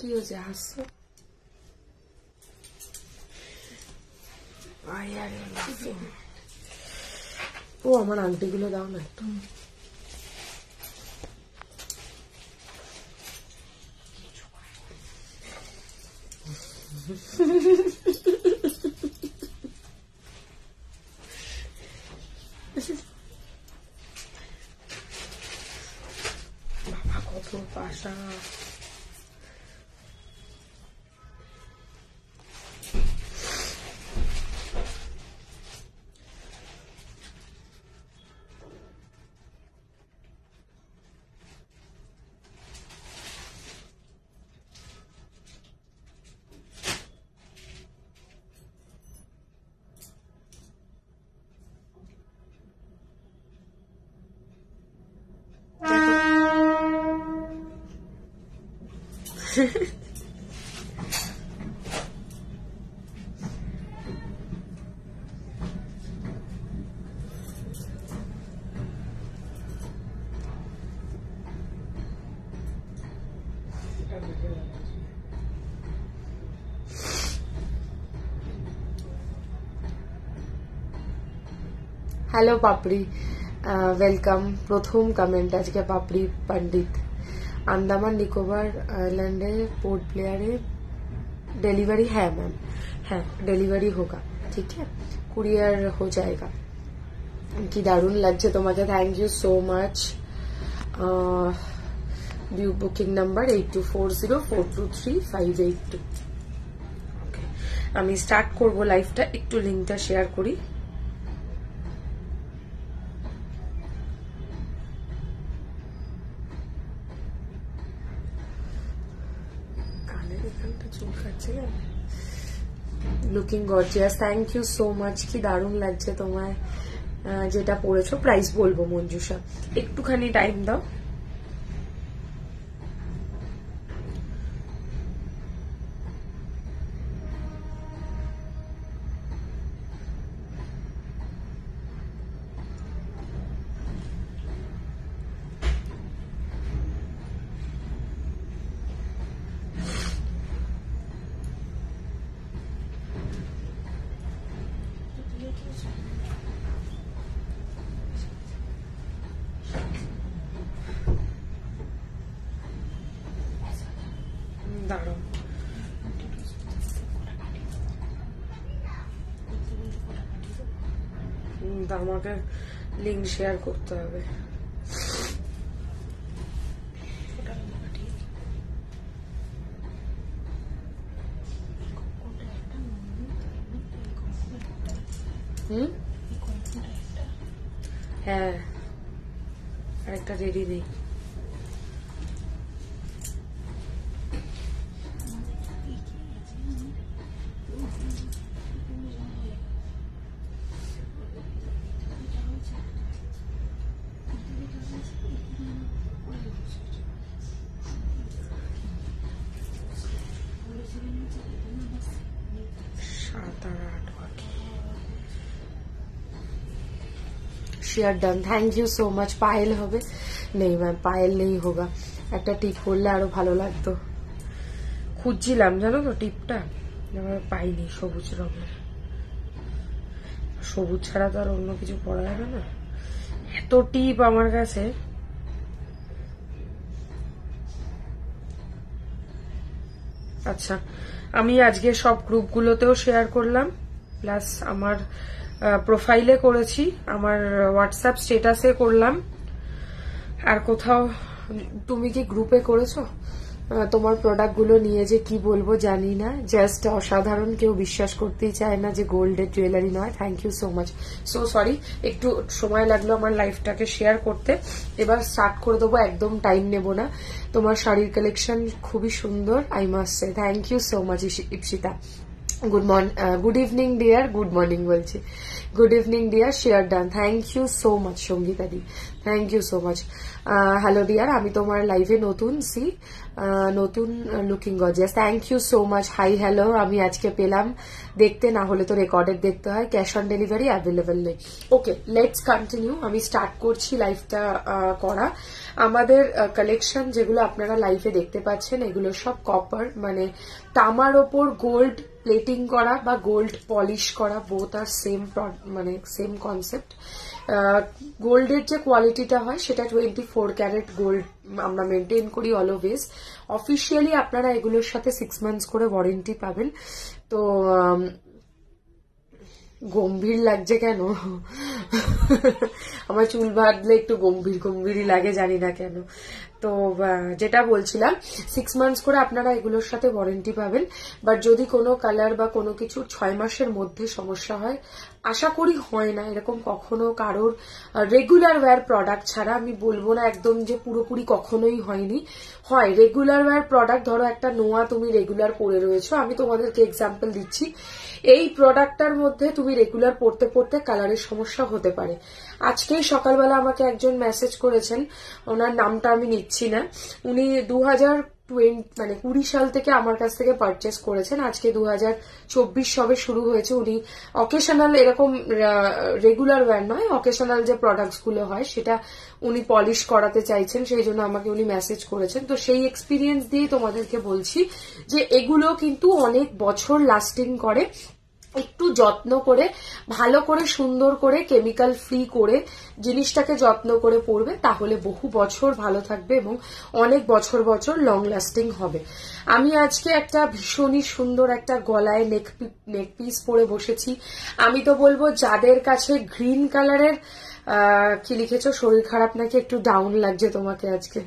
তুইও যে হাসছো ও আমার আংটিগুলো দাও না একটু हेलो पापड़ी वेलकम प्रथम कमेंट आज के पापड़ी पंडित आंदामान निकोबर आईलैंड पोर्ट प्लेयर डिलीवरी है मैम है डिलीवरी होगा ठीक है कुरियर हो जाएगा की दारून लगे तुम्हारे thank you so much due booking number eight two four zero four two three five eight two start करब लाइफ एक लिंक शेयर करी looking gorgeous thank you so much কি দারুণ লাগছে তোমায় যেটা পড়েছো প্রাইস বলবো মঞ্জুষা একটুখানি টাইম দাও লিঙ্ক শেয়ার করতে হবে we done thank you so much Payel হবে নেই ম্যাম পায়েল নেই হোগা একটা টিপ করলে আরো ভালো লাগতো খুঁজছিলাম জানো তো টিপটা পাইনি সবুজ রঙের সবুজ ছাড়া তো আর অন্য কিছু পড়া যাবে না এত টিপ আমার কাছে আচ্ছা আমি আজকে সব গ্রুপগুলোতেও শেয়ার করলাম প্লাস আমার প্রোফাইলে করেছি আমার হোয়াটসঅ্যাপ স্টেটাসে করলাম আর কোথাও তুমি কি গ্রুপে করেছো তোমার প্রোডাক্টগুলো নিয়ে যে কি বলবো জানি না জাস্ট অসাধারণ কেউ বিশ্বাস করতেই চায় না যে গোল্ডের জুয়েলারি নয় thank you so much so sorry একটু সময় লাগলো আমার লাইফটাকে শেয়ার করতে এবার স্টার্ট করে দেবো একদম টাইম নেব না তোমার শাড়ির কালেকশন খুবই সুন্দর I must say thank you so much Ipsita good morning good evening dear good morning বলছি good evening dear share done thank you so much সঙ্গীতাদি thank you so much hello dear আমি তোমার লাইভে নতুন সি uh, নতুন looking gorgeous thank you so much hi hello আমি আজকে পেলাম দেখতে না হলে তো রেকর্ডের দেখতে হয় ক্যাশ অন ডেলিভারি অ্যাভেলেবেল নেই ওকে লেটস কন্টিনিউ আমি স্টার্ট করছি লাইভটা uh, করা আমাদের কালেকশন uh, যেগুলো আপনারা লাইভে দেখতে পাচ্ছেন এগুলো সব কপার মানে তামার ওপর গোল্ড প্লেটিং করা বা গোল্ড পলিশ করা বোথ আর সেম মানে সেম কনসেপ্ট গোল্ডের যে কোয়ালিটিটা হয় সেটা টোয়েন্টি ফোর ক্যারেট গোল্ড আমরা মেনটেন করি অলওয়েজ অফিসিয়ালি আপনারা এগুলোর সাথে সিক্স মান্থস করে ওয়ারেন্টি পাবেন তো গম্ভীর লাগছে কেন আমার চুল বাঁধলে একটু গম্ভীর গম্ভীরই লাগে জানি না কেন তো যেটা বলছিলাম সিক্স মান্থস করে আপনারা এগুলোর সাথে ওয়ারেন্টি পাবেন বাট যদি কোনো কালার বা কোনো কিছু ছয় মাসের মধ্যে সমস্যা হয় আশা করি হয় না এরকম কখনো কারোর রেগুলার ওয়্যার প্রোডাক্ট ছাড়া আমি বলবো না একদম যে পুরোপুরি কখনোই হয়নি হয় রেগুলার ওয়্যার প্রোডাক্ট ধরো একটা নোয়া তুমি রেগুলার পরে রয়েছো আমি তোমাদেরকে এক্সাম্পল দিচ্ছি এই প্রোডাক্টটার মধ্যে তুমি রেগুলার পড়তে পড়তে কালারের সমস্যা হতে পারে আজকেই সকালবেলা আমাকে একজন মেসেজ করেছেন ওনার নামটা আমি নিচ্ছি না উনি দু হাজার মানে কুড়ি সাল থেকে আমার কাছ থেকে পারচেস করেছেন আজকে দু হাজার চব্বিশ সবে শুরু হয়েছে উনি অকেশনাল এরকম রেগুলার ওয়ার নয় অকেশনাল যে প্রোডাক্টসগুলো হয় সেটা উনি পলিশ করাতে চাইছেন সেই জন্য আমাকে উনি মেসেজ করেছেন তো সেই এক্সপিরিয়েন্স দিয়ে তোমাদেরকে বলছি যে এগুলো কিন্তু অনেক বছর লাস্টিং করে একটু যত্ন করে ভালো করে সুন্দর করে কেমিক্যাল ফ্রি করে জিনিসটাকে যত্ন করে পরবে তাহলে বহু বছর ভালো থাকবে এবং অনেক বছর বছর লং লাস্টিং হবে আমি আজকে একটা ভীষণই সুন্দর একটা গলায় নেক নেক পিস পরে বসেছি আমি তো বলবো যাদের কাছে গ্রিন কালারের কি লিখেছো শরীর খারাপ নাকি একটু ডাউন লাগছে তোমাকে আজকে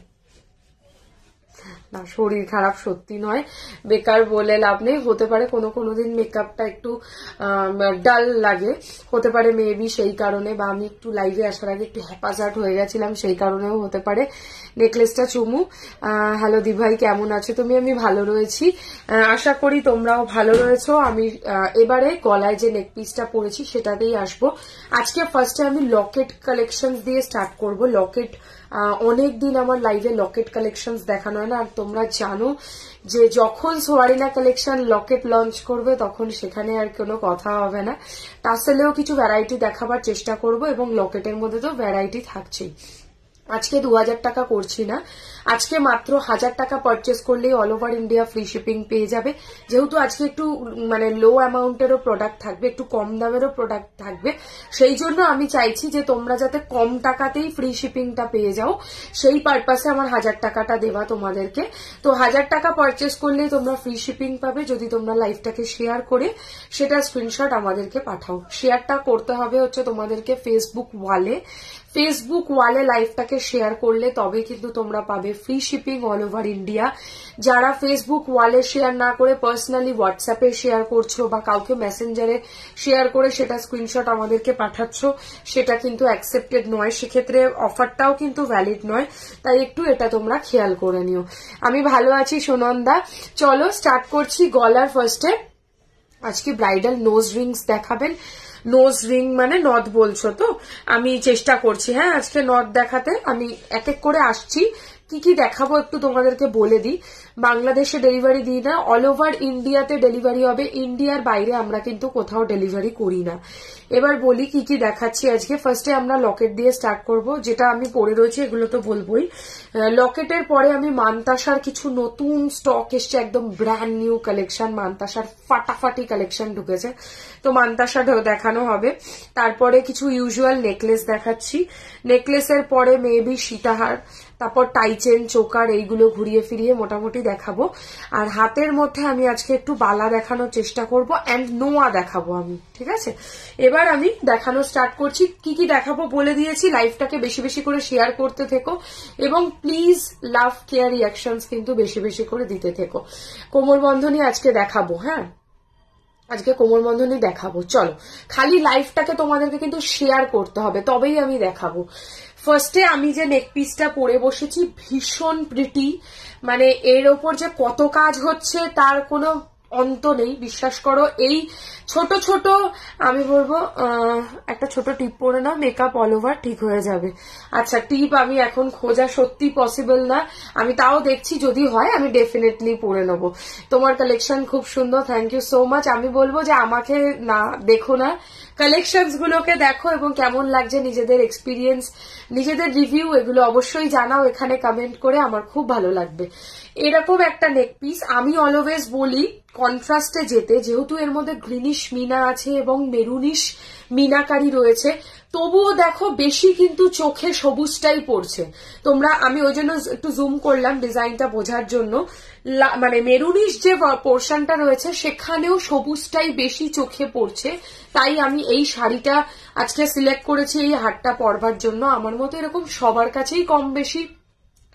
না শরীর খারাপ সত্যি নয় বেকার বলে লাভ নেই হতে পারে কোনো কোনো দিন মেকআপটা একটু ডাল লাগে হতে পারে মেবি সেই কারণে বা আমি একটু লাইভে আসার আগে একটু হ্যাপাজার্ট হয়ে গেছিলাম সেই কারণেও হতে পারে নেকলেসটা চুমু হ্যালো দি ভাই কেমন আছো তুমি আমি ভালো রয়েছি আশা করি তোমরাও ভালো রয়েছো আমি এবারে গলায় যে নেকপিসটা পরেছি সেটাতেই আসবো আজকে ফার্স্টে আমি লকেট কালেকশন দিয়ে স্টার্ট করব লকেট অনেক দিন আমার লাইভে লকেট কালেকশন দেখানো হয় না আর তোমরা জানো যে যখন সোয়ারিনা কালেকশন লকেট লঞ্চ করবে তখন সেখানে আর কোনো কথা হবে না টাসেলেও কিছু ভ্যারাইটি দেখাবার চেষ্টা করব এবং লকেটের মধ্যে তো ভ্যারাইটি থাকছেই আজকে দু টাকা করছি না আজকে মাত্র হাজার টাকা পারচেস করলেই all over India free shipping পেয়ে যাবে যেহেতু আজকে একটু মানে লো অ্যামাউন্টেরও প্রোডাক্ট থাকবে একটু কম দামেরও প্রোডাক্ট থাকবে সেই জন্য আমি চাইছি যে তোমরা যাতে কম টাকাতেই ফ্রি শিপিংটা পেয়ে যাও সেই পারপাসে আমার হাজার টাকাটা দেওয়া তোমাদেরকে তো হাজার টাকা পারচেস করলে তোমরা ফ্রি শিপিং পাবে যদি তোমরা লাইফটাকে শেয়ার করে সেটা স্ক্রিনশট আমাদেরকে পাঠাও শেয়ারটা করতে হবে হচ্ছে তোমাদেরকে ফেসবুক ওয়ালে ফেসবুক ওয়ালে লাইভটাকে শেয়ার করলে তবে কিন্তু তোমরা পাবে free shipping all over India যারা ফেসবুক ওয়ালে শেয়ার না করে পার্সোনালি হোয়াটসঅ্যাপে শেয়ার করছো বা কাউকে মেসেঞ্জারে শেয়ার করে সেটা স্ক্রিনশট আমাদেরকে পাঠাচ্ছ সেটা কিন্তু অ্যাকসেপ্টেড নয় সেক্ষেত্রে অফারটাও কিন্তু ভ্যালিড নয় তাই একটু এটা তোমরা খেয়াল করে নিও আমি ভালো আছি সোনন্দা চলো স্টার্ট করছি গলার ফার্স্টে আজকে ব্রাইডাল নোজ রিংস দেখাবেন নোজ রিং মানে নথ বলছো তো আমি চেষ্টা করছি হ্যাঁ আজকে নথ দেখাতে আমি এক এক করে আসছি কি কি দেখাবো একটু তোমাদেরকে বলে দিই বাংলাদেশে ডেলিভারি দিই না অল ওভার ইন্ডিয়াতে ডেলিভারি হবে ইন্ডিয়ার বাইরে আমরা কিন্তু কোথাও ডেলিভারি করি না এবার বলি কি কি দেখাচ্ছি আজকে ফার্স্টে আমরা লকেট দিয়ে স্টার্ট করব যেটা আমি পরে রয়েছি এগুলো তো বলবোই লকেটের পরে আমি মানতাসার কিছু নতুন স্টক এসছে একদম ব্র্যান্ড নিউ কালেকশন মানতাসার ফাটাফাটি কালেকশন ঢুকেছে তো মানতাসা দেখানো হবে তারপরে কিছু ইউজুয়াল নেকলেস দেখাচ্ছি নেকলেসের পরে মেবি সীতাহার তারপর টাইচেন চোকার এইগুলো ঘুরিয়ে ফিরিয়ে মোটামুটি দেখাবো আর হাতের মধ্যে আমি আজকে একটু বালা দেখানোর চেষ্টা করব অ্যান্ড নোয়া দেখাবো আমি ঠিক আছে এবার আমি দেখানো স্টার্ট করছি কি কি দেখাবো বলে দিয়েছি লাইফটাকে বেশি বেশি করে শেয়ার করতে থেকো এবং প্লিজ লাভ কেয়ার রিয়াকশনস কিন্তু বেশি বেশি করে দিতে থেকো কোমর বন্ধনী আজকে দেখাবো হ্যাঁ আজকে কোমরবন্ধনী দেখাবো চলো খালি লাইফটাকে তোমাদেরকে কিন্তু শেয়ার করতে হবে তবেই আমি দেখাবো ফার্স্টে আমি যে নেক পিসটা পরে বসেছি ভীষণ প্রিটি মানে এর ওপর যে কত কাজ হচ্ছে তার কোনো অন্ত নেই বিশ্বাস করো এই ছোট ছোট আমি বলবো একটা ছোট টিপ পরে নাও মেকআপ অল ওভার ঠিক হয়ে যাবে আচ্ছা টিপ আমি এখন খোঁজা সত্যি পসিবল না আমি তাও দেখছি যদি হয় আমি ডেফিনেটলি পরে নেবো তোমার কালেকশন খুব সুন্দর থ্যাংক ইউ সো মাচ আমি বলবো যে আমাকে না দেখো না কালেকশনস গুলোকে দেখো এবং কেমন লাগছে নিজেদের এক্সপিরিয়েন্স নিজেদের রিভিউ এগুলো অবশ্যই জানাও এখানে কমেন্ট করে আমার খুব ভালো লাগবে এরকম একটা নেক পিস আমি অলওয়েজ বলি কন্ট্রাস্টে যেতে যেহেতু এর মধ্যে গ্রিনিশ মিনা আছে এবং মেরুনিশ মিনাকারি রয়েছে তবুও দেখো বেশি কিন্তু চোখে সবুজটাই পড়ছে তোমরা আমি ওই জন্য একটু জুম করলাম ডিজাইনটা বোঝার জন্য মানে মেরুনিশ যে পোর্শনটা রয়েছে সেখানেও সবুজটাই বেশি চোখে পড়ছে তাই আমি এই শাড়িটা আজকে সিলেক্ট করেছি এই হাটটা পরবার জন্য আমার মতো এরকম সবার কাছেই কম বেশি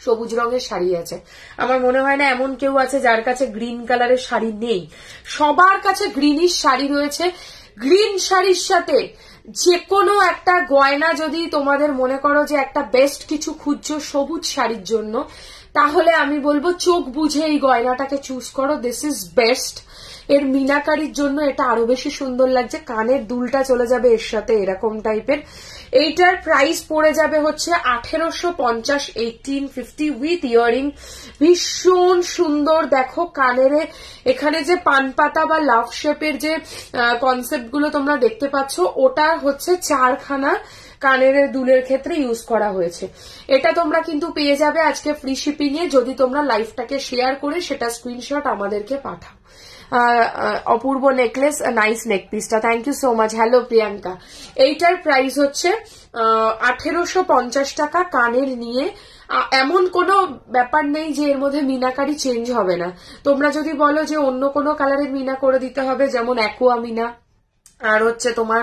সবুজ রঙের শাড়ি আছে আমার মনে হয় না এমন কেউ আছে যার কাছে গ্রিন কালারের শাড়ি নেই সবার কাছে গ্রিনিশ শাড়ি রয়েছে গ্রিন শাড়ির সাথে যে কোনো একটা গয়না যদি তোমাদের মনে করো যে একটা বেস্ট কিছু খুঁজছো সবুজ শাড়ির জন্য তাহলে আমি বলবো চোখ বুঝে এই গয়নাটাকে চুজ করো দিস ইজ বেস্ট এর মিনাকারির জন্য এটা আরো বেশি সুন্দর লাগছে কানের দুলটা চলে যাবে এর সাথে এরকম টাইপের এইটার প্রাইস পড়ে যাবে হচ্ছে আঠেরোশো পঞ্চাশ এইটিন ফিফটি উইথ ইয়ারিং ভীষণ সুন্দর দেখো কানের এখানে যে পানপাতা বা লাভ শেপের যে কনসেপ্টগুলো তোমরা দেখতে পাচ্ছ ওটা হচ্ছে চারখানা কানের দুলের ক্ষেত্রে ইউজ করা হয়েছে এটা তোমরা কিন্তু পেয়ে যাবে আজকে ফ্রি শিপিং এ যদি তোমরা লাইফটাকে শেয়ার করে সেটা স্ক্রিনশট আমাদেরকে পাঠাও অপূর্ব নেকলেস নাইস নেক পিসটা thank you so much hello Priyanka এইটার প্রাইস হচ্ছে আঠেরোশো পঞ্চাশ টাকা কানের নিয়ে এমন কোনো ব্যাপার নেই যে এর মধ্যে মিনাকারি চেঞ্জ হবে না তোমরা যদি বলো যে অন্য কোনো কালারের মিনা করে দিতে হবে যেমন অ্যাকোয়া মিনা আর হচ্ছে তোমার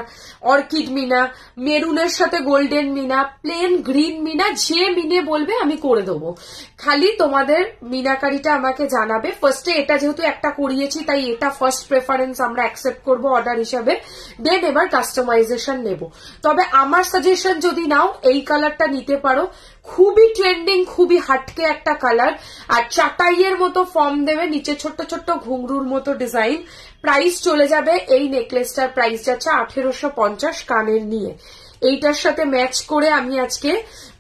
অর্কিড মিনা মেরুনের সাথে গোল্ডেন মিনা প্লেন গ্রিন মিনা যে মিনে বলবে আমি করে দেবো খালি তোমাদের মিনাকারিটা আমাকে জানাবে ফার্স্টে এটা যেহেতু একটা করিয়েছি তাই এটা ফার্স্ট প্রেফারেন্স আমরা অ্যাকসেপ্ট করব অর্ডার হিসাবে দেন এবার কাস্টমাইজেশন নেব তবে আমার সাজেশন যদি নাও এই কালারটা নিতে পারো খুবই ট্রেন্ডিং খুবই হাটকে একটা কালার আর চাটাইয়ের মতো ফর্ম দেবে নিচে ছোট্ট ছোট্ট ঘুঙরুর মতো ডিজাইন প্রাইস চলে যাবে এই নেকলেসটার প্রাইস যাচ্ছে আঠেরোশো পঞ্চাশ কানের নিয়ে এইটার সাথে ম্যাচ করে আমি আজকে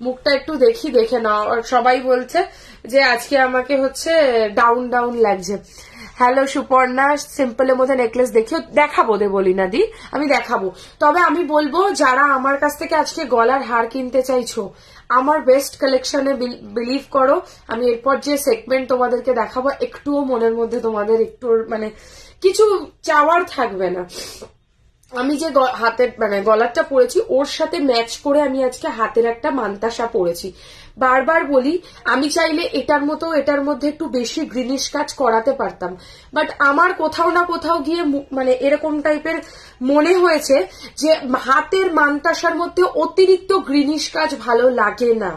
মুখটা একটু দেখি দেখে নাও সবাই বলছে যে আজকে আমাকে হচ্ছে ডাউন ডাউন লাগছে হ্যালো সুপর্ণা সিম্পলের মধ্যে নেকলেস দেখিও দেখাবো দে বলি না দি আমি দেখাবো তবে আমি বলবো যারা আমার কাছ থেকে আজকে গলার হার কিনতে চাইছো আমার বেস্ট কালেকশনে বিলিভ করো আমি এরপর যে সেগমেন্ট তোমাদেরকে দেখাবো একটুও মনের মধ্যে তোমাদের একটু মানে কিছু চাওয়ার থাকবে না আমি যে হাতের মানে গলারটা পরেছি ওর সাথে ম্যাচ করে আমি আজকে হাতের একটা মান্তাসা পরেছি বারবার বলি আমি চাইলে এটার মতো এটার মধ্যে একটু বেশি গ্রিনিশ কাজ করাতে পারতাম বাট আমার কোথাও না কোথাও গিয়ে মানে এরকম টাইপের মনে হয়েছে যে হাতের মান্তাসার মধ্যে অতিরিক্ত গ্রিনিশ কাজ ভালো লাগে না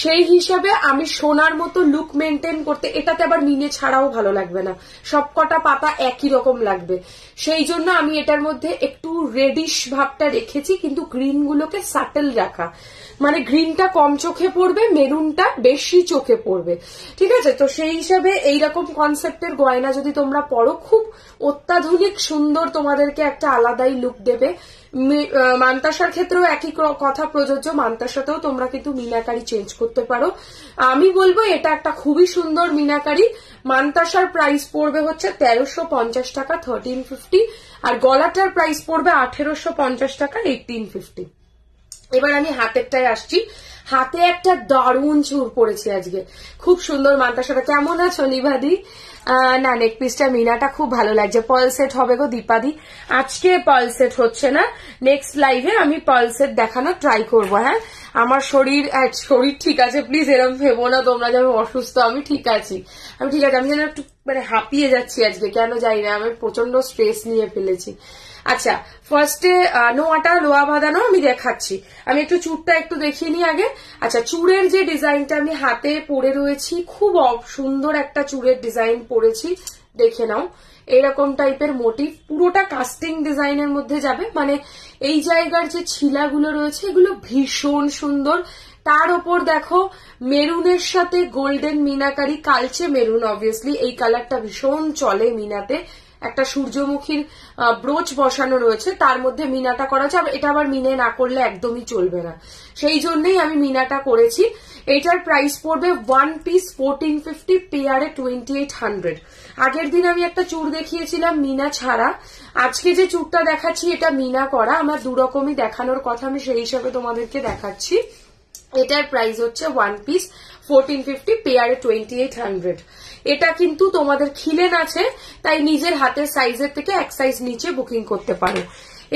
সেই হিসাবে আমি সোনার মতো লুক মেনটেন করতে এটাতে আবার মিনে ছাড়াও ভালো লাগবে না সবকটা পাতা একই রকম লাগবে সেই জন্য আমি এটার মধ্যে একটু রেডিশ ভাবটা রেখেছি কিন্তু গ্রিনগুলোকে সাটেল রাখা মানে গ্রিনটা কম চোখে পড়বে মেরুনটা বেশি চোখে পড়বে ঠিক আছে তো সেই হিসাবে এইরকম কনসেপ্টের গয়না যদি তোমরা পরো খুব অত্যাধুনিক সুন্দর তোমাদেরকে একটা আলাদাই লুক দেবে মান্তাসার ক্ষেত্রেও একই কথা প্রযোজ্য মান্তাসাতেও তোমরা কিন্তু মিনাকারি চেঞ্জ করতে পারো আমি বলবো এটা একটা খুবই সুন্দর মিনাকারি মান্তাসার প্রাইস পড়বে হচ্ছে তেরোশো পঞ্চাশ টাকা থার্টিন ফিফটি আর গলাটার প্রাইস পড়বে আঠেরোশো পঞ্চাশ টাকা এইটিন ফিফটি এবার আমি হাতেরটায় আসছি হাতে একটা দারুণ চুর পড়েছে আজকে খুব সুন্দর মান্তাসাটা কেমন আছো নিভাদি না নেক পিসটা মিনাটা খুব ভালো লাগছে পল সেট হবে গো দীপাদি আজকে পল সেট হচ্ছে না নেক্সট লাইভে আমি পল সেট দেখানো ট্রাই করব হ্যাঁ আমার শরীর শরীর ঠিক আছে প্লিজ এরম ভেবো না তোমরা আমি অসুস্থ আমি ঠিক আছি আমি ঠিক আছে আমি যেন একটু মানে হাঁপিয়ে যাচ্ছি আজকে কেন জানি না আমি প্রচন্ড স্ট্রেস নিয়ে ফেলেছি আচ্ছা ফার্স্টে নোয়াটা লোয়া বাঁধানো আমি দেখাচ্ছি আমি একটু চুরটা একটু দেখিয়ে নি আগে আচ্ছা চুরের যে ডিজাইনটা আমি হাতে পরে রয়েছি খুব সুন্দর একটা চুরের ডিজাইন পরেছি দেখে নাও এরকম টাইপের মোটিভ পুরোটা কাস্টিং ডিজাইনের মধ্যে যাবে মানে এই জায়গার যে ছিলাগুলো রয়েছে এগুলো ভীষণ সুন্দর তার ওপর দেখো মেরুনের সাথে গোল্ডেন মিনাকারি কালচে মেরুন অবভিয়াসলি এই কালারটা ভীষণ চলে মিনাতে একটা সূর্যমুখীর ব্রোচ বসানো রয়েছে তার মধ্যে মিনাটা করা আছে এটা আবার মিনে না করলে একদমই চলবে না সেই জন্যই আমি মিনাটা করেছি এটার প্রাইস পড়বে ওয়ান পিস ফোরটিন ফিফটি পেয়ারে টোয়েন্টি এইট হান্ড্রেড আগের দিন আমি একটা চুর দেখিয়েছিলাম মিনা ছাড়া আজকে যে চুরটা দেখাচ্ছি এটা মিনা করা আমার দুরকমই দেখানোর কথা আমি সেই হিসাবে তোমাদেরকে দেখাচ্ছি এটার প্রাইস হচ্ছে ওয়ান পিস ফোরটিন ফিফটি পেয়ারে টোয়েন্টি এইট হান্ড্রেড এটা কিন্তু তোমাদের খিলেন আছে তাই নিজের হাতের সাইজের থেকে এক সাইজ নিচে বুকিং করতে পারো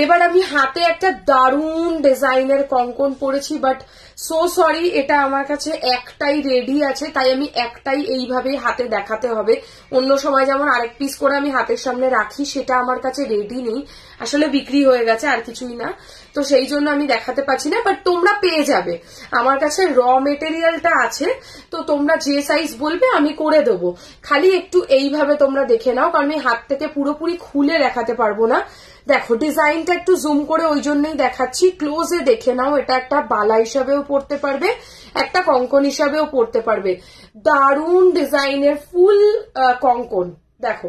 এবার আমি হাতে একটা দারুণ ডিজাইনের কঙ্কন পরেছি বাট সো সরি এটা আমার কাছে একটাই রেডি আছে তাই আমি একটাই এইভাবেই হাতে দেখাতে হবে অন্য সময় যেমন আরেক পিস করে আমি হাতের সামনে রাখি সেটা আমার কাছে রেডি নেই আসলে বিক্রি হয়ে গেছে আর কিছুই না তো সেই জন্য আমি দেখাতে পারছি না বাট তোমরা পেয়ে যাবে আমার কাছে র মেটেরিয়ালটা আছে তো তোমরা যে সাইজ বলবে আমি করে দেবো খালি একটু এইভাবে তোমরা দেখে নাও কারণ আমি হাত থেকে পুরোপুরি খুলে দেখাতে পারবো না দেখো ডিজাইনটা একটু জুম করে ওই জন্যই দেখাচ্ছি ক্লোজে দেখে নাও এটা একটা বালা হিসাবেও পড়তে পারবে একটা কঙ্কন হিসাবেও পড়তে পারবে দারুণ ডিজাইনের ফুল কঙ্কন দেখো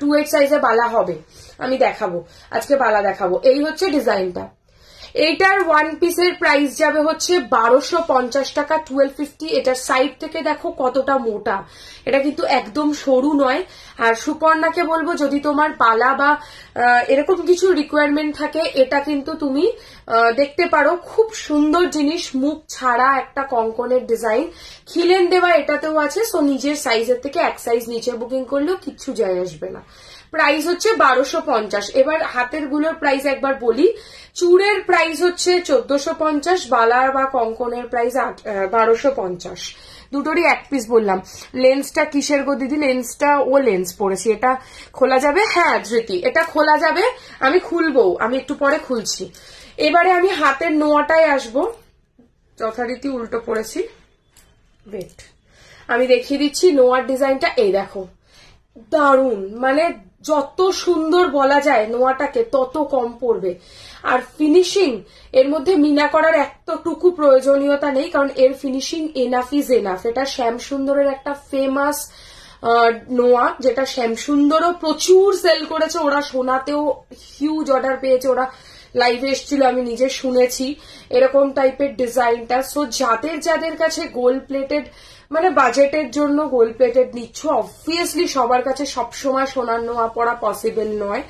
টু এইট সাইজে বালা হবে আমি দেখাবো আজকে বালা দেখাবো এই হচ্ছে ডিজাইনটা এইটার ওয়ান পিসের প্রাইস যাবে হচ্ছে বারোশো পঞ্চাশ টাকা টুয়েলভ ফিফটি এটার সাইড থেকে দেখো কতটা মোটা এটা কিন্তু একদম সরু নয় আর সুপর্ণাকে বলবো যদি তোমার পালা বা এরকম কিছু রিকোয়ারমেন্ট থাকে এটা কিন্তু তুমি দেখতে পারো খুব সুন্দর জিনিস মুখ ছাড়া একটা কঙ্কনের ডিজাইন খিলেন দেওয়া এটাতেও আছে সো নিজের সাইজের থেকে এক সাইজ নিচে বুকিং করলেও কিচ্ছু যায় আসবে না প্রাইস হচ্ছে বারোশো পঞ্চাশ এবার হাতের গুলোর প্রাইস একবার বলি চুড়ের প্রাইস হচ্ছে চোদ্দশো পঞ্চাশ বালার বা কঙ্কনের প্রাইস বারোশো পঞ্চাশ দুটোরই এক পিস বললাম লেন্সটা কিসের গো দিদি লেন্সটা ও লেন্স পড়েছি এটা খোলা যাবে হ্যাঁ ধৃতি এটা খোলা যাবে আমি খুলবো আমি একটু পরে খুলছি এবারে আমি হাতের নোয়াটাই আসবো যথারীতি উল্টো পড়েছি ওয়েট আমি দেখিয়ে দিচ্ছি নোয়ার ডিজাইনটা এই দেখো দারুণ মানে যত সুন্দর বলা যায় নোয়াটাকে তত কম পড়বে আর ফিনিশিং এর মধ্যে মিনা করার এতটুকু প্রয়োজনীয়তা নেই কারণ এর ফিনিশিং এনাফ ইজ এনাফ এটা শ্যাম সুন্দরের একটা ফেমাস নোয়া যেটা শ্যাম সুন্দরও প্রচুর সেল করেছে ওরা সোনাতেও হিউজ অর্ডার পেয়েছে ওরা লাইভে এসেছিল আমি নিজে শুনেছি এরকম টাইপের ডিজাইনটা সো যাদের যাদের কাছে গোল্ড প্লেটেড মানে বাজেটের জন্য গোল্ড প্লেটেড নিচ্ছ অবভিয়াসলি সবার কাছে সবসময় সোনার নোয়া পরা পসিবল নয়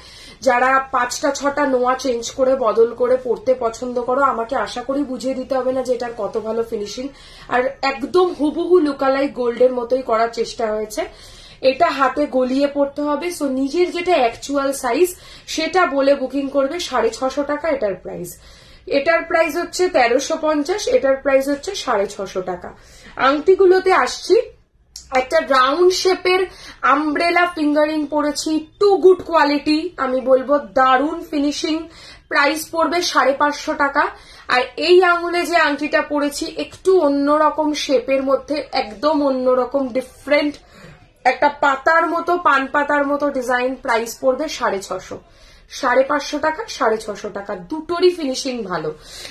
যারা পাঁচটা ছটা নোয়া চেঞ্জ করে বদল করে পড়তে পছন্দ করো আমাকে আশা করি বুঝিয়ে দিতে হবে না যে এটার কত ভালো ফিনিশিং আর একদম হুবহু লুকালাই গোল্ডের মতোই করার চেষ্টা হয়েছে এটা হাতে গলিয়ে পড়তে হবে সো নিজের যেটা অ্যাকচুয়াল সাইজ সেটা বলে বুকিং করবে সাড়ে ছশো টাকা এটার প্রাইস এটার প্রাইস হচ্ছে তেরোশো পঞ্চাশ এটার প্রাইস হচ্ছে সাড়ে ছশো টাকা আংটিগুলোতে আসছি একটা রাউন্ড শেপের আমব্রেলা ফিঙ্গারিং পরেছি টু গুড কোয়ালিটি আমি বলবো দারুণ ফিনিশিং প্রাইস পড়বে সাড়ে পাঁচশো টাকা আর এই আঙুলে যে আংটিটা পরেছি একটু অন্যরকম শেপের মধ্যে একদম অন্যরকম ডিফারেন্ট একটা পাতার মতো পান পাতার মতো ডিজাইন প্রাইস পড়বে সাড়ে ছশো সাড়ে পাঁচশো টাকা সাড়ে ছশো টাকা দুটোরই ফিনিশিং ভালো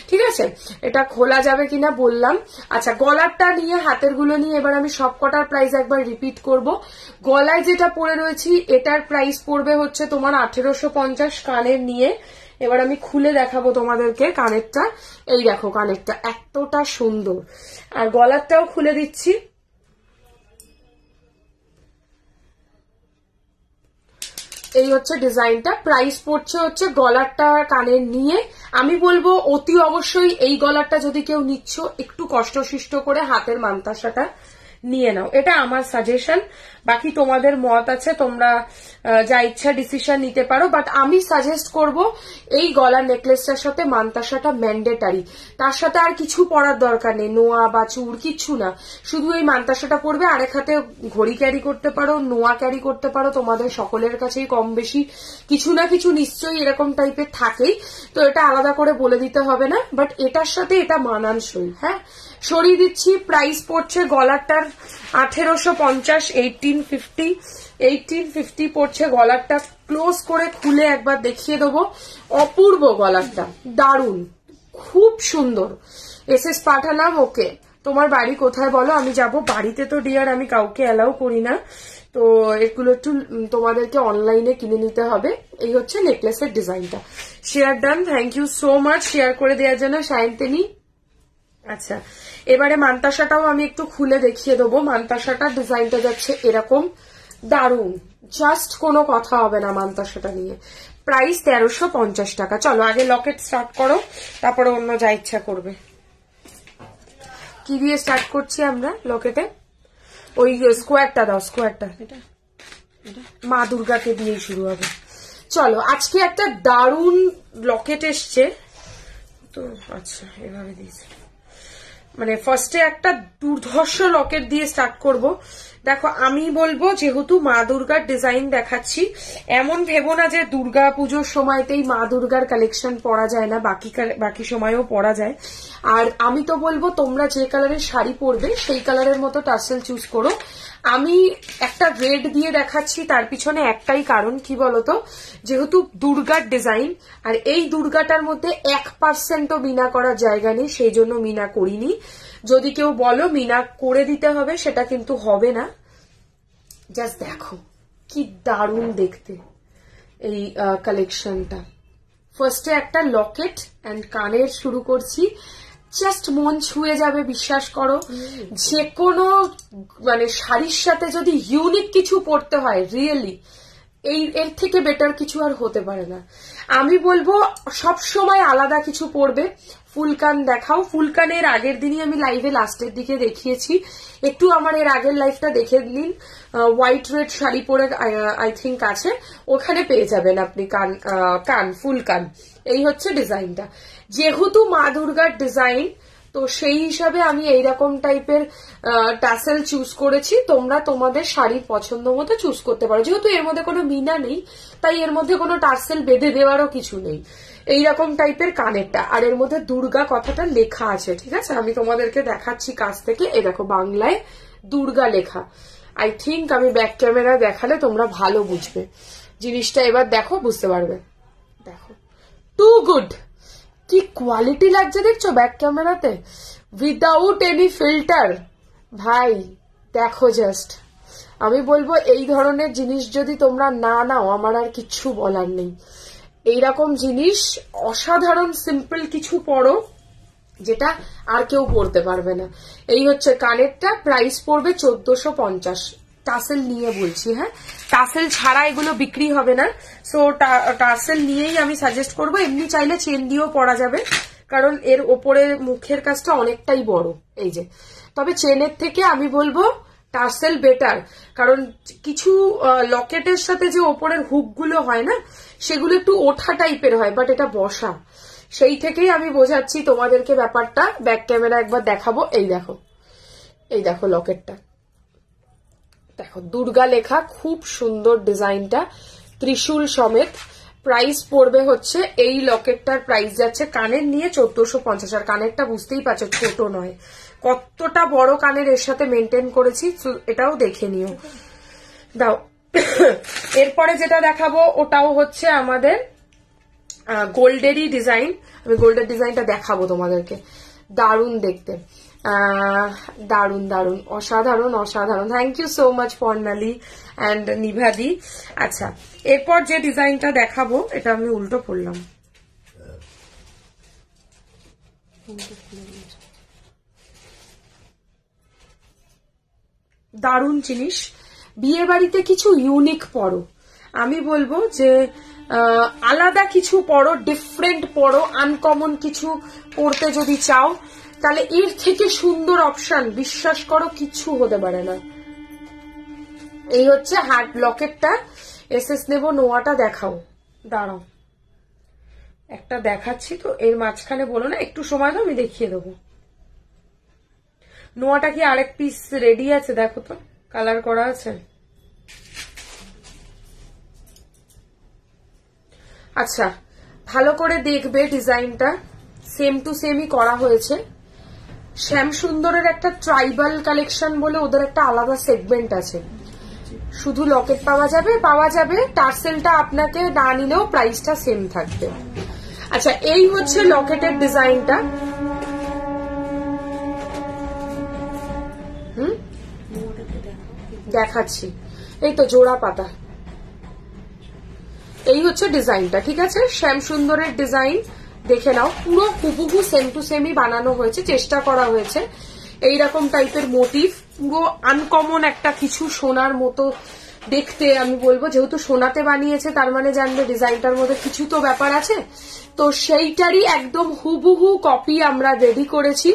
ঠিক আছে এটা খোলা যাবে কিনা বললাম আচ্ছা গলারটা নিয়ে হাতের গুলো নিয়ে এবার আমি সব কটার প্রাইস একবার রিপিট করব গলায় যেটা পরে রয়েছি এটার প্রাইস পড়বে হচ্ছে তোমার আঠেরোশো পঞ্চাশ কানের নিয়ে এবার আমি খুলে দেখাবো তোমাদেরকে কানেরটা এই দেখো কানেরটা এতটা সুন্দর আর গলারটাও খুলে দিচ্ছি এই হচ্ছে ডিজাইনটা প্রাইস পড়ছে হচ্ছে গলারটা কানে নিয়ে আমি বলবো অতি অবশ্যই এই গলারটা যদি কেউ নিচ্ছ একটু কষ্টসিষ্ট করে হাতের মান্তাসাটা নিয়ে নাও এটা আমার সাজেশন বাকি তোমাদের মত আছে তোমরা যা ইচ্ছা ডিসিশন নিতে পারো বাট আমি সাজেস্ট করব এই গলা নেকলেসটার সাথে মান্তাসাটা ম্যান্ডেটারি তার সাথে আর কিছু পরার দরকার নেই নোয়া বা চুর কিচ্ছু না শুধু এই মান্তাসাটা পরবে আরেক হাতে ঘড়ি ক্যারি করতে পারো নোয়া ক্যারি করতে পারো তোমাদের সকলের কাছেই কম বেশি কিছু না কিছু নিশ্চয়ই এরকম টাইপের থাকেই তো এটা আলাদা করে বলে দিতে হবে না বাট এটার সাথে এটা মানানসই হ্যাঁ সরিয়ে দিচ্ছি প্রাইস পড়ছে গলারটার আঠেরোশো পঞ্চাশ এইটিন ফিফটি এইটিন ফিফটি পড়ছে গলারটা ক্লোজ করে খুলে একবার দেখিয়ে দেবো অপূর্ব গলারটা দারুণ খুব সুন্দর এস এস পাঠালাম ওকে তোমার বাড়ি কোথায় বলো আমি যাব বাড়িতে তো ডিয়ার আমি কাউকে অ্যালাউ করি না তো এগুলো একটু তোমাদেরকে অনলাইনে কিনে নিতে হবে এই হচ্ছে নেকলেসের ডিজাইনটা share done thank you so much share করে দেওয়ার জন্য সায়ন্তিনী আচ্ছা এবারে মানতাসাটাও আমি একটু খুলে দেখিয়ে দেবো মানতাসাটা ডিজাইনটা যাচ্ছে এরকম দারুণ জাস্ট কোনো কথা হবে না মানতাসাটা নিয়ে প্রাইস তেরোশো পঞ্চাশ টাকা চলো আগে লকেট স্টার্ট করো তারপরে অন্য যা ইচ্ছা করবে কি দিয়ে স্টার্ট করছি আমরা লকেটে ওই স্কোয়ারটা দাও স্কোয়ারটা মা দুর্গাকে দিয়ে শুরু হবে চলো আজকে একটা দারুণ লকেট এসছে তো আচ্ছা এভাবে দিয়েছে মানে ফার্স্টে একটা দুর্ধর্ষ লকেট দিয়ে স্টার্ট করব দেখো আমি বলবো যেহেতু মা দুর্গার ডিজাইন দেখাচ্ছি এমন ভেবো না যে দুর্গা পুজোর সময়তেই মা দুর্গার কালেকশন পরা যায় না বাকি বাকি সময়েও পরা যায় আর আমি তো বলবো তোমরা যে কালারের শাড়ি পরবে সেই কালারের মতো টাসেল চুজ করো আমি একটা রেড দিয়ে দেখাচ্ছি তার পিছনে একটাই কারণ কি বলতো যেহেতু দুর্গার ডিজাইন আর এই দুর্গাটার মধ্যে এক পার্সেন্টও মিনা করার জায়গা নেই সেই জন্য মিনা করিনি যদি কেউ বলো মিনা করে দিতে হবে সেটা কিন্তু হবে না জাস্ট দেখো কি দারুণ দেখতে এই কালেকশনটা ফার্স্টে একটা লকেট অ্যান্ড কানের শুরু করছি জাস্ট মন ছুঁয়ে যাবে বিশ্বাস করো যে কোনো মানে শাড়ির সাথে যদি ইউনিক কিছু পড়তে হয় রিয়েলি এই এর থেকে বেটার কিছু আর হতে পারে না আমি বলবো সব সময় আলাদা কিছু পড়বে ফুলকান দেখাও ফুলকানের আগের দিনই আমি লাইভে লাস্টের দিকে দেখিয়েছি একটু আমার এর আগের লাইভটা দেখে নিন হোয়াইট রেড শাড়ি পরে আই থিঙ্ক আছে ওখানে পেয়ে যাবেন আপনি কান কান ফুল কান এই হচ্ছে ডিজাইনটা যেহেতু মা দুর্গার ডিজাইন তো সেই হিসাবে আমি এইরকম টাইপের টাসেল চুজ করেছি তোমরা তোমাদের শাড়ির পছন্দ মতো চুজ করতে পারো যেহেতু এর মধ্যে কোনো মিনা নেই তাই এর মধ্যে কোনো টাসেল বেঁধে দেওয়ারও কিছু নেই এইরকম টাইপের কানেরটা আর এর মধ্যে দুর্গা কথাটা লেখা আছে ঠিক আছে আমি তোমাদেরকে দেখাচ্ছি কাছ থেকে এ দেখো বাংলায় দুর্গা লেখা আই থিঙ্ক আমি ব্যাক ক্যামেরা দেখালে তোমরা ভালো বুঝবে জিনিসটা এবার দেখো বুঝতে পারবে দেখো টু গুড কি কোয়ালিটি লাগছে দেখছো ব্যাক ক্যামেরাতে উইদাউট এনি ফিল্টার ভাই দেখো জাস্ট আমি বলবো এই ধরনের জিনিস যদি তোমরা না নাও আমার আর কিচ্ছু বলার নেই এইরকম জিনিস অসাধারণ সিম্পল কিছু পরো যেটা আর কেউ পড়তে পারবে না এই হচ্ছে কানেরটা প্রাইস পড়বে চোদ্দশো পঞ্চাশ টাসেল নিয়ে বলছি হ্যাঁ টাসেল ছাড়া এগুলো বিক্রি হবে না সো টাসেল নিয়েই আমি সাজেস্ট করব এমনি চাইলে চেন দিয়েও পড়া যাবে কারণ এর ওপরে মুখের কাজটা অনেকটাই বড় এই যে তবে চেনের থেকে আমি বলবো টার্সেল বেটার কারণ কিছু লকেটের সাথে যে ওপরের হুকগুলো হয় না সেগুলো একটু ওঠা টাইপের হয় বাট এটা বসা সেই থেকেই আমি বোঝাচ্ছি তোমাদেরকে ব্যাপারটা ব্যাক ক্যামেরা একবার দেখাবো এই দেখো এই দেখো লকেটটা দেখো দুর্গা লেখা খুব সুন্দর ডিজাইনটা ত্রিশূল সমেত প্রাইস পড়বে হচ্ছে এই লকেটটার প্রাইস যাচ্ছে কানের নিয়ে চোদ্দশো পঞ্চাশ আর কানেরটা বুঝতেই পারছো ছোট নয় কতটা বড় কানের এর সাথে মেনটেন করেছি এটাও দেখে নিও দাও এরপরে যেটা দেখাবো ওটাও হচ্ছে আমাদের গোল্ডেরই ডিজাইন আমি গোল্ডের ডিজাইনটা দেখাবো তোমাদেরকে দারুন দেখতে দারুণ দারুন অসাধারণ অসাধারণ thank you so much Parnali and নিভাদি আচ্ছা এরপর যে ডিজাইনটা দেখাবো এটা আমি উল্টো পড়লাম দারুণ জিনিস বিয়ে বাড়িতে কিছু ইউনিক পরো আমি বলবো যে আলাদা কিছু পড়ো ডিফারেন্ট পরো আনকমন কিছু পড়তে যদি চাও তাহলে এর থেকে সুন্দর অপশন বিশ্বাস করো কিছু হতে পারে না এই হচ্ছে হার্ড লকেটটা এস এস নেবো নোয়াটা দেখাও দাঁড়াও একটা দেখাচ্ছি তো এর মাঝখানে বলো না একটু সময় দাও আমি দেখিয়ে দেবো নোয়াটা কি আরেক পিস রেডি আছে দেখো তো কালার করা আছে আচ্ছা ভালো করে দেখবে ডিজাইনটা সেম টু সেমই করা হয়েছে শ্যাম সুন্দরের একটা ট্রাইবাল কালেকশন বলে ওদের একটা আলাদা সেগমেন্ট আছে শুধু লকেট পাওয়া যাবে পাওয়া যাবে টার্সেলটা আপনাকে না নিলেও প্রাইসটা সেম থাকবে আচ্ছা এই হচ্ছে লকেটের ডিজাইনটা দেখাচ্ছি এই তো জোড়া পাতা এই হচ্ছে ডিজাইনটা ঠিক আছে শ্যাম সুন্দরের ডিজাইন দেখে নাও পুরো হুবুহু সেম টু সেমই বানানো হয়েছে চেষ্টা করা হয়েছে এই রকম টাইপের মোটিভ পুরো আনকমন একটা কিছু সোনার মতো দেখতে আমি বলবো যেহেতু সোনাতে বানিয়েছে তার মানে জানবে ডিজাইনটার মধ্যে কিছু তো ব্যাপার আছে তো সেইটারই একদম হুবুহু কপি আমরা রেডি করেছি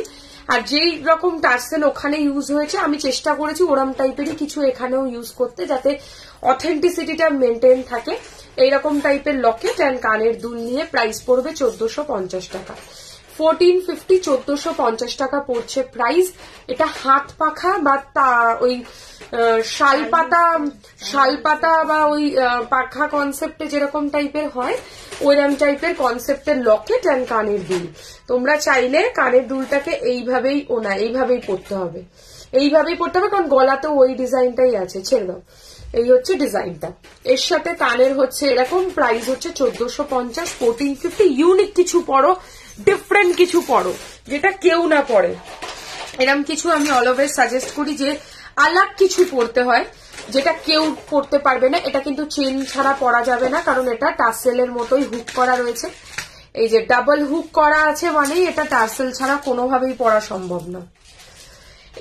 আর যেই রকম টার্সেল ওখানে ইউজ হয়েছে আমি চেষ্টা করেছি ওরম টাইপেরই কিছু এখানেও ইউজ করতে যাতে অথেন্টিসিটিটা মেনটেন থাকে এইরকম টাইপের লকেট অ্যান্ড কানের দুল নিয়ে প্রাইস পড়বে চোদ্দশো টাকা ফোরটিন ফিফটি চোদ্দশো পঞ্চাশ টাকা পড়ছে প্রাইস এটা হাত পাখা বা তা ওই শাল পাতা শাল পাতা বা ওই পাখা কনসেপ্টে যেরকম টাইপের হয় ওইরকম টাইপের কনসেপ্টের লকেট অ্যান্ড কানের দুল তোমরা চাইলে কানের দুলটাকে এইভাবেই ওনা এইভাবেই পড়তে হবে এইভাবেই পড়তে হবে কারণ তো ওই ডিজাইনটাই আছে ছেড়ে দাও এই হচ্ছে ডিজাইনটা এর সাথে কানের হচ্ছে এরকম প্রাইস হচ্ছে চোদ্দশো পঞ্চাশ ফোরটিন ফিফটি ইউনিক কিছু পরো ডিফারেন্ট কিছু পড়ো যেটা কেউ না পড়ে এরম কিছু আমি অলওয়েজ সাজেস্ট করি যে আলাপ কিছু পড়তে হয় যেটা কেউ পড়তে পারবে না এটা কিন্তু চেন ছাড়া পরা যাবে না কারণ এটা টাসেলের মতোই হুক করা রয়েছে এই যে ডাবল হুক করা আছে মানে এটা টার্সেল ছাড়া কোনোভাবেই পরা সম্ভব না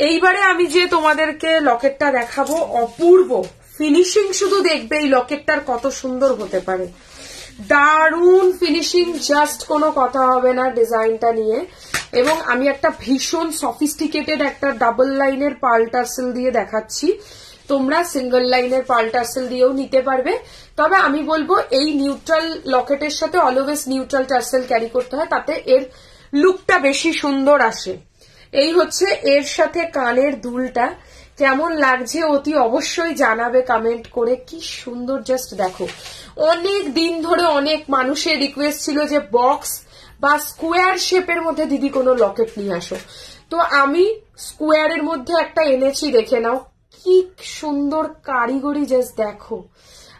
এইবারে আমি যে তোমাদেরকে লকেটটা দেখাবো অপূর্ব ফিনিশিং শুধু দেখবে এই লকেটটার কত সুন্দর হতে পারে দারুণ ফিনিশিং জাস্ট কোনো কথা হবে না ডিজাইনটা নিয়ে এবং আমি একটা ভীষণ সফিস্টিকেটেড একটা ডাবল লাইনের পাল দিয়ে দেখাচ্ছি তোমরা সিঙ্গেল লাইনের পাল দিয়েও নিতে পারবে তবে আমি বলবো এই নিউট্রাল লকেটের সাথে অলওয়েজ নিউট্রাল টার্সেল ক্যারি করতে হয় তাতে এর লুকটা বেশি সুন্দর আসে এই হচ্ছে এর সাথে কানের দুলটা কেমন লাগছে অতি অবশ্যই জানাবে কমেন্ট করে কি সুন্দর জাস্ট দেখো অনেক দিন ধরে অনেক মানুষের রিকোয়েস্ট ছিল যে বক্স বা স্কোয়ার শেপের মধ্যে দিদি কোনো লকেট নিয়ে আসো তো আমি স্কোয়ারের মধ্যে একটা এনেছি দেখে নাও কি সুন্দর কারিগরি জাস্ট দেখো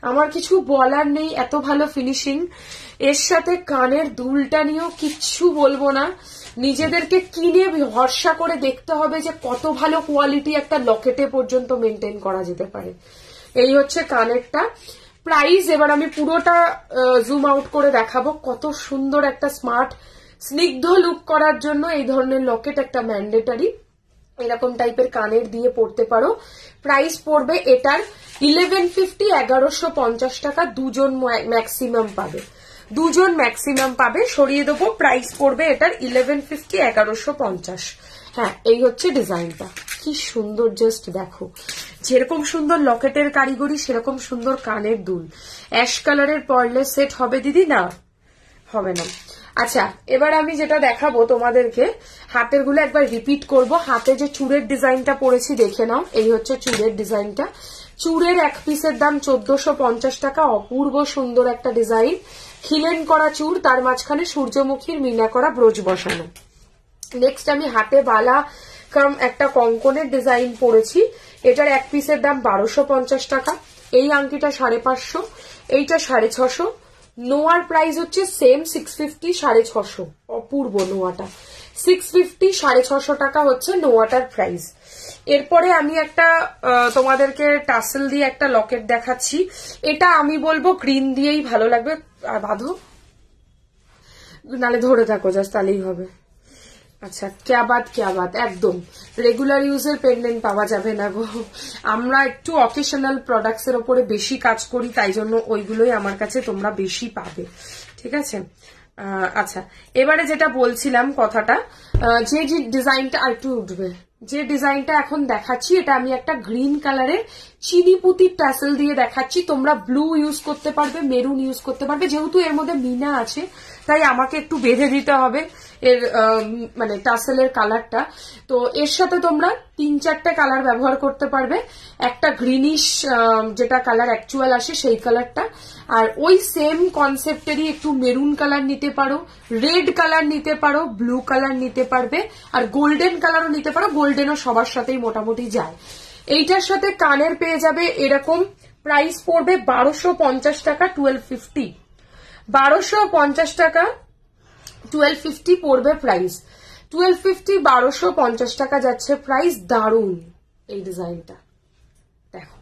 আমার কিছু বলার নেই এত ভালো ফিনিশিং এর সাথে কানের দুলটা নিয়েও কিচ্ছু বলবো না নিজেদেরকে কিনে ভরসা করে দেখতে হবে যে কত ভালো কোয়ালিটি একটা লকেটে পর্যন্ত মেনটেন করা যেতে পারে এই হচ্ছে কানেরটা প্রাইস এবার আমি পুরোটা জুম আউট করে দেখাবো কত সুন্দর একটা স্মার্ট স্নিগ্ধ লুক করার জন্য এই ধরনের লকেট একটা ম্যান্ডেটারি এরকম টাইপের কানের দিয়ে পড়তে পারো প্রাইস পড়বে এটার ইলেভেন ফিফটি এগারোশো পঞ্চাশ টাকা দুজন ম্যাক্সিমাম পাবে দুজন ম্যাক্সিমাম পাবে সরিয়ে দেবো প্রাইস পড়বে এটার ইলেভেন ফিফটি এগারোশো পঞ্চাশ হ্যাঁ এই হচ্ছে ডিজাইনটা কি সুন্দর জাস্ট দেখো যেরকম সুন্দর লকেটের কারিগরি সেরকম সুন্দর কানের দুল অ্যাশ কালারের পরলেস সেট হবে দিদি না হবে না আচ্ছা এবার আমি যেটা দেখাবো তোমাদেরকে হাতের গুলো একবার রিপিট করব হাতে যে চুড়ের ডিজাইনটা পড়েছি দেখে নাও এই হচ্ছে চুরের ডিজাইনটা চুড়ের এক পিসের দাম চোদ্দশো টাকা অপূর্ব সুন্দর একটা ডিজাইন খিলেন করা চুর তার মাঝখানে সূর্যমুখীর মিনা করা ব্রোজ বসানো নেক্সট আমি হাতে বালা কাম একটা কঙ্কনের ডিজাইন পরেছি এটার এক পিসের দাম বারোশো পঞ্চাশ টাকা এই আংটিটা সাড়ে পাঁচশো এইটা সাড়ে ছশো নোয়ার প্রাইস হচ্ছে সেম সিক্স ফিফটি সাড়ে ছশো অপূর্ব নোয়াটা সিক্স ফিফটি সাড়ে ছশো টাকা হচ্ছে নো ওয়াটার প্রাইস এরপরে আমি একটা তোমাদেরকে টাসেল দিয়ে একটা লকেট দেখাচ্ছি এটা আমি বলবো গ্রিন দিয়েই ভালো লাগবে আর বাঁধো নালে ধরে থাকো জাস্ট তাহলেই হবে আচ্ছা ক্যাবাদ ক্যাবাদ একদম রেগুলার ইউজের পেন্ডেন্ট পাওয়া যাবে না গো আমরা একটু অকেশনাল প্রোডাক্টসের ওপরে বেশি কাজ করি তাই জন্য ওইগুলোই আমার কাছে তোমরা বেশি পাবে ঠিক আছে আচ্ছা এবারে যেটা বলছিলাম কথাটা যে যে ডিজাইনটা আর একটু উঠবে যে ডিজাইনটা এখন দেখাচ্ছি এটা আমি একটা গ্রিন কালারের চিনিপুতির ট্যাসেল দিয়ে দেখাচ্ছি তোমরা ব্লু ইউজ করতে পারবে মেরুন ইউজ করতে পারবে যেহেতু এর মধ্যে মিনা আছে তাই আমাকে একটু বেঁধে দিতে হবে এর মানে টাসেলের কালারটা তো এর সাথে তোমরা তিন চারটে কালার ব্যবহার করতে পারবে একটা গ্রিনিশ যেটা কালার অ্যাকচুয়াল আসে সেই কালারটা আর ওই সেম কনসেপ্টেরই একটু মেরুন কালার নিতে পারো রেড কালার নিতে পারো ব্লু কালার নিতে পারবে আর গোল্ডেন কালারও নিতে পারো গোল্ডেনও সবার সাথেই মোটামুটি যায় এইটার সাথে কানের পেয়ে যাবে এরকম প্রাইস পড়বে বারোশো পঞ্চাশ টাকা টুয়েলভ ফিফটি বারোশো পঞ্চাশ টাকা টুয়েলভ ফিফটি পড়বে প্রাইস টুয়েলভ ফিফটি বারোশো পঞ্চাশ টাকা যাচ্ছে প্রাইস দারুণ এই ডিজাইনটা দেখো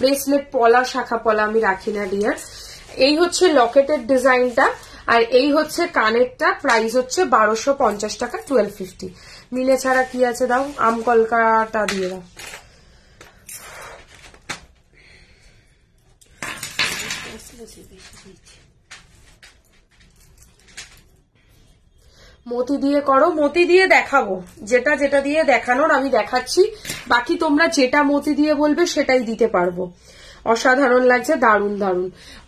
ব্রেসলেট পলা শাখা পলা আমি রাখি না ডিয়ার এই হচ্ছে লকেটের ডিজাইনটা আর এই হচ্ছে কানেরটা প্রাইস হচ্ছে বারোশো পঞ্চাশ টাকা টুয়েলভ ফিফটি নিলে ছাড়া কি আছে দাও আমকলকাটা দিয়ে দাও মতি দিয়ে করো মতি দিয়ে দেখাবো যেটা যেটা দিয়ে দেখানোর আমি দেখাচ্ছি বাকি তোমরা যেটা মতি দিয়ে বলবে সেটাই দিতে পারবো অসাধারণ লাগছে দারুণ দারুণ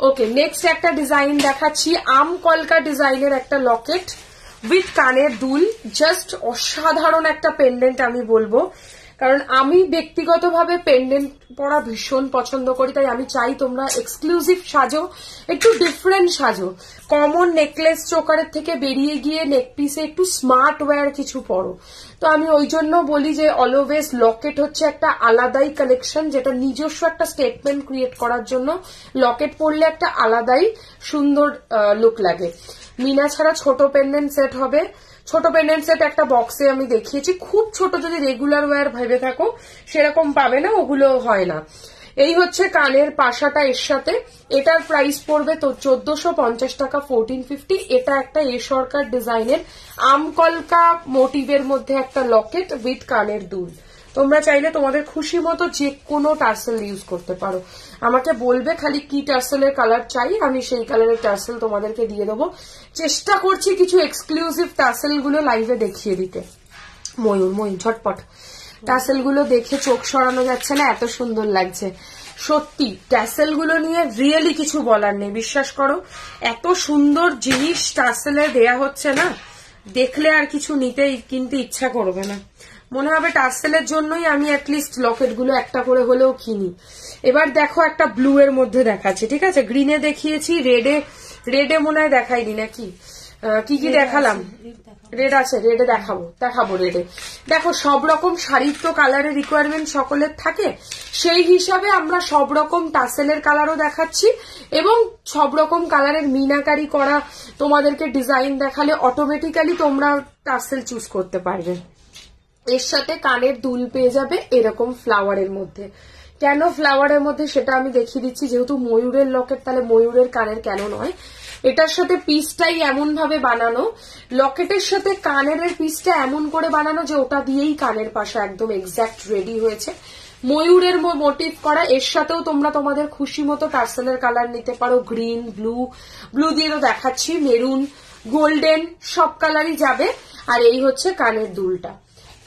ওকে নেক্সট একটা ডিজাইন দেখাচ্ছি আম কলকা ডিজাইনের একটা লকেট উইথ কানের দুল জাস্ট অসাধারণ একটা পেন্ডেন্ট আমি বলবো কারণ আমি ব্যক্তিগতভাবে পেন্ডেন্ট পরা ভীষণ পছন্দ করি তাই আমি চাই তোমরা এক্সক্লুসিভ সাজো একটু ডিফারেন্ট সাজো কমন নেকলেস চোকারের থেকে বেরিয়ে গিয়ে নেকপিসে একটু স্মার্ট ওয়্যার কিছু পরো তো আমি ওই জন্য বলি যে অলওয়েজ লকেট হচ্ছে একটা আলাদাই কালেকশন যেটা নিজস্ব একটা স্টেটমেন্ট ক্রিয়েট করার জন্য লকেট পরলে একটা আলাদাই সুন্দর লুক লাগে মিনা ছাড়া ছোট পেন্ডেন্ট সেট হবে ছোট পেন্ডেন্ট সেট একটা বক্সে আমি দেখিয়েছি খুব ছোট যদি রেগুলার ওয়ার ভেবে থাকো সেরকম পাবে না ওগুলো হয় না এই হচ্ছে কানের পাশাটা এর সাথে এটার প্রাইস পড়বে তো চোদ্দশো পঞ্চাশ টাকা ফোরটিন ফিফটি এটা একটা এ সরকার ডিজাইনের আমকলকা মোটিভের মধ্যে একটা লকেট উইথ কানের দুল তোমরা চাইলে তোমাদের খুশি মতো যে কোনো টার্সেল ইউজ করতে পারো আমাকে বলবে খালি কি টার্সেলের কালার চাই আমি সেই কালারের টার্সেল তোমাদেরকে দিয়ে দেবো চেষ্টা করছি কিছু এক্সক্লুসিভ টার্সেলগুলো লাইভে দেখিয়ে দিতে ময়ূর ময়ূর ঝটপট টার্সেলগুলো দেখে চোখ সরানো যাচ্ছে না এত সুন্দর লাগছে সত্যি গুলো নিয়ে রিয়েলি কিছু বলার নেই বিশ্বাস করো এত সুন্দর জিনিস টার্সেলে দেয়া হচ্ছে না দেখলে আর কিছু নিতে কিনতে ইচ্ছা করবে না মনে হবে টার্সেলের জন্যই আমি অ্যাটলিস্ট লকেটগুলো একটা করে হলেও কিনি এবার দেখো একটা ব্লু এর মধ্যে দেখাচ্ছে ঠিক আছে গ্রিনে দেখিয়েছি রেডে রেডে মনে হয় দেখাইনি নাকি কি কি দেখালাম রেড আছে রেডে দেখাবো দেখাবো রেডে দেখো সব রকম শাড়ির তো কালারের রিকোয়ারমেন্ট সকলের থাকে সেই হিসাবে আমরা সব রকম টাসেলের কালারও দেখাচ্ছি এবং সব রকম কালারের মিনাকারি করা তোমাদেরকে ডিজাইন দেখালে অটোমেটিক্যালি তোমরা টাসেল চুজ করতে পারবে এর সাথে কানের দুল পেয়ে যাবে এরকম ফ্লাওয়ারের মধ্যে কেন ফ্লাওয়ারের মধ্যে সেটা আমি দেখিয়ে দিচ্ছি যেহেতু ময়ূরের লকেট তাহলে ময়ূরের কানের কেন নয় এটার সাথে পিসটাই এমন ভাবে বানানো লকেটের সাথে কানের পিসটা এমন করে বানানো যে ওটা দিয়েই কানের পাশে একদম এক্স্যাক্ট রেডি হয়েছে ময়ূরের মোটিভ করা এর সাথেও তোমরা তোমাদের খুশি মতো টার্সেলের কালার নিতে পারো গ্রিন ব্লু ব্লু দিয়ে তো দেখাচ্ছি মেরুন গোল্ডেন সব কালারই যাবে আর এই হচ্ছে কানের দুলটা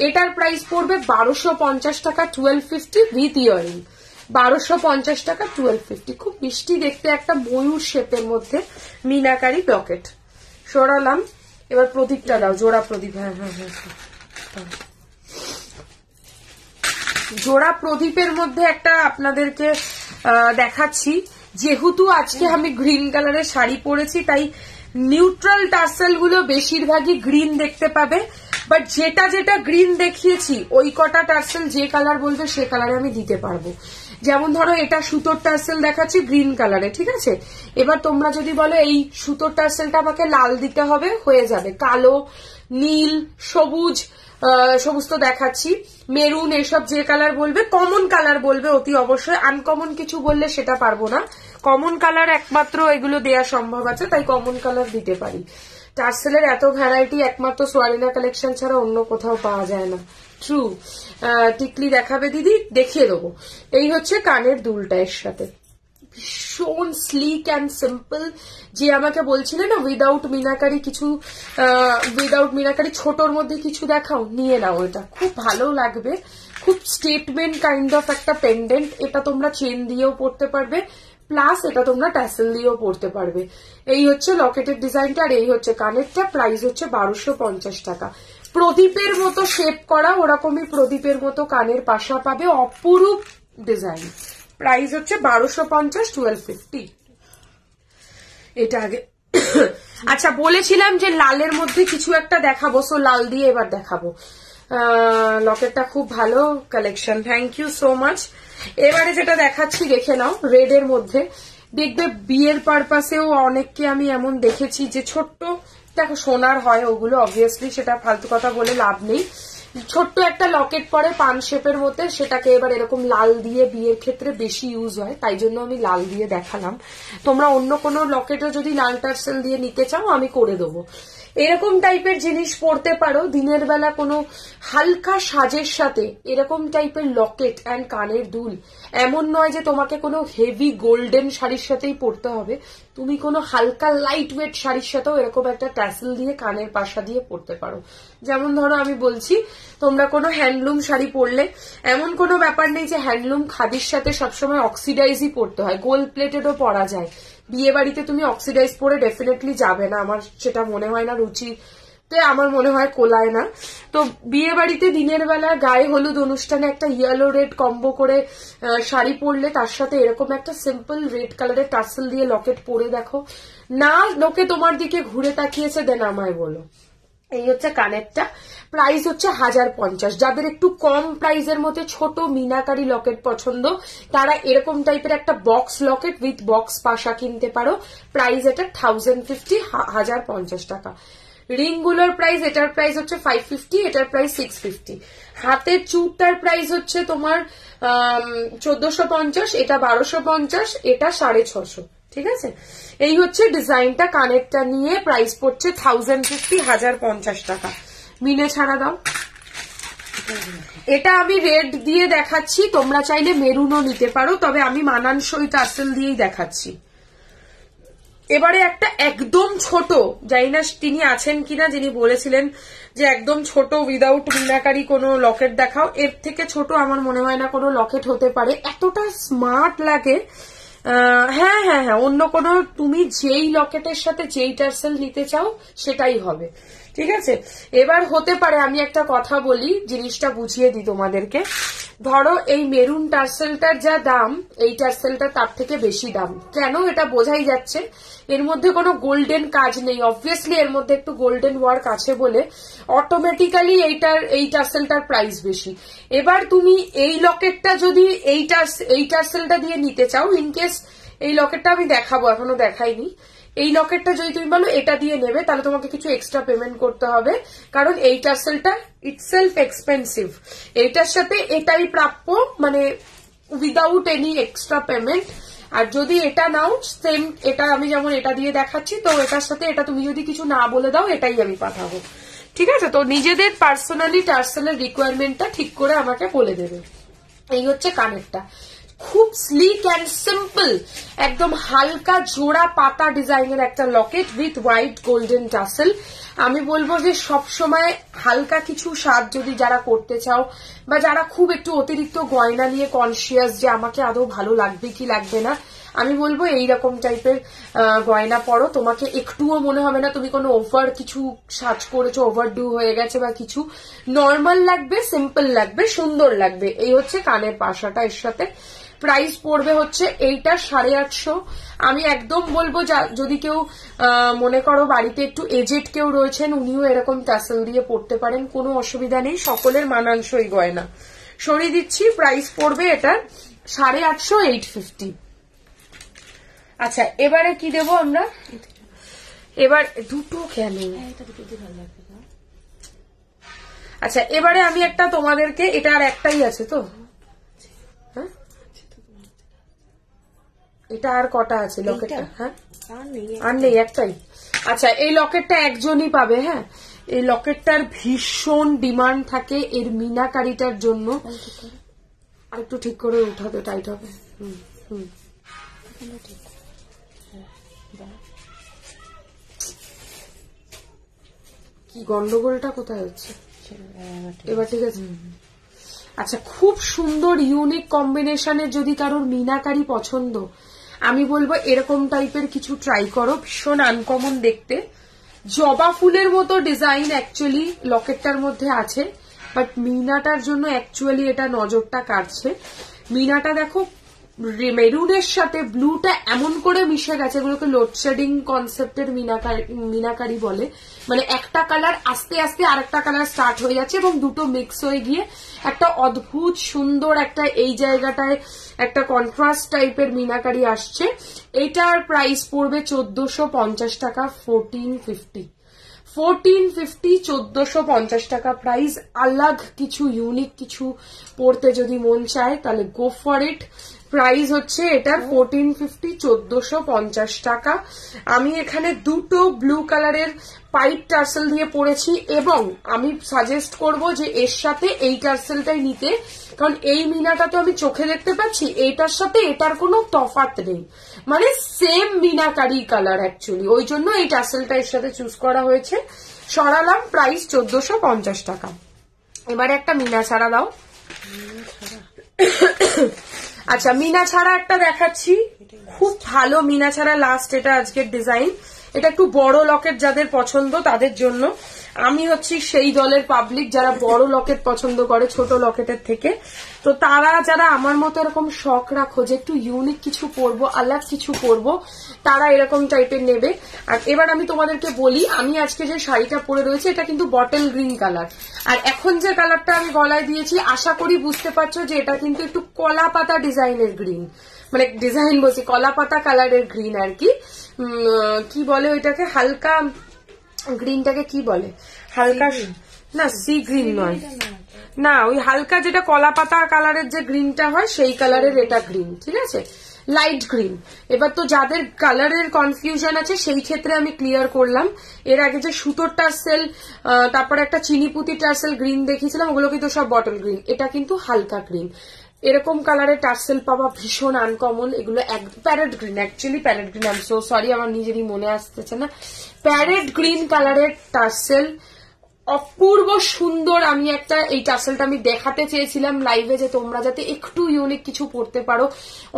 এটার প্রাইস পড়বে বারোশো পঞ্চাশ টাকা টুয়েলভ ফিফটি উইথ ইয়ারিং বারোশো পঞ্চাশ টাকা টুয়েলভ ফিফটি খুব মিষ্টি দেখতে একটা ময়ূর শেপের মধ্যে মিনাকারি ব্লকেট সরালাম এবার প্রদীপটা দাও জোড়া প্রদীপ হ্যাঁ হ্যাঁ হ্যাঁ, হ্যাঁ। জোড়া প্রদীপের মধ্যে একটা আপনাদেরকে দেখাচ্ছি যেহেতু আজকে আমি গ্রিন কালারের শাড়ি পরেছি তাই নিউট্রাল টার্সেল গুলো বেশিরভাগই গ্রিন দেখতে পাবে বাট যেটা যেটা গ্রিন দেখিয়েছি ওই কটা টার্সেল যে কালার বলবে সে কালারে আমি দিতে পারবো যেমন ধরো এটা সুতোর টার্সেল দেখাচ্ছি গ্রিন কালারে ঠিক আছে এবার তোমরা যদি বলো এই সুতোর টার্সেলটা আমাকে লাল দিতে হবে হয়ে যাবে কালো নীল সবুজ সমস্ত দেখাচ্ছি মেরুন এসব যে কালার বলবে কমন কালার বলবে অতি অবশ্যই আনকমন কিছু বললে সেটা পারবো না কমন কালার একমাত্র এগুলো দেয়া সম্ভব আছে তাই কমন কালার দিতে পারি টার্সেলের এত ভ্যারাইটি একমাত্র সোয়ালিনা কালেকশন ছাড়া অন্য কোথাও পাওয়া যায় না ট্রু টিকলি দেখাবে দিদি দেখিয়ে দেবো এই হচ্ছে কানের দুলটা এর সাথে ভীষণ স্লিক অ্যান্ড সিম্পল যে আমাকে বলছিলে না উইদাউট মিনাকারি কিছু উইদাউট মিনাকারি ছোটর মধ্যে কিছু দেখাও নিয়ে নাও এটা খুব ভালো লাগবে খুব স্টেটমেন্ট কাইন্ড অফ একটা পেন্ডেন্ট এটা তোমরা চেন দিয়েও পড়তে পারবে প্লাস এটা তোমরা ট্যাসেল দিয়েও পড়তে পারবে এই হচ্ছে লকেটের ডিজাইনটা আর এই হচ্ছে কানেরটা প্রাইস হচ্ছে বারোশো পঞ্চাশ টাকা প্রদীপের মতো শেপ করা ওরকমই প্রদীপের মতো কানের পাশা পাবে অপরূপ ডিজাইন প্রাইস হচ্ছে বারোশো পঞ্চাশ টুয়েলভ ফিফটি এটা আগে আচ্ছা বলেছিলাম যে লালের মধ্যে কিছু একটা দেখাবো সো লাল দিয়ে এবার দেখাবো লকেটটা খুব ভালো collection thank you so much এবারে যেটা দেখাচ্ছি দেখে নাও রেড এর মধ্যে দেখবে বিয়ের পারপাসেও অনেককে আমি এমন দেখেছি যে ছোট্ট দেখো সোনার হয় ওগুলো অবভিয়াসলি সেটা ফালতু কথা বলে লাভ নেই ছোট্ট একটা লকেট পরে পান শেপের মধ্যে সেটাকে এবার এরকম লাল দিয়ে বিয়ের ক্ষেত্রে বেশি ইউজ হয় তাই জন্য আমি লাল দিয়ে দেখালাম তোমরা অন্য কোনো লকেটও যদি লাল টার্সেল দিয়ে নিতে চাও আমি করে দেবো এরকম টাইপের জিনিস পরতে পারো দিনের বেলা কোনো হালকা সাজের সাথে এরকম টাইপের লকেট অ্যান্ড কানের দুল এমন নয় যে তোমাকে কোনো হেভি গোল্ডেন শাড়ির সাথেই পরতে হবে তুমি কোনো হালকা লাইট ওয়েট শাড়ির সাথেও এরকম একটা ট্যাসেল দিয়ে কানের পাশা দিয়ে পরতে পারো যেমন ধরো আমি বলছি তোমরা কোনো হ্যান্ডলুম শাড়ি পরলে এমন কোনো ব্যাপার নেই যে হ্যান্ডলুম খাদির সাথে সবসময় অক্সিডাইজই পরতে হয় গোল্ড প্লেটেডও পরা যায় বিয়ে বাড়িতে তুমি অক্সিডাইজ পরে ডেফিনেটলি যাবে না আমার সেটা মনে হয় না রুচি আমার মনে হয় কোলায় না তো বিয়ে বাড়িতে দিনের বেলা গায়ে হলুদ অনুষ্ঠানে একটা ইয়েলো রেড কম্বো করে শাড়ি পরলে তার সাথে এরকম একটা সিম্পল রেড কালারের টাসেল দিয়ে লকেট পরে দেখো না লোকে তোমার দিকে ঘুরে তাকিয়েছে দেন আমায় বলো এই হচ্ছে কানেরটা প্রাইস হচ্ছে হাজার পঞ্চাশ যাদের একটু কম প্রাইসের মধ্যে ছোট মিনাকারি লকেট পছন্দ তারা এরকম টাইপের একটা বক্স লকেট উইথ বক্স পাশা কিনতে পারো প্রাইস এটা থাউজেন্ড ফিফটি হাজার পঞ্চাশ টাকা রিংগুলোর প্রাইস এটার প্রাইস হচ্ছে ফাইভ ফিফটি এটার প্রাইস সিক্স ফিফটি হাতের চুটটার প্রাইস হচ্ছে তোমার চোদ্দশো পঞ্চাশ এটা বারোশো পঞ্চাশ এটা সাড়ে ছশো ঠিক আছে এই হচ্ছে ডিজাইনটা কানেরটা নিয়ে প্রাইস পড়ছে থাউজেন্ড ফিফটি হাজার পঞ্চাশ টাকা মিনে ছাড়া দাও এটা আমি রেড দিয়ে দেখাচ্ছি তোমরা চাইলে মেরুনও নিতে পারো তবে আমি মানানসই টার্সেল দিয়েই দেখাচ্ছি এবারে একটা একদম ছোট যাই না তিনি আছেন কিনা যিনি বলেছিলেন যে একদম ছোট উইদাউট মিনাকারি কোনো লকেট দেখাও এর থেকে ছোট আমার মনে হয় না কোনো লকেট হতে পারে এতটা স্মার্ট লাগে হ্যাঁ হ্যাঁ হ্যাঁ অন্য কোনো তুমি যেই লকেটের সাথে যেই টার্সেল নিতে চাও সেটাই হবে ঠিক আছে এবার হতে পারে আমি একটা কথা বলি জিনিসটা বুঝিয়ে দিই তোমাদেরকে ধরো এই মেরুন টার্সেলটার যা দাম এই টার্সেলটা তার থেকে বেশি দাম কেন এটা বোঝাই যাচ্ছে এর মধ্যে কোনো গোল্ডেন কাজ নেই অবভিয়াসলি এর মধ্যে একটু গোল্ডেন ওয়ার্ক আছে বলে অটোমেটিক্যালি এইটার এই টার্সেলটার প্রাইস বেশি এবার তুমি এই লকেটটা যদি এই টার্স এই টার্সেলটা দিয়ে নিতে চাও ইনকেস এই লকেটটা আমি দেখাবো এখনো দেখাইনি এই লকেটটা যদি তুমি বলো এটা দিয়ে নেবে তাহলে তোমাকে কিছু এক্সট্রা পেমেন্ট করতে হবে কারণ এই টার্সেলটা সেলফ এক্সপেন্সিভ এইটার সাথে এটাই প্রাপ্য মানে উইদাউট এনি এক্সট্রা পেমেন্ট আর যদি এটা নাও সেম এটা আমি যেমন এটা দিয়ে দেখাচ্ছি তো এটার সাথে এটা তুমি যদি কিছু না বলে দাও এটাই আমি পাঠাবো ঠিক আছে তো নিজেদের পার্সোনালি টার্সেলের রিকোয়ারমেন্টটা ঠিক করে আমাকে বলে দেবে এই হচ্ছে কানেরটা খুব স্লিক অ্যান্ড সিম্পল একদম হালকা জোড়া পাতা ডিজাইনের একটা locket with white golden tassel আমি বলবো যে সব সময় হালকা কিছু স্বাদ যদি যারা করতে চাও বা যারা খুব একটু অতিরিক্ত গয়না নিয়ে কনসিয়াস যে আমাকে আদৌ ভালো লাগবে কি লাগবে না আমি বলবো এইরকম টাইপের গয়না পরো তোমাকে একটুও মনে হবে না তুমি কোনো ওভার কিছু সাজ করেছো ওভার ডু হয়ে গেছে বা কিছু নর্মাল লাগবে সিম্পল লাগবে সুন্দর লাগবে এই হচ্ছে কানের পাশাটা এর সাথে প্রাইস পড়বে হচ্ছে এইটা সাড়ে আটশো আমি একদম বলবো যদি কেউ মনে করো বাড়িতে একটু এজেড কেউ রয়েছেন উনিও এরকম ট্যাসেল দিয়ে পড়তে পারেন কোনো অসুবিধা নেই সকলের মানানসই গয়না সরিয়ে দিচ্ছি প্রাইস পড়বে এটার সাড়ে আটশো এইট ফিফটি আচ্ছা এবারে কি দেব আমরা এবার দুটো কেন হ্যাঁ, আচ্ছা এবারে আমি একটা তোমাদেরকে এটা আর একটাই আছে তো এটা আর কটা আছে লকেটটা হ্যাঁ আর নেই একটাই আচ্ছা এই লকেটটা একজনই পাবে হ্যাঁ এই লকেটটার ভীষণ ডিমান্ড থাকে এর মিনাকারিটার জন্য আরেকটু ঠিক করে উঠাতে টাইট হবে হ্যাঁ, কি গন্ডগোলটা কোথায় হচ্ছে হ্যাঁ, এবার ঠিক আছে আচ্ছা খুব সুন্দর ইউনিক কম্বিনেশনের যদি কারোর মিনাকারি পছন্দ আমি বলবো এরকম টাইপের কিছু ট্রাই করো ভীষণ আনকমন দেখতে জবা ফুলের মতো ডিজাইন অ্যাকচুয়ালি লকেটটার মধ্যে আছে বাট মিনাটার জন্য অ্যাকচুয়ালি এটা নজরটা কাটছে মিনাটা দেখো মেরুনের সাথে ব্লুটা এমন করে মিশে গেছে এগুলোকে লোডশেডিং কনসেপ্টের মিনাকারি বলে মানে একটা কালার আস্তে আস্তে আরেকটা কালার স্টার্ট হয়ে যাচ্ছে এবং দুটো মিক্স হয়ে গিয়ে একটা অদ্ভুত সুন্দর একটা এই জায়গাটায় একটা কন্ট্রাস্ট টাইপের মিনাকারি আসছে এটার প্রাইস পড়বে চোদ্দশো পঞ্চাশ টাকা ফোরটিন ফিফটি ফোরটিন ফিফটি চোদ্দশো পঞ্চাশ টাকা প্রাইস আলাদ কিছু ইউনিক কিছু পড়তে যদি মন চায় তাহলে গো ফর ইট প্রাইস হচ্ছে এটার ফোরটিন ফিফটি চোদ্দশো পঞ্চাশ টাকা আমি এখানে দুটো ব্লু কালারের পাইপ টার্সেল দিয়ে পড়েছি এবং আমি সাজেস্ট করব যে এর সাথে এই টার্সেলটাই নিতে কারণ এই মিনাটা তো আমি চোখে দেখতে পাচ্ছি এইটার সাথে এটার কোনো তফাত নেই মানে সেম মিনাকারি কালার অ্যাকচুয়ালি ওই জন্য এই টার্সেলটা এর সাথে চুজ করা হয়েছে সরালাম প্রাইস চোদ্দশো পঞ্চাশ টাকা এবারে একটা মিনা সারা দাও আচ্ছা মিনা ছাড়া একটা দেখাচ্ছি খুব ভালো মিনা ছাড়া লাস্ট এটা আজকের ডিজাইন এটা একটু বড় লকেট যাদের পছন্দ তাদের জন্য আমি হচ্ছি সেই দলের পাবলিক যারা বড় লকেট পছন্দ করে ছোট লকেটের থেকে তো তারা যারা আমার মতো এরকম শখ রাখো যে একটু ইউনিক কিছু পরবো আলাদ কিছু পরবো তারা এরকম টাইপের নেবে আর এবার আমি তোমাদেরকে বলি আমি আজকে যে শাড়িটা পরে রয়েছে এটা কিন্তু বটল গ্রিন কালার আর এখন যে কালারটা আমি গলায় দিয়েছি আশা করি বুঝতে পারছো যে এটা কিন্তু একটু কলা পাতা ডিজাইনের গ্রিন মানে ডিজাইন বলছি কলা পাতা কালারের গ্রিন আর কি কি বলে ওইটাকে হালকা গ্রিনটাকে কি বলে হালকা না সি গ্রিন নয় না ওই হালকা যেটা কলা পাতা কালারের যে গ্রিনটা হয় সেই কালারের এটা গ্রিন ঠিক আছে লাইট গ্রিন এবার তো যাদের কালারের কনফিউশন আছে সেই ক্ষেত্রে আমি ক্লিয়ার করলাম এর আগে যে সুতোর টার্সেল তারপরে একটা চিনিপুতি টার্সেল গ্রিন দেখিয়েছিলাম ওগুলো কিন্তু সব বটল গ্রিন এটা কিন্তু হালকা গ্রিন এরকম কালারের টার্সেল পাওয়া ভীষণ আনকমন এগুলো এক parrot green actually parrot green I so sorry আমার নিজেরই মনে আসতেছে না প্যারেট গ্রিন কালারের টার্সেল অপূর্ব সুন্দর আমি একটা এই টার্সেলটা আমি দেখাতে চেয়েছিলাম লাইভে যে তোমরা যাতে একটু ইউনিক কিছু পড়তে পারো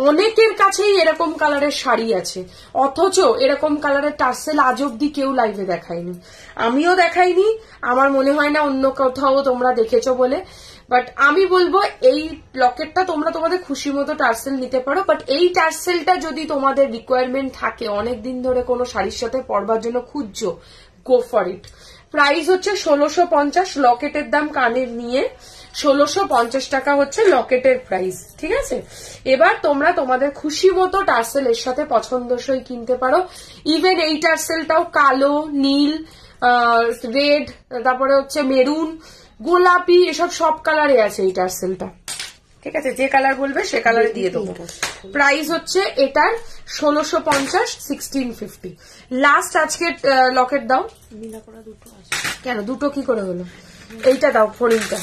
অনেকের কাছেই এরকম কালারের শাড়ি আছে অথচ এরকম কালারের টার্সেল আজ অব্দি কেউ লাইভে দেখায়নি আমিও দেখাইনি আমার মনে হয় না অন্য কোথাও তোমরা দেখেছো বলে বাট আমি বলবো এই লকেটটা তোমরা তোমাদের খুশি মতো টার্সেল নিতে পারো বাট এই টার্সেলটা যদি তোমাদের রিকোয়ারমেন্ট থাকে অনেক দিন ধরে কোনো শাড়ির সাথে পরবার জন্য খুঁজছো গো ফর ইট প্রাইস হচ্ছে ষোলোশো পঞ্চাশ লকেটের দাম কানের নিয়ে ষোলোশো পঞ্চাশ টাকা হচ্ছে লকেটের প্রাইস ঠিক আছে এবার তোমরা তোমাদের খুশি মতো টার্সেল এর সাথে পছন্দসই কিনতে পারো ইভেন এই টার্সেলটাও কালো নীল রেড তারপরে হচ্ছে মেরুন গোলাপি এসব সব কালারে আছে এই টার্সেলটা ঠিক আছে যে কালার বলবে সে কালার দিয়ে দেবো প্রাইস হচ্ছে এটার ষোলোশো পঞ্চাশ সিক্সটিন ফিফটি লাস্ট আজকে লকেট দাও কেন দুটো কি করে হলো এইটা দাও ফরিংটা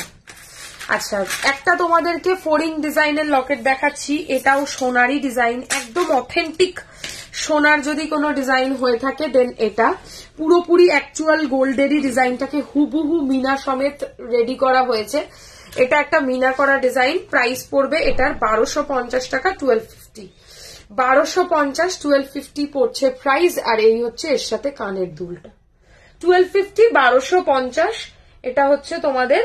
আচ্ছা একটা তোমাদেরকে ফরিং ডিজাইনের লকেট দেখাচ্ছি এটাও সোনারি ডিজাইন একদম অথেন্টিক সোনার যদি কোনো ডিজাইন হয়ে থাকে দেন এটা পুরোপুরি অ্যাকচুয়াল গোল্ডেরই ডিজাইনটাকে হুবুহু মিনা সমেত রেডি করা হয়েছে এটা একটা মিনা করা ডিজাইন প্রাইস পড়বে এটার বারোশো পঞ্চাশ টাকা টুয়েলভ ফিফটি বারোশো পঞ্চাশ টুয়েলভ ফিফটি পড়ছে প্রাইস আর এই হচ্ছে এর সাথে কানের দুলটা টুয়েলভ ফিফটি বারোশো পঞ্চাশ এটা হচ্ছে তোমাদের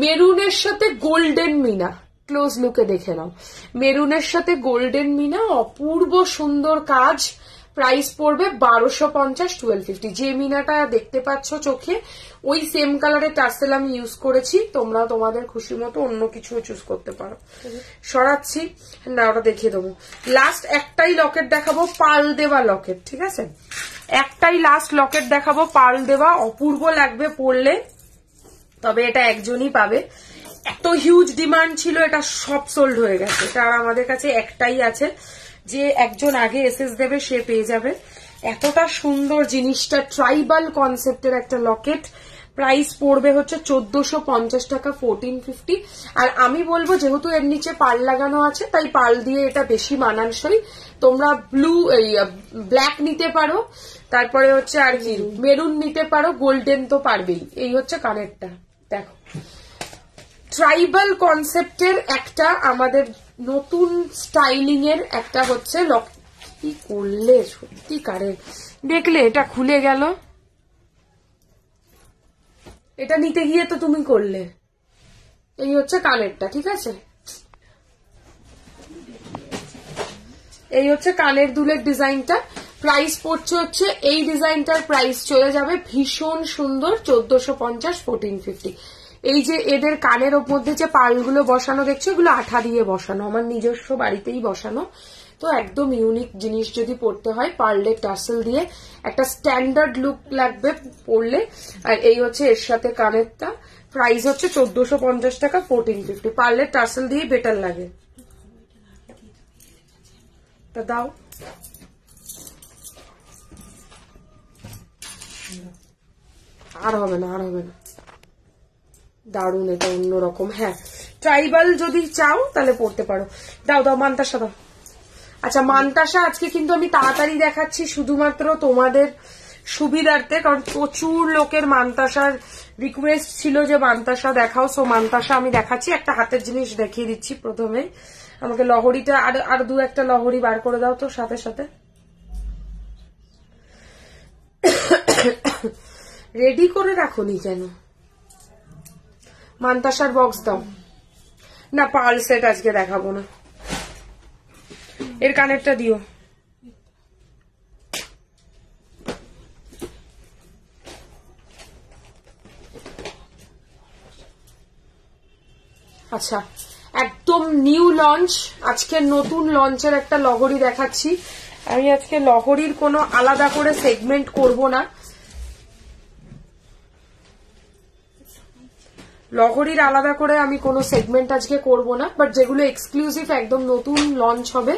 মেরুনের সাথে গোল্ডেন মিনা ক্লোজ লুকে দেখে নাও মেরুনের সাথে গোল্ডেন মিনা অপূর্ব সুন্দর কাজ প্রাইস পড়বে বারোশো পঞ্চাশ টুয়েলভ ফিফটি যে মিনাটা দেখতে পাচ্ছ চোখে ওই সেম কালারের টার্সেল আমি ইউজ করেছি তোমরা তোমাদের খুশি মতো অন্য কিছু চুজ করতে পারো সরাচ্ছি না ওটা দেখিয়ে দেবো লাস্ট একটাই লকেট দেখাবো পাল দেওয়া লকেট ঠিক আছে একটাই লাস্ট লকেট দেখাবো পাল দেওয়া অপূর্ব লাগবে পড়লে তবে এটা একজনই পাবে এত হিউজ ডিমান্ড ছিল এটা সব সোল্ড হয়ে গেছে এটা আর আমাদের কাছে একটাই আছে যে একজন আগে এসএস দেবে সে পেয়ে যাবে এতটা সুন্দর জিনিসটা ট্রাইবাল কনসেপ্টের একটা লকেট প্রাইস পড়বে হচ্ছে চোদ্দশো পঞ্চাশ টাকা ফোরটিন ফিফটি আর আমি বলবো যেহেতু এর নিচে পাল লাগানো আছে তাই পাল দিয়ে এটা বেশি মানানসই তোমরা ব্লু এই ব্ল্যাক নিতে পারো তারপরে হচ্ছে আর কি মেরুন নিতে পারো গোল্ডেন তো পারবেই এই হচ্ছে কানেরটা দেখো ট্রাইবাল কনসেপ্টের একটা আমাদের নতুন স্টাইলিং এর একটা হচ্ছে লক কি করলে সত্যিকারের দেখলে এটা খুলে গেল এটা নিতে গিয়ে তো তুমি করলে এই হচ্ছে কানেরটা ঠিক আছে এই হচ্ছে কানের দুলের ডিজাইনটা প্রাইস পড়ছে হচ্ছে এই ডিজাইনটার প্রাইস চলে যাবে ভীষণ সুন্দর চোদ্দশো পঞ্চাশ ফোরটিন ফিফটি এই যে এদের কানের ওপর যে পালগুলো বসানো দেখছো এগুলো আঠা দিয়ে বসানো আমার নিজস্ব বাড়িতেই বসানো তো একদম ইউনিক জিনিস যদি পড়তে হয় পারলে টাসেল দিয়ে একটা স্ট্যান্ডার্ড লুক লাগবে পড়লে আর এই হচ্ছে এর সাথে কানেরটা প্রাইস হচ্ছে চোদ্দশো পঞ্চাশ টাকা ফোরটিন ফিফটি পারলে টাসেল দিয়ে বেটার লাগে তা দাও আর হবে না আর হবে না দারুণ এটা অন্যরকম হ্যাঁ ট্রাইবাল যদি চাও তাহলে পড়তে পারো দাও দাও মানতার সাথে আচ্ছা মানতাসা আজকে কিন্তু আমি তাড়াতাড়ি দেখাচ্ছি শুধুমাত্র তোমাদের সুবিধার্থে কারণ প্রচুর লোকের মানতাসার রিকোয়েস্ট ছিল যে মানতাসা দেখাও সো মানতাসা আমি দেখাচ্ছি একটা হাতের জিনিস দেখিয়ে দিচ্ছি প্রথমে আমাকে লহরিটা আর আর দু একটা লহরি বার করে দাও তো সাথে সাথে রেডি করে রাখুনি কেন মানতাসার বক্স দাও না পাল সেট আজকে দেখাবো না এর কানেরটা দিও আচ্ছা একদম নিউ লঞ্চ আজকে নতুন লঞ্চের একটা লহরি দেখাচ্ছি আমি আজকে লহরির কোনো আলাদা করে সেগমেন্ট করব না লহরির আলাদা করে আমি কোনো সেগমেন্ট আজকে করব না বাট যেগুলো এক্সক্লুসিভ একদম নতুন লঞ্চ হবে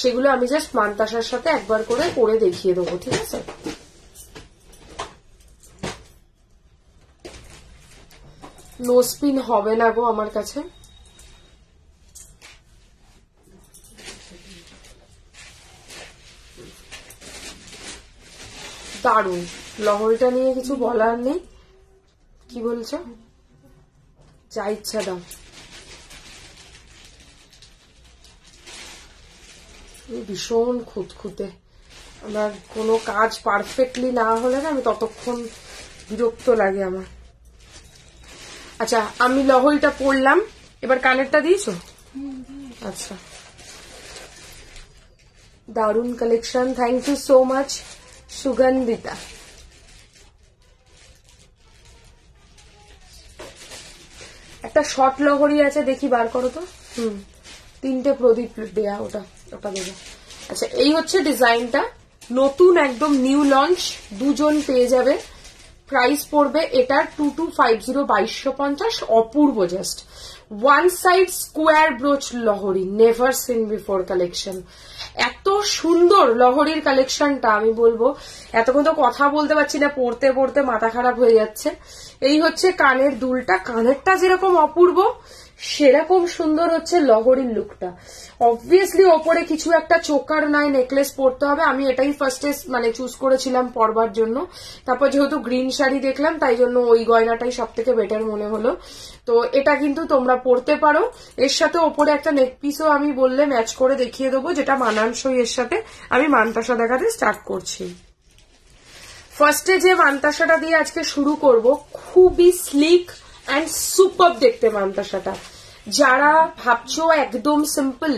সেগুলো আমি জাস্ট মান্তাসার সাথে একবার করে করে দেখিয়ে দেবো ঠিক আছে নো স্পিন হবে না গো আমার কাছে দারুণ লহরিটা নিয়ে কিছু বলার নেই কি বলছো যা ইচ্ছা দাও ভীষণ খুঁতখুঁতে আমার কোনো কাজ পারফেক্টলি না হলে না আমি ততক্ষণ বিরক্ত লাগে আমার আচ্ছা আমি লহলটা পড়লাম এবার কানেরটা দিয়েছো আচ্ছা দারুণ collection thank you so much Sugandhita একটা শর্ট লহরি আছে দেখি বার করো তো হুম তিনটে প্রদীপ দেয়া ওটা ওটা দেবো আচ্ছা এই হচ্ছে ডিজাইনটা নতুন একদম নিউ লঞ্চ দুজন পেয়ে যাবে প্রাইস পড়বে এটার টু টু ফাইভ জিরো বাইশশো পঞ্চাশ অপূর্ব just one side square brooch লহরি নেভার সিন বিফোর কালেকশন এত সুন্দর লহরির কালেকশনটা আমি বলবো এতক্ষণ তো কথা বলতে পারছি না পড়তে পড়তে মাথা খারাপ হয়ে যাচ্ছে এই হচ্ছে কানের দুলটা কানেরটা যেরকম অপূর্ব সেরকম সুন্দর হচ্ছে লহরির লুকটা অবভিয়াসলি ওপরে কিছু একটা চোকার নাই নেকলেস পরতে হবে আমি এটাই ফার্স্টে মানে চুজ করেছিলাম পরবার জন্য তারপর যেহেতু গ্রিন শাড়ি দেখলাম তাই জন্য ওই গয়নাটাই সব থেকে বেটার মনে হলো তো এটা কিন্তু তোমরা পরতে পারো এর সাথে ওপরে একটা নেকপিসও আমি বললে ম্যাচ করে দেখিয়ে দেবো যেটা মানানসই এর সাথে আমি মানতাসা দেখাতে স্টার্ট করছি ফার্স্টে যে মানতাসাটা দিয়ে আজকে শুরু করব খুবই স্লিক অ্যান্ড সুপার দেখতে মানতাসাটা যারা ভাবছো একদম সিম্পল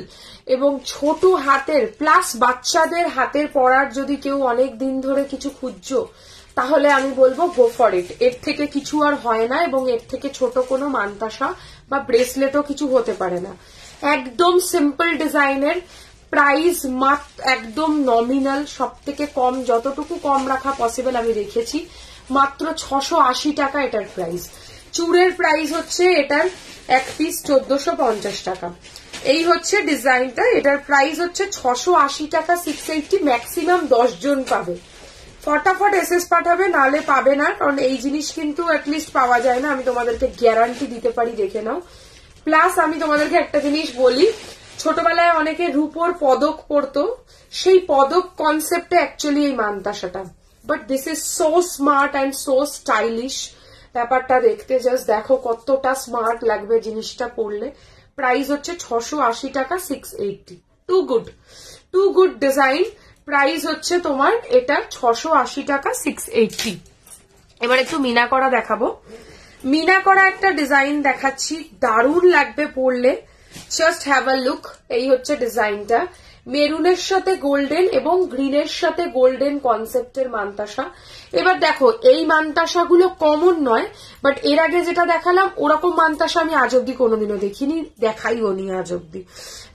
এবং ছোট হাতের প্লাস বাচ্চাদের হাতের পড়ার যদি কেউ অনেক দিন ধরে কিছু খুঁজছো তাহলে আমি বলবো গো ফর ইট এর থেকে কিছু আর হয় না এবং এর থেকে ছোট কোনো মানতাসা বা ব্রেসলেটও কিছু হতে পারে না একদম সিম্পল ডিজাইনের প্রাইস মাত একদম নমিনাল সব থেকে কম যতটুকু কম রাখা পসিবল আমি রেখেছি মাত্র ছশো আশি টাকা এটার প্রাইস চুরের প্রাইস হচ্ছে এটার এক পিস চোদ্দশো টাকা এই হচ্ছে ডিজাইনটা এটার প্রাইস হচ্ছে ছশো আশি টাকা সিক্স এইটটি ম্যাক্সিমাম জন পাবে ফটাফট এস এস পাঠাবে নালে পাবে না কারণ এই জিনিস কিন্তু অ্যাটলিস্ট পাওয়া যায় না আমি তোমাদেরকে গ্যারান্টি দিতে পারি দেখে নাও প্লাস আমি তোমাদেরকে একটা জিনিস বলি ছোটবেলায় অনেকে রূপোর পদক পড়তো সেই পদক কনসেপ্টে অ্যাকচুয়ালি এই মানতাসাটা but this is so smart and so stylish ব্যাপারটা দেখতে জাস্ট দেখো কতটা স্মার্ট লাগবে জিনিসটা পরলে প্রাইস হচ্ছে ছশো আশি টাকা six eighty too good too good design price হচ্ছে তোমার এটা ছশো আশি টাকা সিক্স এইটটি এবার একটু মিনা করা দেখাবো মিনা করা একটা ডিজাইন দেখাচ্ছি দারুণ লাগবে পরলে জাস্ট হ্যাভ আ লুক এই হচ্ছে ডিজাইনটা মেরুনের সাথে গোল্ডেন এবং গ্রিনের সাথে গোল্ডেন কনসেপ্টের মানতাসা এবার দেখো এই মানতাসাগুলো কমন নয় বাট এর আগে যেটা দেখালাম ওরকম মানতাসা আমি আজ অব্দি কোনোদিনও দেখিনি দেখাইও নি আজ অব্দি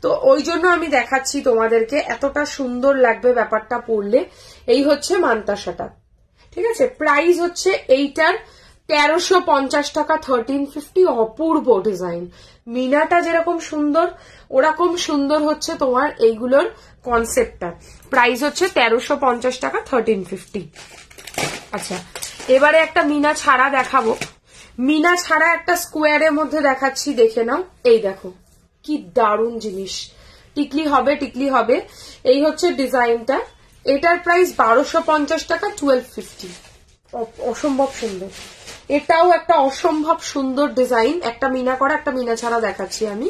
তো ওই জন্য আমি দেখাচ্ছি তোমাদেরকে এতটা সুন্দর লাগবে ব্যাপারটা পড়লে এই হচ্ছে মানতাসাটা ঠিক আছে প্রাইস হচ্ছে এইটার তেরোশো পঞ্চাশ টাকা থার্টিন ফিফটি অপূর্ব ডিজাইন মিনাটা যেরকম সুন্দর ওরকম সুন্দর হচ্ছে তোমার এইগুলোর কনসেপ্টটা প্রাইস হচ্ছে তেরোশো পঞ্চাশ টাকা থার্টিন ফিফটি আচ্ছা এবারে একটা মিনা ছাড়া দেখাবো মিনা ছাড়া একটা স্কোয়ারের মধ্যে দেখাচ্ছি দেখে নাও এই দেখো কি দারুণ জিনিস টিকলি হবে টিকলি হবে এই হচ্ছে ডিজাইনটা এটার প্রাইস বারোশো পঞ্চাশ টাকা টুয়েলভ ফিফটি অসম্ভব সুন্দর এটাও একটা অসম্ভব সুন্দর ডিজাইন একটা মিনা করা একটা মিনা ছাড়া দেখাচ্ছি আমি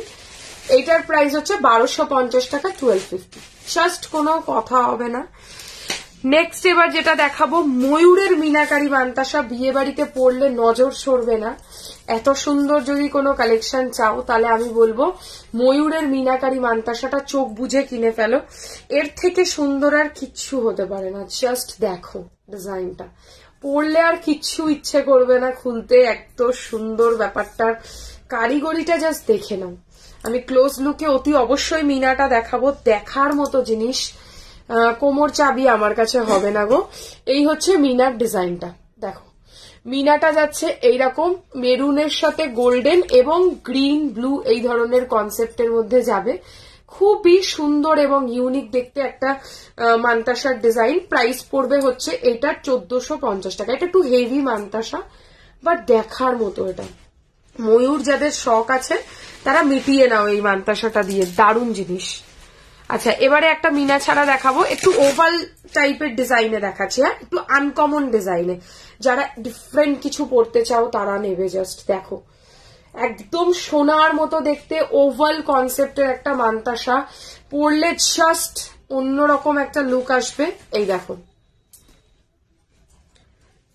এটার প্রাইস হচ্ছে বারোশো পঞ্চাশ টাকা টুয়েলভ ফিফটি জাস্ট কোনো কথা হবে না নেক্সট এবার যেটা দেখাবো ময়ূরের মিনাকারি বান্তাসা বিয়ে বাড়িতে পড়লে নজর সরবে না এত সুন্দর যদি কোনো কালেকশন চাও তাহলে আমি বলবো ময়ূরের মিনাকারি মান্তাসাটা চোখ বুঝে কিনে ফেলো এর থেকে সুন্দর আর কিচ্ছু হতে পারে না জাস্ট দেখো ডিজাইনটা পড়লে আর কিচ্ছু ইচ্ছে করবে না খুলতে এত সুন্দর ব্যাপারটার কারিগরিটা জাস্ট দেখে নাও আমি ক্লোজ লুকে অতি অবশ্যই মিনাটা দেখাবো দেখার মতো জিনিস কোমর চাবি আমার কাছে হবে না গো এই হচ্ছে মিনার ডিজাইনটা দেখো মিনাটা যাচ্ছে এইরকম মেরুনের সাথে গোল্ডেন এবং গ্রিন ব্লু এই ধরনের কনসেপ্টের মধ্যে যাবে খুবই সুন্দর এবং ইউনিক দেখতে একটা মান্তাসার ডিজাইন প্রাইস পড়বে হচ্ছে এটা চোদ্দশো পঞ্চাশ টাকা এটা একটু হেভি মান্তাসা বা দেখার মতো এটা ময়ূর যাদের শখ আছে তারা মিটিয়ে নাও এই মানতাসাটা দিয়ে দারুণ জিনিস আচ্ছা এবারে একটা মিনা ছাড়া দেখাবো একটু ওভাল টাইপের ডিজাইনে দেখাচ্ছি হ্যাঁ একটু আনকমন ডিজাইনে যারা ডিফারেন্ট কিছু পড়তে চাও তারা নেবে জাস্ট দেখো একদম সোনার মতো দেখতে ওভাল কনসেপ্টের একটা মান্তাসা পড়লে জাস্ট অন্যরকম একটা লুক আসবে এই দেখো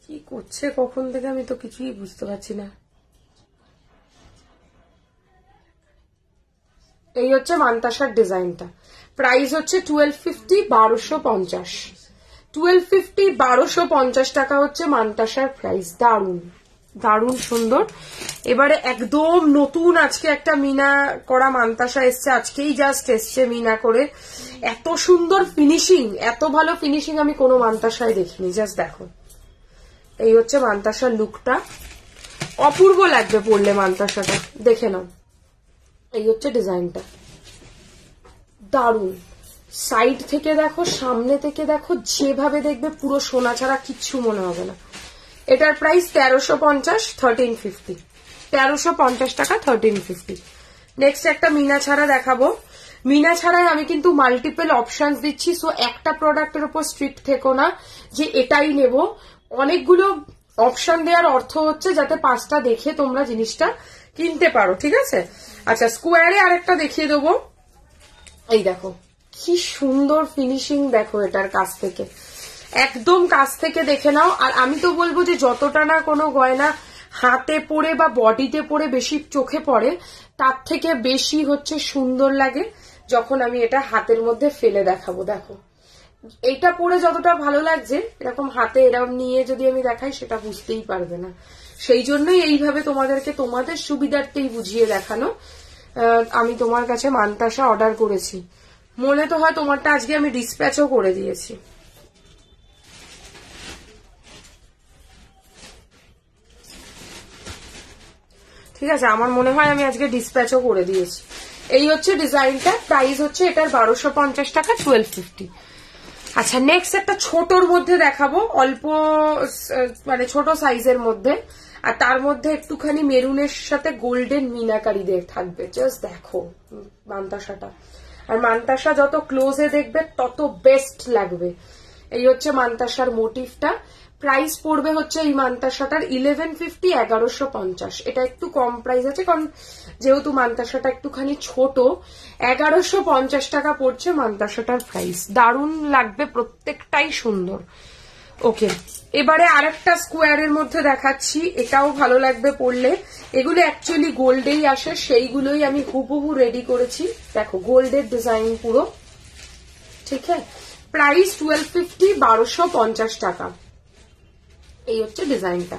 কি করছে কখন থেকে আমি তো কিছুই বুঝতে পারছি না এই হচ্ছে মান্তাসার ডিজাইনটা প্রাইস হচ্ছে টুয়েলভ ফিফটি বারোশো পঞ্চাশ টুয়েলভ ফিফটি বারোশো পঞ্চাশ টাকা হচ্ছে মান্তাসার প্রাইস দারুন দারুণ সুন্দর এবারে একদম নতুন আজকে একটা মিনা করা মান্তাসা এসছে আজকেই জাস্ট এসছে মিনা করে এত সুন্দর ফিনিশিং এত ভালো ফিনিশিং আমি কোনো মান্তাসায় দেখিনি জাস্ট দেখো এই হচ্ছে মানতাসার লুকটা অপূর্ব লাগবে পড়লে মান্তাসাটা দেখে নাও এই হচ্ছে ডিজাইনটা দারুণ সাইড থেকে দেখো সামনে থেকে দেখো যেভাবে দেখবে পুরো সোনা ছাড়া কিচ্ছু মনে হবে না এটার প্রাইস তেরোশো পঞ্চাশ থার্টিন ফিফটি তেরোশো পঞ্চাশ টাকা থার্টিন ফিফটি নেক্সট একটা মিনা ছাড়া দেখাবো মিনা ছাড়াই আমি কিন্তু মাল্টিপল অপশন দিচ্ছি সো একটা প্রোডাক্টের উপর স্ট্রিক্ট থেকো না যে এটাই নেব অনেকগুলো অপশন দেওয়ার অর্থ হচ্ছে যাতে পাঁচটা দেখে তোমরা জিনিসটা কিনতে পারো ঠিক আছে আচ্ছা স্কোয়ারে আরেকটা দেখিয়ে দেবো এই দেখো কি সুন্দর ফিনিশিং দেখো এটার কাছ থেকে একদম কাছ থেকে দেখে নাও আর আমি তো বলবো যে যতটা না কোনো গয়না হাতে পরে বা বডিতে পরে বেশি চোখে পড়ে তার থেকে বেশি হচ্ছে সুন্দর লাগে যখন আমি এটা হাতের মধ্যে ফেলে দেখাবো দেখো এটা পরে যতটা ভালো লাগছে এরকম হাতে এরকম নিয়ে যদি আমি দেখাই সেটা বুঝতেই পারবে না সেই জন্যই এইভাবে তোমাদেরকে তোমাদের সুবিধার্থেই বুঝিয়ে দেখানো আমি তোমার কাছে মানতাসা অর্ডার করেছি মনে তো হয় তোমারটা আজকে আমি ডিসপ্যাচও করে দিয়েছি ঠিক আছে আমার মনে হয় আমি আজকে ডিসপ্যাচও করে দিয়েছি এই হচ্ছে ডিজাইনটা প্রাইস হচ্ছে এটার বারোশো পঞ্চাশ টাকা টুয়েলভ ফিফটি আচ্ছা নেক্সট একটা ছোটর মধ্যে দেখাবো অল্প মানে ছোট সাইজের মধ্যে আর তার মধ্যে একটুখানি মেরুনের সাথে গোল্ডেন মিনাকারি থাকবে জাস্ট দেখো মান্তাসাটা আর মান্তাসা যত ক্লোজে দেখবে তত বেস্ট লাগবে এই হচ্ছে মান্তাসার মোটিভটা প্রাইস পড়বে হচ্ছে এই মান্তাসাটার ইলেভেন ফিফটি এগারোশো পঞ্চাশ এটা একটু কম প্রাইস আছে কারণ যেহেতু মান্তাসাটা একটুখানি ছোট এগারোশো পঞ্চাশ টাকা পড়ছে মান্তাসাটার প্রাইস দারুণ লাগবে প্রত্যেকটাই সুন্দর ওকে এবারে আরেকটা স্কোয়ারের মধ্যে দেখাচ্ছি এটাও ভালো লাগবে পড়লে এগুলো অ্যাকচুয়ালি গোল্ডেই আসে সেইগুলোই আমি হুবহু রেডি করেছি দেখো গোল্ডের ডিজাইন পুরো ঠিক আছে প্রাইস টুয়েলভ ফিফটি বারোশো পঞ্চাশ টাকা এই হচ্ছে ডিজাইনটা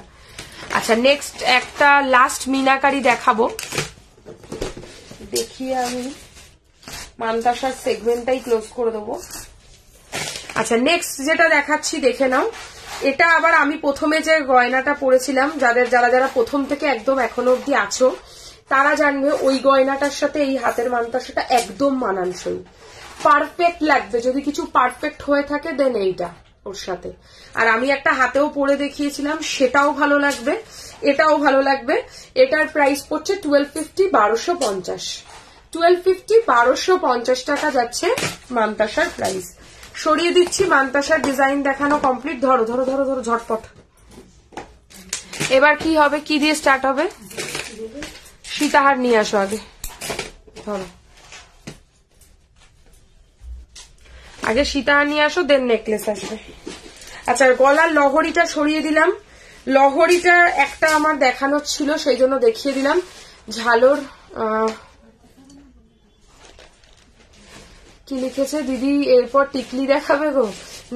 আচ্ছা নেক্সট একটা লাস্ট মিনাকারি দেখাবো দেখি আমি মানতাসার সেগমেন্টটাই ক্লোজ করে দেবো আচ্ছা নেক্সট যেটা দেখাচ্ছি দেখে নাও এটা আবার আমি প্রথমে যে গয়নাটা পরেছিলাম যাদের যারা যারা প্রথম থেকে একদম এখনো অব্দি আছো তারা জানবে ওই গয়নাটার সাথে এই হাতের মানতাসাটা একদম মানানসই পারফেক্ট লাগবে যদি কিছু পারফেক্ট হয়ে থাকে দেন এইটা ওর সাথে আর আমি একটা হাতেও পরে দেখিয়েছিলাম সেটাও ভালো লাগবে এটাও ভালো লাগবে এটার প্রাইস পড়ছে টুয়েলভ ফিফটি বারোশো পঞ্চাশ টুয়েলভ ফিফটি বারোশো পঞ্চাশ টাকা যাচ্ছে মানতাসার প্রাইস সরিয়ে দিচ্ছি মানতাসার ডিজাইন দেখানো কমপ্লিট ধরো ধরো ধরো ধরো ঝটপট এবার কি হবে কি দিয়ে স্টার্ট হবে সীতাহার নিয়ে আসো আগে ধরো আগে সীতাহার নিয়ে আসো দেন নেকলেস আসবে আচ্ছা গলার লহরিটা সরিয়ে দিলাম লহরিটা একটা আমার দেখানো ছিল সেই জন্য দেখিয়ে দিলাম ঝালোর কি লিখেছে দিদি এরপর টিকলি দেখাবে গো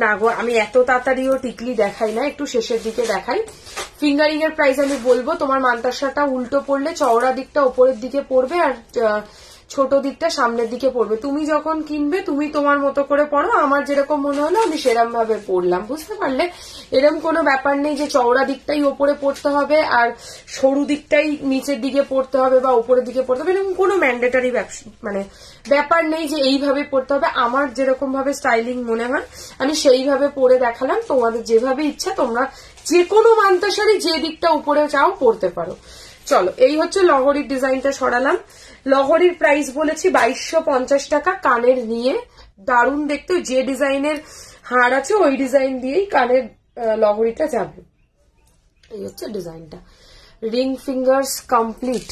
না গো আমি এত তাড়াতাড়িও টিকলি দেখাই না একটু শেষের দিকে দেখাই ফিঙ্গারিং এর প্রাইস আমি বলবো তোমার মান্তাসাটা উল্টো পড়লে চওড়া দিকটা ওপরের দিকে পড়বে আর ছোট দিকটা সামনের দিকে পড়বে তুমি যখন কিনবে তুমি তোমার মতো করে পড়ো আমার যেরকম মনে হলো আমি সেরম ভাবে পড়লাম বুঝতে পারলে এরম কোনো ব্যাপার নেই যে চওড়া দিকটাই ওপরে পড়তে হবে আর সরু দিকটাই নিচের দিকে পড়তে হবে বা উপরের দিকে পড়তে হবে এরকম কোনো ম্যান্ডেটারি মানে ব্যাপার নেই যে এইভাবে পড়তে হবে আমার যেরকম ভাবে স্টাইলিং মনে হয় আমি সেইভাবে পরে দেখালাম তোমাদের যেভাবে ইচ্ছা তোমরা যে কোনো মান্তা যে দিকটা উপরে চাও পড়তে পারো চলো এই হচ্ছে লহরির ডিজাইনটা সরালাম লহরির প্রাইস বলেছি বাইশশো পঞ্চাশ টাকা কানের নিয়ে দারুণ দেখতে যে ডিজাইনের হাড় আছে ওই ডিজাইন দিয়েই কানের লহরিটা যাবে এই হচ্ছে ডিজাইনটা রিং ফিঙ্গার্স কমপ্লিট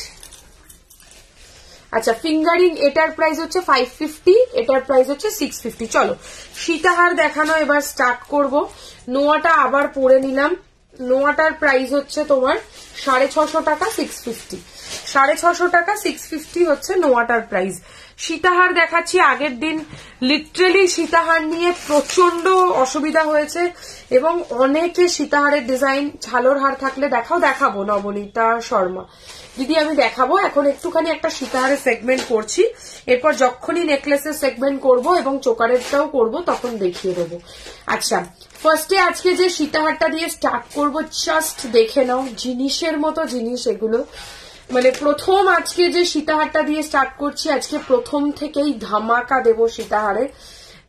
আচ্ছা ফিঙ্গারিং এটার প্রাইস হচ্ছে ফাইভ ফিফটি এটার প্রাইস হচ্ছে সিক্স ফিফটি চলো সীতাহার দেখানো এবার স্টার্ট করব নোয়াটা আবার পরে নিলাম নোয়াটার প্রাইস হচ্ছে তোমার সাড়ে ছশো টাকা সিক্স ফিফটি সাড়ে ছশো টাকা সিক্স ফিফটি হচ্ছে নোয়াটার প্রাইস সীতাহার দেখাচ্ছি আগের দিন লিটারেলি সীতাহার নিয়ে প্রচন্ড অসুবিধা হয়েছে এবং অনেকে সীতাহারের ডিজাইন ঝালোর হার থাকলে দেখাও দেখাবো নবনীতা শর্মা দিদি আমি দেখাবো এখন একটুখানি একটা সীতাহারের সেগমেন্ট করছি এরপর যখনই নেকলেসের সেগমেন্ট করব এবং চোকারেরটাও করব তখন দেখিয়ে দেবো আচ্ছা ফার্স্টে আজকে যে সীতাহারটা দিয়ে স্টার্ট করব জাস্ট দেখে নাও জিনিসের মতো জিনিস এগুলো মানে প্রথম আজকে যে সীতাহারটা দিয়ে স্টার্ট করছি আজকে প্রথম থেকেই ধামাকা দেব সীতাহারে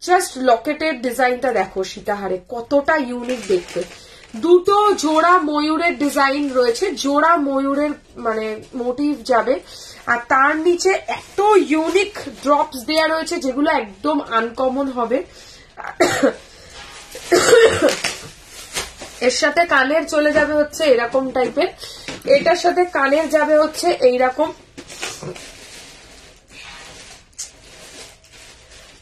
জাস্ট লকেটের ডিজাইনটা দেখো সীতাহারে কতটা ইউনিক দেখতে দুটো জোড়া ময়ূরের ডিজাইন রয়েছে জোড়া ময়ূরের মানে মোটিভ যাবে আর তার নিচে এত ইউনিক ড্রপস দেয়া রয়েছে যেগুলো একদম আনকমন হবে এর সাথে কানের চলে যাবে হচ্ছে এরকম টাইপের এটার সাথে কানের যাবে হচ্ছে এইরকম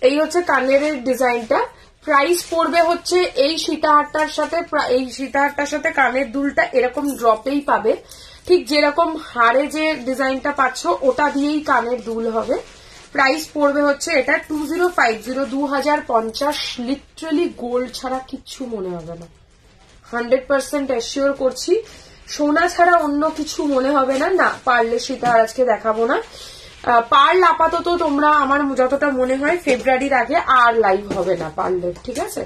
এই হচ্ছে কানের ডিজাইনটা প্রাইস পড়বে হচ্ছে এই সীতাহারটার সাথে এই সীতাহারটার সাথে কানের দুলটা এরকম ড্রপেই পাবে ঠিক যেরকম হাড়ে যে ডিজাইনটা পাচ্ছ ওটা দিয়েই কানের দুল হবে প্রাইস পড়বে হচ্ছে এটা টু জিরো ফাইভ জিরো দু হাজার পঞ্চাশ লিটারেলি গোল্ড ছাড়া কিচ্ছু মনে হবে না হান্ড্রেড পার্সেন্ট অ্যাসিওর করছি সোনা ছাড়া অন্য কিছু মনে হবে না না পারলে সেটা আর আজকে দেখাবো না পার্ল আপাতত তোমরা আমার যতটা মনে হয় ফেব্রুয়ারির আগে আর লাইভ হবে না পারলে ঠিক আছে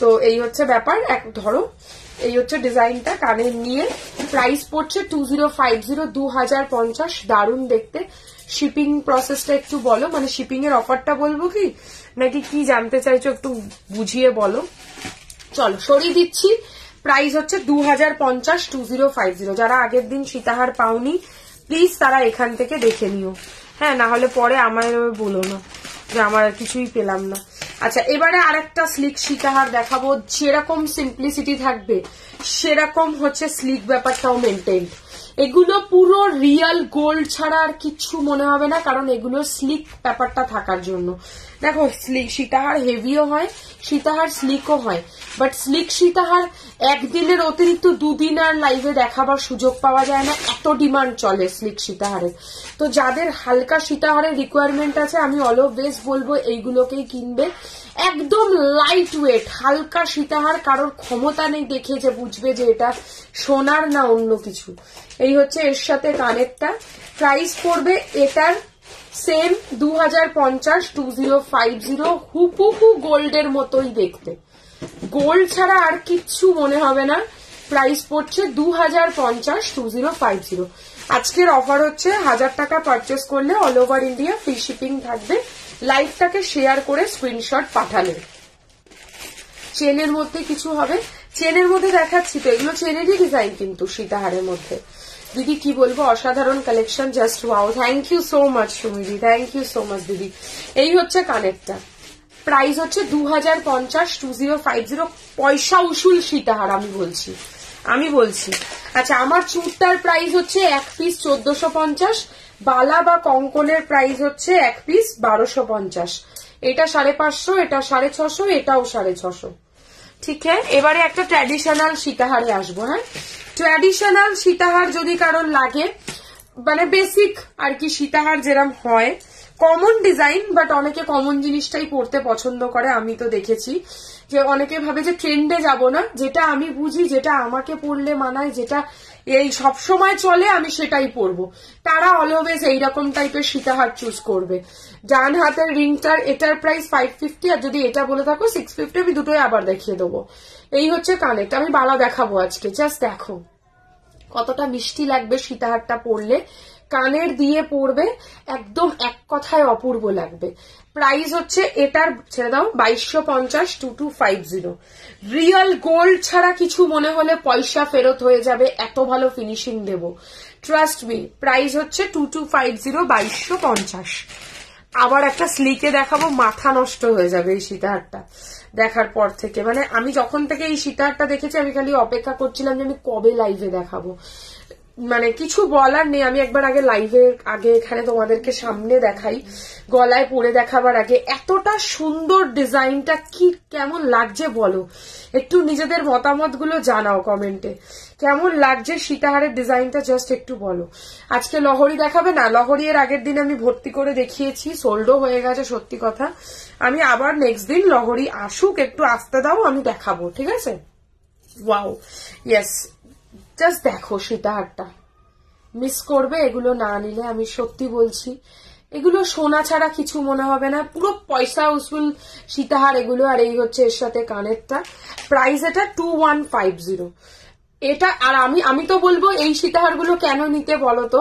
তো এই হচ্ছে ব্যাপার এক ধরো এই হচ্ছে ডিজাইনটা কানের নিয়ে প্রাইস পড়ছে টু জিরো ফাইভ জিরো দু হাজার পঞ্চাশ দারুণ দেখতে শিপিং প্রসেসটা একটু বলো মানে শিপিং এর অফারটা বলবো কি নাকি কি জানতে চাইছো একটু বুঝিয়ে বলো চলো সরিয়ে দিচ্ছি প্রাইস হচ্ছে দু হাজার পঞ্চাশ টু জিরো ফাইভ জিরো যারা আগের দিন সীতাহার পাওনি প্লিজ তারা এখান থেকে দেখে নিও হ্যাঁ না হলে পরে আমার বলো না যে আমার কিছুই পেলাম না আচ্ছা এবারে আরেকটা স্লিক সীতাহার দেখাবো যেরকম সিম্পলিসিটি থাকবে সেরকম হচ্ছে স্লিক ব্যাপারটাও মেনটেন্ড এগুলো পুরো রিয়াল গোল্ড ছাড়া আর কিচ্ছু মনে হবে না কারণ এগুলো স্লিক ব্যাপারটা থাকার জন্য দেখো স্লিক সীতাহার হেভিও হয় সীতাহার স্লিকও হয় বাট স্লিক সীতাহার একদিনের অতিরিক্ত দুদিন আর লাইভে দেখাবার সুযোগ পাওয়া যায় না এত ডিমান্ড চলে স্লিক সীতাহারের তো যাদের হালকা সীতাহারের রিকোয়ারমেন্ট আছে আমি অলওয়েজ বলবো এইগুলোকেই কিনবে একদম লাইট ওয়েট হালকা সীতাহার কারোর ক্ষমতা নেই দেখে যে বুঝবে যে এটা সোনার না অন্য কিছু এই হচ্ছে এর সাথে কানেরটা প্রাইস পড়বে এটার সেম দু হাজার পঞ্চাশ টু জিরো ফাইভ জিরো হুপুহু গোল্ডের মতোই দেখতে গোল্ড ছাড়া আর কিচ্ছু মনে হবে না প্রাইস পড়ছে দু হাজার পঞ্চাশ টু জিরো ফাইভ জিরো আজকের অফার হচ্ছে হাজার টাকা পারচেস করলে all over India free shipping থাকবে লাইভটাকে শেয়ার করে স্ক্রিনশট পাঠালেন চেনের মধ্যে কিছু হবে চেনের মধ্যে দেখাচ্ছি তো এগুলো চেনেরই ডিজাইন কিন্তু সীতাহারের মধ্যে দিদি কি বলবো অসাধারণ collection just wow thank you so much সুমিদি থ্যাংক ইউ সো মাচ দিদি এই হচ্ছে কানেরটা প্রাইস হচ্ছে দু হাজার পঞ্চাশ টু জিরো ফাইভ জিরো পয়সা উসুল সীতাহার আমি বলছি আমি বলছি আচ্ছা আমার চুরটার প্রাইস হচ্ছে এক পিস চোদ্দশো পঞ্চাশ বালা বা কঙ্কনের প্রাইস হচ্ছে এক পিস বারোশো পঞ্চাশ এটা সাড়ে পাঁচশো এটা সাড়ে ছশো এটাও সাড়ে ছশো ঠিক হ্যাঁ এবারে একটা ট্র্যাডিশনাল সীতাহারে আসবো হ্যাঁ ট্র্যাডিশনাল সীতাহার যদি কারণ লাগে মানে বেসিক আর কি সীতাহার যেরম হয় কমন ডিজাইন বাট অনেকে কমন জিনিসটাই পড়তে পছন্দ করে আমি তো দেখেছি যে অনেকে ভাবে যে ট্রেন্ডে যাব না যেটা আমি বুঝি যেটা আমাকে পড়লে মানায় যেটা এই সব সময় চলে আমি সেটাই পরবো তারা অলওয়েজ এইরকম টাইপের সীতাহার চুজ করবে ডান হাতের রিংটার এটার প্রাইস ফাইভ ফিফটি আর যদি এটা বলে থাকো সিক্স ফিফটি আমি দুটোই আবার দেখিয়ে দেবো এই হচ্ছে কানেক্ট আমি বালা দেখাবো আজকে জাস্ট দেখো কতটা মিষ্টি লাগবে সীতাহারটা পরলে কানের দিয়ে পরবে একদম এক কথায় অপূর্ব লাগবে প্রাইস হচ্ছে এটার ছেড়ে দাও বাইশশো পঞ্চাশ two two five zero real gold ছাড়া কিছু মনে হলে পয়সা ফেরত হয়ে যাবে এত ভালো ফিনিশিং দেব ট্রাস্ট মি প্রাইস হচ্ছে টু টু ফাইভ জিরো বাইশশো পঞ্চাশ আবার একটা স্লিকে দেখাবো মাথা নষ্ট হয়ে যাবে এই সীতাহারটা দেখার পর থেকে মানে আমি যখন থেকে এই সীতাহারটা দেখেছি আমি খালি অপেক্ষা করছিলাম যে আমি কবে লাইভে দেখাবো মানে কিছু বলার নেই আমি একবার আগে লাইভের আগে এখানে তোমাদেরকে সামনে দেখাই গলায় পরে দেখাবার আগে এতটা সুন্দর ডিজাইনটা কি কেমন লাগছে বলো একটু নিজেদের মতামতগুলো জানাও কমেন্টে কেমন লাগছে সীতাহারের ডিজাইনটা জাস্ট একটু বলো আজকে লহরি দেখাবে না লহরি এর আগের দিন আমি ভর্তি করে দেখিয়েছি সোল্ডও হয়ে গেছে সত্যি কথা আমি আবার নেক্সট দিন লহরি আসুক একটু আসতে দাও আমি দেখাবো ঠিক আছে ওয়াও ইয়েস জাস্ট দেখো সীতাহারটা মিস করবে এগুলো না নিলে আমি সত্যি বলছি এগুলো সোনা ছাড়া কিছু মনে হবে না পুরো পয়সা উসুল সীতাহার এগুলো আর এই হচ্ছে এর সাথে কানেরটা প্রাইস এটা টু ওয়ান ফাইভ জিরো এটা আর আমি আমি তো বলবো এই সীতাহারগুলো কেন নিতে বলো তো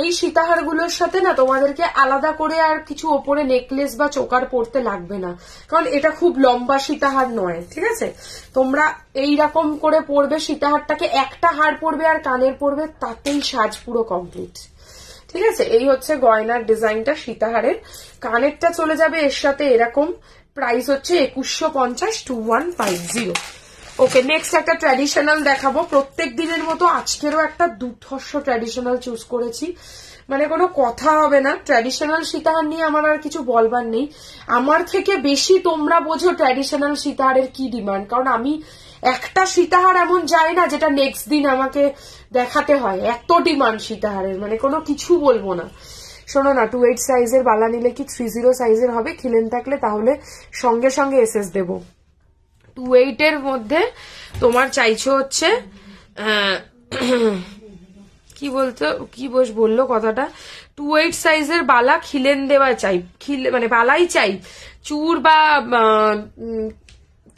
এই সীতাহারগুলোর সাথে না তোমাদেরকে আলাদা করে আর কিছু ওপরে নেকলেস বা চোকার পড়তে লাগবে না কারণ এটা খুব লম্বা সীতাহার নয় ঠিক আছে তোমরা এই রকম করে পড়বে সীতাহারটাকে একটা হার পড়বে আর কানের পড়বে তাতেই সাজ পুরো কমপ্লিট ঠিক আছে এই হচ্ছে গয়নার ডিজাইনটা সীতাহারের কানেরটা চলে যাবে এর সাথে এরকম প্রাইস হচ্ছে একুশশো পঞ্চাশ two one five zero okay next একটা ট্র্যাডিশনাল দেখাবো প্রত্যেক দিনের মতো আজকেরও একটা দুর্ধর্ষ ট্র্যাডিশনাল চুজ করেছি মানে কোনো কথা হবে না ট্র্যাডিশনাল সীতাহার নিয়ে আমার আর কিছু বলবার নেই আমার থেকে বেশি তোমরা বোঝো ট্র্যাডিশনাল সীতাহারের কি ডিমান্ড কারণ আমি একটা সীতাহার এমন যায় না যেটা নেক্সট দিন আমাকে দেখাতে হয় এত ডিমান্ড সীতাহারের মানে কোনো কিছু বলবো না শোনো না টু এইট সাইজের বালা নিলে কি থ্রি জিরো সাইজের হবে খিলেন থাকলে তাহলে সঙ্গে সঙ্গে এসএস দেবো টু এইটের মধ্যে তোমার চাইছো হচ্ছে কি বলতো কি বস বললো কথাটা টু এইট সাইজের বালা খিলেন দেওয়া চাই খিল মানে বালাই চাই চুর বা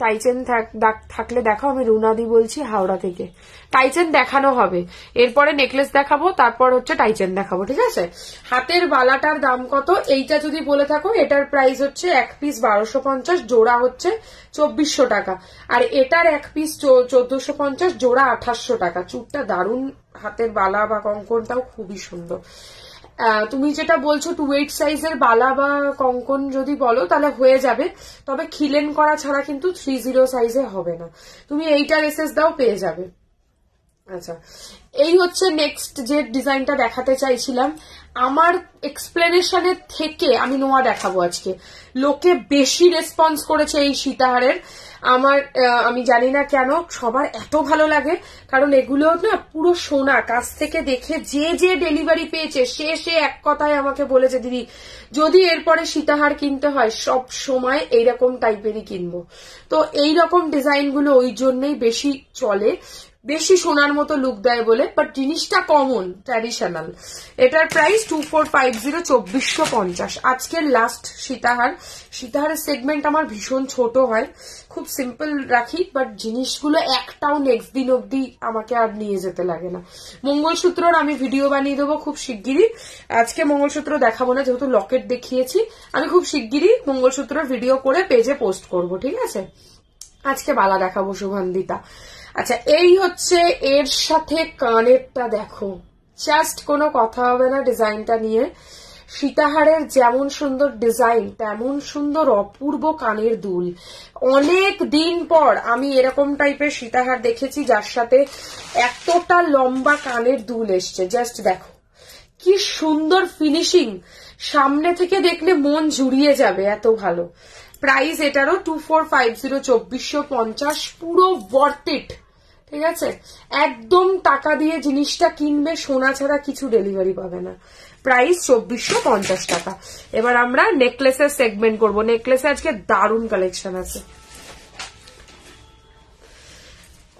টাইচেন থাক থাকলে দেখো আমি রুনাদি বলছি হাওড়া থেকে টাইচেন দেখানো হবে এরপরে নেকলেস দেখাবো তারপর হচ্ছে টাইচেন দেখাবো ঠিক আছে হাতের বালাটার দাম কত এইটা যদি বলে থাকো এটার প্রাইস হচ্ছে এক পিস বারোশো পঞ্চাশ জোড়া হচ্ছে চব্বিশশো টাকা আর এটার এক পিস চোদ্দশো পঞ্চাশ জোড়া আঠাশশো টাকা চুপটা দারুণ হাতের বালা বা কঙ্কনটাও খুবই সুন্দর তুমি যেটা বলছো টু এইট সাইজের বালা বা কঙ্কন যদি বলো তাহলে হয়ে যাবে তবে খিলেন করা ছাড়া কিন্তু থ্রি জিরো সাইজে হবে না তুমি এইটার এসেস দাও পেয়ে যাবে আচ্ছা এই হচ্ছে নেক্সট যে ডিজাইনটা দেখাতে চাইছিলাম আমার এক্সপ্লেনেশনের থেকে আমি নোয়া দেখাবো আজকে লোকে বেশি রেসপন্স করেছে এই সীতাহারের আমার আমি জানি না কেন সবার এত ভালো লাগে কারণ এগুলো না পুরো সোনা কাছ থেকে দেখে যে যে ডেলিভারি পেয়েছে সে সে এক কথায় আমাকে বলেছে দিদি যদি এরপরে সীতাহার কিনতে হয় সব সময় এইরকম টাইপেরই কিনবো তো এই রকম ডিজাইনগুলো ওই জন্যই বেশি চলে বেশি সোনার মতো লুক দেয় বলে বাট জিনিসটা কমন ট্র্যাডিশনাল এটার price two four five zero চব্বিশশো পঞ্চাশ আজকের লাস্ট সীতাহার সীতাহারের সেগমেন্ট আমার ভীষণ ছোট হয় খুব সিম্পল রাখি বাট জিনিসগুলো একটাও নেক্সট দিন অবধি আমাকে আর নিয়ে যেতে লাগে না মঙ্গলসূত্রর আমি ভিডিও বানিয়ে দেবো খুব শিগগিরই আজকে মঙ্গলসূত্র দেখাবো না যেহেতু লকেট দেখিয়েছি আমি খুব শিগগিরই মঙ্গলসূত্রর ভিডিও করে পেজে পোস্ট করব ঠিক আছে আজকে বালা দেখাবো শুভান্দিতা আচ্ছা এই হচ্ছে এর সাথে কানেরটা দেখো জাস্ট কোনো কথা হবে না ডিজাইনটা নিয়ে সীতাহারের যেমন সুন্দর ডিজাইন তেমন সুন্দর অপূর্ব কানের দুল অনেক দিন পর আমি এরকম টাইপের সীতাহার দেখেছি যার সাথে এতটা লম্বা কানের দুল এসছে জাস্ট দেখো কি সুন্দর ফিনিশিং সামনে থেকে দেখলে মন জুড়িয়ে যাবে এত ভালো প্রাইস এটারও টু ফোর ফাইভ জিরো চব্বিশশো পঞ্চাশ পুরো বর্তিট ঠিক আছে একদম টাকা দিয়ে জিনিসটা কিনবে সোনা ছাড়া কিছু ডেলিভারি পাবে না প্রাইস চব্বিশশো পঞ্চাশ টাকা এবার আমরা নেকলেসের সেগমেন্ট করব নেকলেসে আজকে দারুণ কালেকশন আছে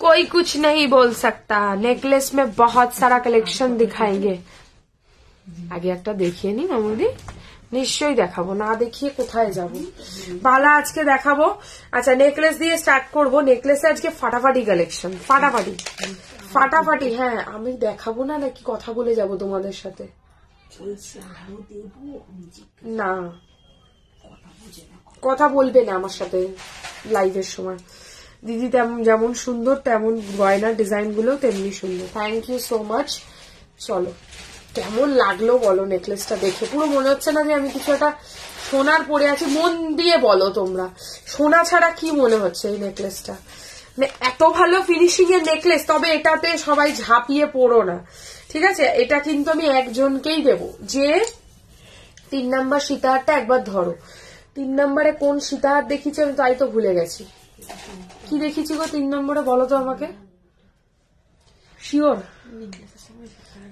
কই কুছ নেই বল সকতা নেকলেস মে বহুত সারা কালেকশন দিখায়েঙ্গে আগে একটা দেখিয়ে নিন মামুদি নিশ্চয়ই দেখাবো না দেখিয়ে কোথায় যাব বালা আজকে দেখাবো আচ্ছা নেকলেস দিয়ে স্টার্ট করবো নেকলেসে আজকে ফাটাফাটি কালেকশন ফাটাফাটি ফাটাফাটি হ্যাঁ আমি দেখাবো না নাকি কথা বলে যাব তোমাদের সাথে না কথা বলবে না আমার সাথে লাইভের সময় দিদি তেমন যেমন সুন্দর তেমন গয়নার ডিজাইনগুলো তেমনি সুন্দর থ্যাংক ইউ সো মাচ চলো কেমন লাগলো বলো নেকলেসটা দেখে পুরো মনে হচ্ছে না যে আমি কিছু একটা সোনার পরে আছি মন দিয়ে বলো তোমরা সোনা ছাড়া কি মনে হচ্ছে এই নেকলেসটা মানে এত ভালো ফিনিশিং এর নেকলেস তবে এটাতে সবাই ঝাঁপিয়ে পড়ো না ঠিক আছে এটা কিন্তু আমি একজনকেই দেব যে তিন নাম্বার সীতাহারটা একবার ধরো তিন নম্বরে কোন সীতাহার দেখিছি আমি তাই তো ভুলে গেছি কি দেখিছি গো তিন নম্বরে বলো তো আমাকে শিওর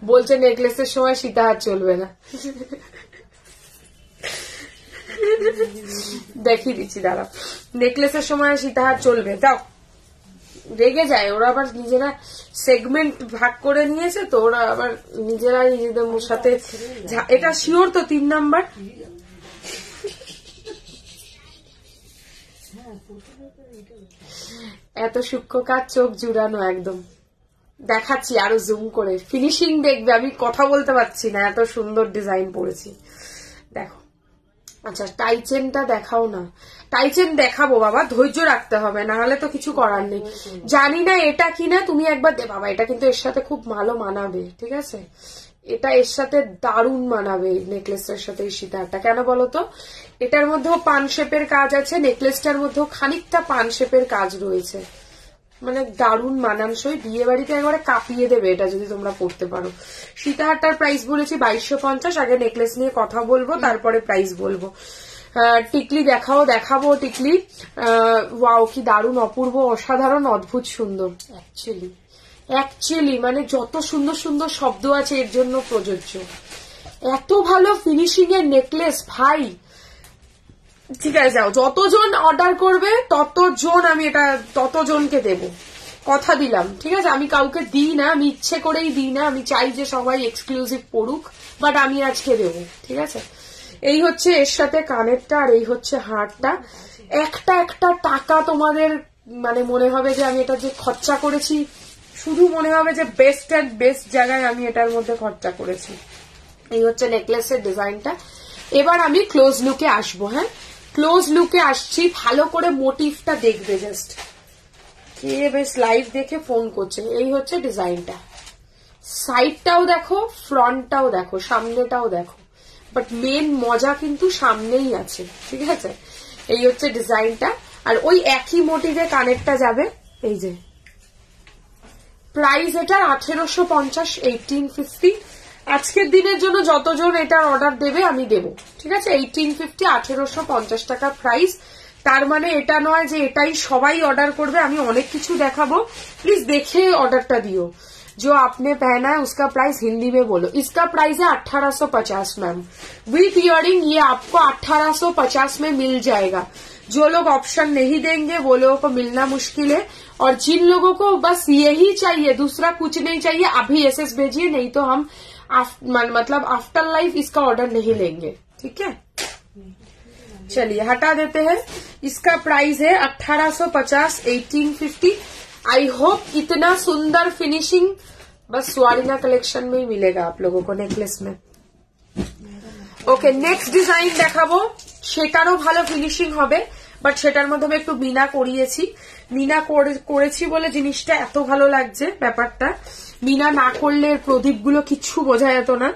বলছে নেকলেসের সময় সীতাহার চলবে না দেখিয়ে দিচ্ছি দাঁড়া নেকলেসের সময় সীতাহার চলবে যাও রেগে যায় ওরা আবার নিজেরা সেগমেন্ট ভাগ করে নিয়েছে তো ওরা আবার নিজেরা নিজেদের সাথে এটা শিওর তো তিন নাম্বার এত সূক্ষ্ম কাজ চোখ জুড়ানো একদম দেখাচ্ছি আরো জুম করে ফিনিশিং দেখবে আমি কথা বলতে পারছি না এত সুন্দর ডিজাইন পড়েছি দেখো আচ্ছা টাইচেনটা দেখাও না টাইচেন দেখাবো বাবা ধৈর্য রাখতে হবে না হলে তো কিছু করার নেই জানি না এটা কিনা তুমি একবার দে বাবা এটা কিন্তু এর সাথে খুব ভালো মানাবে ঠিক আছে এটা এর সাথে দারুণ মানাবে নেকলেসটার সাথে এই সীতারটা কেন বলতো এটার মধ্যেও পান শেপের কাজ আছে নেকলেসটার মধ্যেও খানিকটা পান শেপের কাজ রয়েছে মানে দারুণ মানানসই বিয়ে বাড়িতে একবারে কাঁপিয়ে দেবে এটা যদি তোমরা পড়তে পারো সীতাহারটার প্রাইস বলেছি বাইশশো পঞ্চাশ আগে নেকলেস নিয়ে কথা বলবো তারপরে প্রাইস বলবো টিকলি দেখাও দেখাবো টিকলি ওয়াও কি দারুণ অপূর্ব অসাধারণ অদ্ভুত সুন্দর অ্যাকচুয়ালি অ্যাকচুয়ালি মানে যত সুন্দর সুন্দর শব্দ আছে এর জন্য প্রযোজ্য এত ভালো ফিনিশিং এর নেকলেস ভাই ঠিক আছে যাও যতজন অর্ডার করবে ততজন আমি এটা ততজনকে দেব কথা দিলাম ঠিক আছে আমি কাউকে দিই না আমি ইচ্ছে করেই দিই না আমি চাই যে সবাই এক্সক্লুসিভ পড়ুক বাট আমি আজকে দেব ঠিক আছে এই হচ্ছে এর সাথে কানেরটা আর এই হচ্ছে হারটা একটা একটা টাকা তোমাদের মানে মনে হবে যে আমি এটা যে খরচা করেছি শুধু মনে হবে যে বেস্ট অ্যান্ড বেস্ট জায়গায় আমি এটার মধ্যে খরচা করেছি এই হচ্ছে নেকলেসের ডিজাইনটা এবার আমি ক্লোজ লুকে আসবো হ্যাঁ ক্লোজ লুকে আসছি ভালো করে মোটিভটা দেখবে জাস্ট কে বেশ লাইভ দেখে ফোন করছে এই হচ্ছে ডিজাইনটা সাইডটাও দেখো ফ্রন্টটাও দেখো সামনেটাও দেখো বাট মেন মজা কিন্তু সামনেই আছে ঠিক আছে এই হচ্ছে ডিজাইনটা আর ওই একই মোটিভে কানেরটা যাবে এই যে প্রাইস এটা আঠেরোশো পঞ্চাশ এইটিন ফিফটি আজকের দিনের জন্য যতজন এটার অর্ডার দেবে আমি দেব ঠিক আছে এইটিন ফিফটি আঠেরোশো পঞ্চাশ টাকা প্রাইস তার মানে এটা নয় যে এটাই সবাই অর্ডার করবে আমি অনেক কিছু দেখাবো প্লিজ দেখে অর্ডারটা দিও जो आपने पहना है उसका प्राइस हिंदी में बोलो इसका प्राइस है 1850 मैम विथ इयरिंग ये आपको 1850 में मिल जाएगा जो लोग ऑप्शन नहीं देंगे वो लोगों को मिलना मुश्किल है और जिन लोगों को बस यही चाहिए दूसरा कुछ नहीं चाहिए अभी एसएस भेजिए नहीं तो हम मतलब आफ्टर लाइफ इसका ऑर्डर नहीं लेंगे ठीक है चलिए हटा देते हैं इसका प्राइस है अट्ठारह सौ पचास एटीन फिफ्टी आई होप इतना सुंदर फिनिशिंग बस स्वारिना कलेक्शन में ही मिलेगा आप लोगों को नेकलेस में ओके नेक्स्ट डिजाइन দেখাবো সেটারও भलो फिनिशिंग হবে বাট সেটার মধ্যে करिए মিনা করেছি বলে জিনিসটা এত ভালো লাগছে ব্যাপারটা মিনা না করলে প্রদীপগুলো কিচ্ছু বোঝা যেত না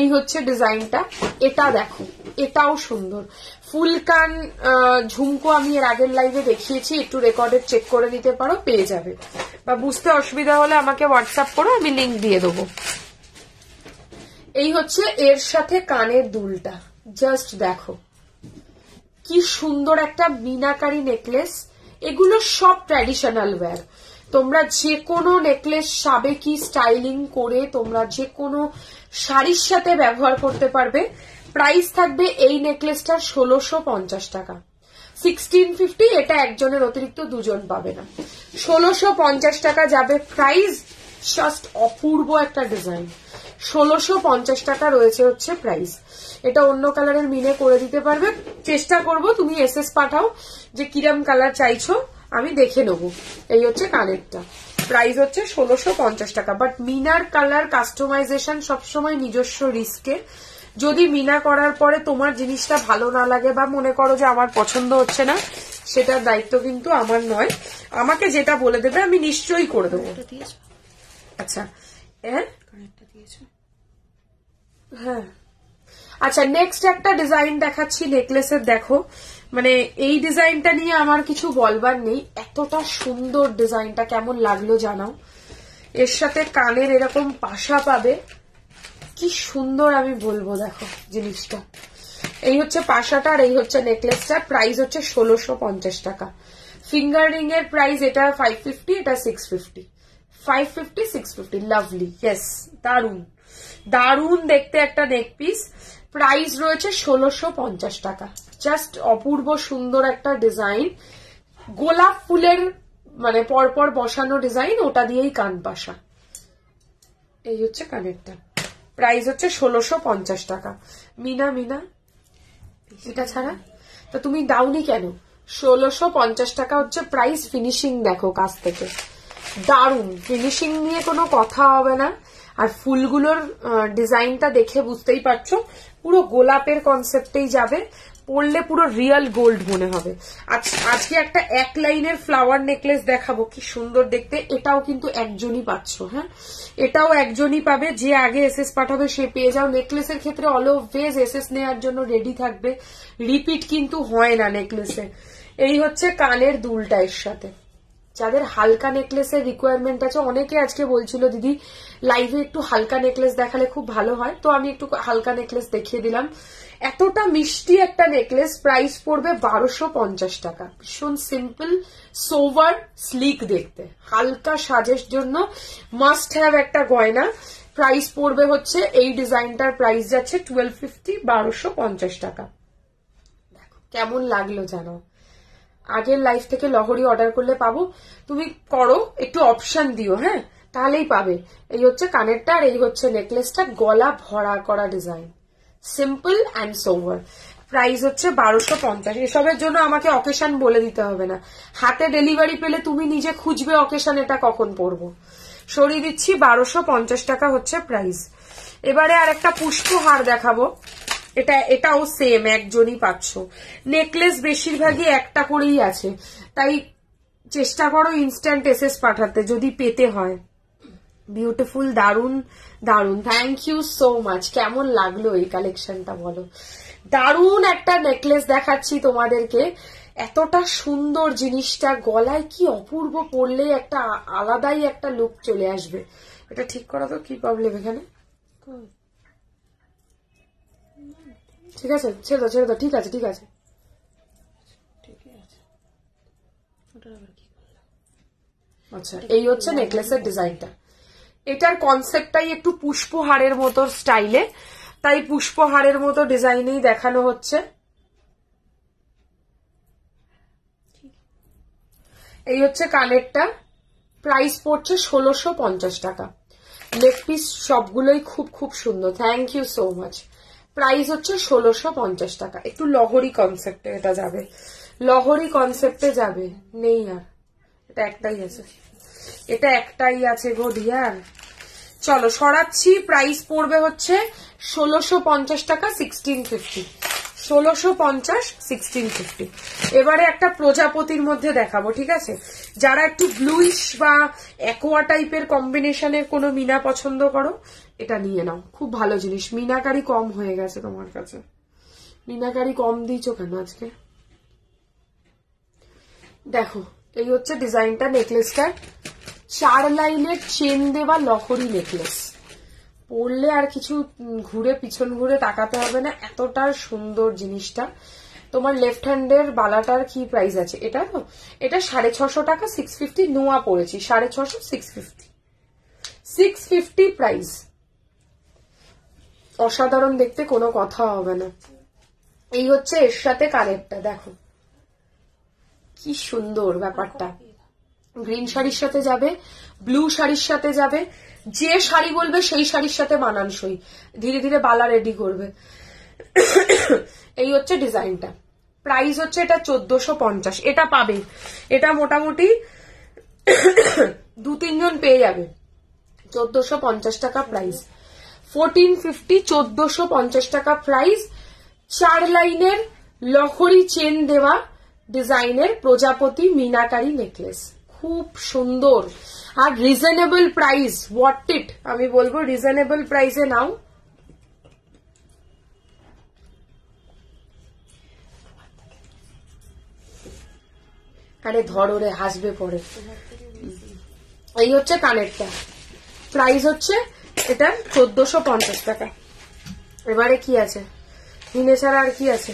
এই হচ্ছে ডিজাইনটা এটা দেখো এটাও সুন্দর ফুল কান ঝুমকো আমি এর আগের লাইভে দেখিয়েছি একটু রেকর্ডে চেক করে নিতে পারো পেয়ে যাবে বা বুঝতে অসুবিধা হলে আমাকে হোয়াটসঅ্যাপ করো আমি লিঙ্ক দিয়ে দেবো এই হচ্ছে এর সাথে কানের দুলটা জাস্ট দেখো কি সুন্দর একটা মিনাকারি নেকলেস এগুলো সব ট্র্যাডিশনাল ওয়্যার তোমরা যে কোনো নেকলেস সাবেকি স্টাইলিং করে তোমরা যে কোনো শাড়ির সাথে ব্যবহার করতে পারবে প্রাইস থাকবে এই নেকলেসটা ষোলোশো পঞ্চাশ টাকা সিক্সটিন ফিফটি এটা একজনের অতিরিক্ত দুজন পাবে না ষোলোশো পঞ্চাশ টাকা যাবে প্রাইস জাস্ট অপূর্ব একটা ডিজাইন ষোলোশো পঞ্চাশ টাকা রয়েছে হচ্ছে প্রাইস এটা অন্য কালারের মিলে করে দিতে পারবে চেষ্টা করব তুমি এস এস পাঠাও যে কিরম কালার চাইছো আমি দেখে নেব এই হচ্ছে কানেরটা প্রাইস হচ্ছে ষোলোশো পঞ্চাশ টাকা বাট মিনার কালার কাস্টমাইজেশন সবসময় নিজস্ব রিস্কে যদি মিনা করার পরে তোমার জিনিসটা ভালো না লাগে বা মনে করো যে আমার পছন্দ হচ্ছে না সেটার দায়িত্ব কিন্তু আমার নয় আমাকে যেটা বলে দেবে আমি নিশ্চয়ই করে দেবো আচ্ছা এর হ্যাঁ আচ্ছা নেক্সট একটা ডিজাইন দেখাচ্ছি নেকলেসের দেখো মানে এই ডিজাইনটা নিয়ে আমার কিছু বলবার নেই এতটা সুন্দর ডিজাইনটা কেমন লাগলো জানাও এর সাথে কানের এরকম পাশা পাবে কি সুন্দর আমি বলবো দেখো জিনিসটা এই হচ্ছে পাশাটা আর এই হচ্ছে নেকলেসটা প্রাইস হচ্ছে ষোলোশো টাকা ফিঙ্গার রিং এর প্রাইস এটা ফাইভ ফিফটি এটা six fifty five fifty six fifty lovely yes দারুন দারুন দেখতে একটা নেক পিস প্রাইস রয়েছে ষোলোশো পঞ্চাশ টাকা জাস্ট অপূর্ব সুন্দর একটা ডিজাইন গোলাপ ফুলের মানে পরপর বসানো ডিজাইন ওটা দিয়েই কান পাশা এই হচ্ছে কানেরটা প্রাইস হচ্ছে ষোলোশো পঞ্চাশ টাকা মিনা মিনা এটা ছাড়া তা তুমি দাওনি কেন ষোলোশো পঞ্চাশ টাকা হচ্ছে প্রাইস ফিনিশিং দেখো কাছ থেকে দারুণ ফিনিশিং নিয়ে কোনো কথা হবে না আর ফুলগুলোর ডিজাইনটা দেখে বুঝতেই পারছো পুরো গোলাপের কনসেপ্টেই যাবে পড়লে পুরো রিয়াল গোল্ড মনে হবে আজকে একটা এক লাইনের ফ্লাওয়ার নেকলেস দেখাবো কি সুন্দর দেখতে এটাও কিন্তু একজনই পাচ্ছ হ্যাঁ এটাও একজনই পাবে যে আগে এস পাঠাবে সে পেয়ে যাও নেকলেসের ক্ষেত্রে অলওয়েজ এস নেওয়ার জন্য রেডি থাকবে রিপিট কিন্তু হয় না নেকলেসে এই হচ্ছে কানের দুলটা এর সাথে যাদের হালকা নেকলেসের রিকোয়ারমেন্ট আছে অনেকে আজকে বলছিল দিদি লাইভে একটু হালকা নেকলেস দেখালে খুব ভালো হয় তো আমি একটু হালকা নেকলেস দেখিয়ে দিলাম এতটা মিষ্টি একটা নেকলেস প্রাইস পড়বে বারোশো পঞ্চাশ টাকা ভীষণ সিম্পল সোভার স্লিক দেখতে হালকা সাজের জন্য মাস্ট হ্যাভ একটা গয়না প্রাইস পড়বে হচ্ছে এই ডিজাইনটার প্রাইস যাচ্ছে টুয়েলভ ফিফটি বারোশো পঞ্চাশ টাকা দেখো কেমন লাগলো জানো আগের লাইফ থেকে লহরি অর্ডার করলে পাবো তুমি করো একটু অপশন দিও হ্যাঁ তাহলেই পাবে এই হচ্ছে কানেরটা আর এই হচ্ছে নেকলেসটা গলা ভরা করা design simple and sober price হচ্ছে বারোশো পঞ্চাশ এসবের জন্য আমাকে অকেশন বলে দিতে হবে না হাতে ডেলিভারি পেলে তুমি নিজে খুঁজবে অকেশন এটা কখন পরবো সরিয়ে দিচ্ছি বারোশো পঞ্চাশ টাকা হচ্ছে প্রাইস এবারে আর একটা পুষ্পহার দেখাবো এটা এটাও সেম একজনই পাচ্ছ নেকলেস বেশিরভাগই একটা করেই আছে তাই চেষ্টা করো ইনস্ট্যান্ট এসএস পাঠাতে যদি পেতে হয় বিউটিফুল দারুন দারুন থ্যাংক ইউ সো মাচ কেমন লাগলো এই কালেকশনটা বলো দারুন একটা নেকলেস দেখাচ্ছি তোমাদেরকে এতটা সুন্দর জিনিসটা গলায় কি অপূর্ব পড়লে একটা আলাদাই একটা লুক চলে আসবে এটা ঠিক করা তো কি প্রবলেম এখানে হুম ঠিক আছে ছেড়ে দাও ছেড়ে দাও ঠিক আছে ঠিক আছে আচ্ছা এই হচ্ছে নেকলেসের ডিজাইনটা এটার কনসেপ্টটাই একটু পুষ্পহারের মতো স্টাইলে তাই পুষ্পহারের মতো ডিজাইনেই দেখানো হচ্ছে এই হচ্ছে কানেরটা প্রাইস পড়ছে ষোলোশো টাকা লেগ পিস সবগুলোই খুব খুব সুন্দর thank you so much price হচ্ছে ষোলোশো পঞ্চাশ টাকা একটু লহরি কনসেপ্টে এটা যাবে লহরি কনসেপ্টে যাবে নেই আর এটা একটাই আছে এটা একটাই আছে গো ডিয়ার চলো সরাচ্ছি প্রাইস পড়বে হচ্ছে ষোলোশো পঞ্চাশ টাকা সিক্সটিন ফিফটি ষোলোশো পঞ্চাশ সিক্সটিন ফিফটি এবারে একটা প্রজাপতির মধ্যে দেখাবো ঠিক আছে যারা একটু ব্লুইশ বা অ্যাকোয়া টাইপের কম্বিনেশনের কোনো মিনা পছন্দ করো এটা নিয়ে নাও খুব ভালো জিনিস মিনাকারি কম হয়ে গেছে তোমার কাছে মিনাকারি কম দিয়েছ কেন আজকে দেখো এই হচ্ছে ডিজাইনটা নেকলেসটা চার লাইনের চেন দেওয়া লহরি নেকলেস পরলে আর কিছু ঘুরে পিছন ঘুরে তাকাতে হবে না এতটা সুন্দর জিনিসটা তোমার লেফট হ্যান্ডের বালাটার কি প্রাইস আছে এটা তো এটা সাড়ে ছশো টাকা সিক্স ফিফটি নোয়া পড়েছি সাড়ে ছশো six fifty six fifty price অসাধারণ দেখতে কোনো কথা হবে না এই হচ্ছে এর সাথে কানেরটা দেখো কি সুন্দর ব্যাপারটা গ্রিন শাড়ির সাথে যাবে ব্লু শাড়ির সাথে যাবে যে শাড়ি বলবে সেই শাড়ির সাথে মানানসই ধীরে ধীরে বালা রেডি করবে এই হচ্ছে ডিজাইনটা প্রাইস হচ্ছে এটা চোদ্দশো পঞ্চাশ এটা পাবে এটা মোটামুটি দু তিনজন পেয়ে যাবে চোদ্দশো পঞ্চাশ টাকা প্রাইস ফোরটিন ফিফটি চোদ্দশো পঞ্চাশ টাকা প্রাইস চার লাইনের লহরি চেন দেওয়া ডিজাইনের প্রজাপতি মিনাকারি নেকলেস খুব সুন্দর আর রিজনেবল প্রাইস হোয়াট ইট আমি বলবো রিজনেবল প্রাইসে নাও আরে ধরো রে হাসবে পরে এই হচ্ছে কানেরটা প্রাইস হচ্ছে এটা চোদ্দশো পঞ্চাশ টাকা এবারে কি আছে হিনে ছাড়া আর কি আছে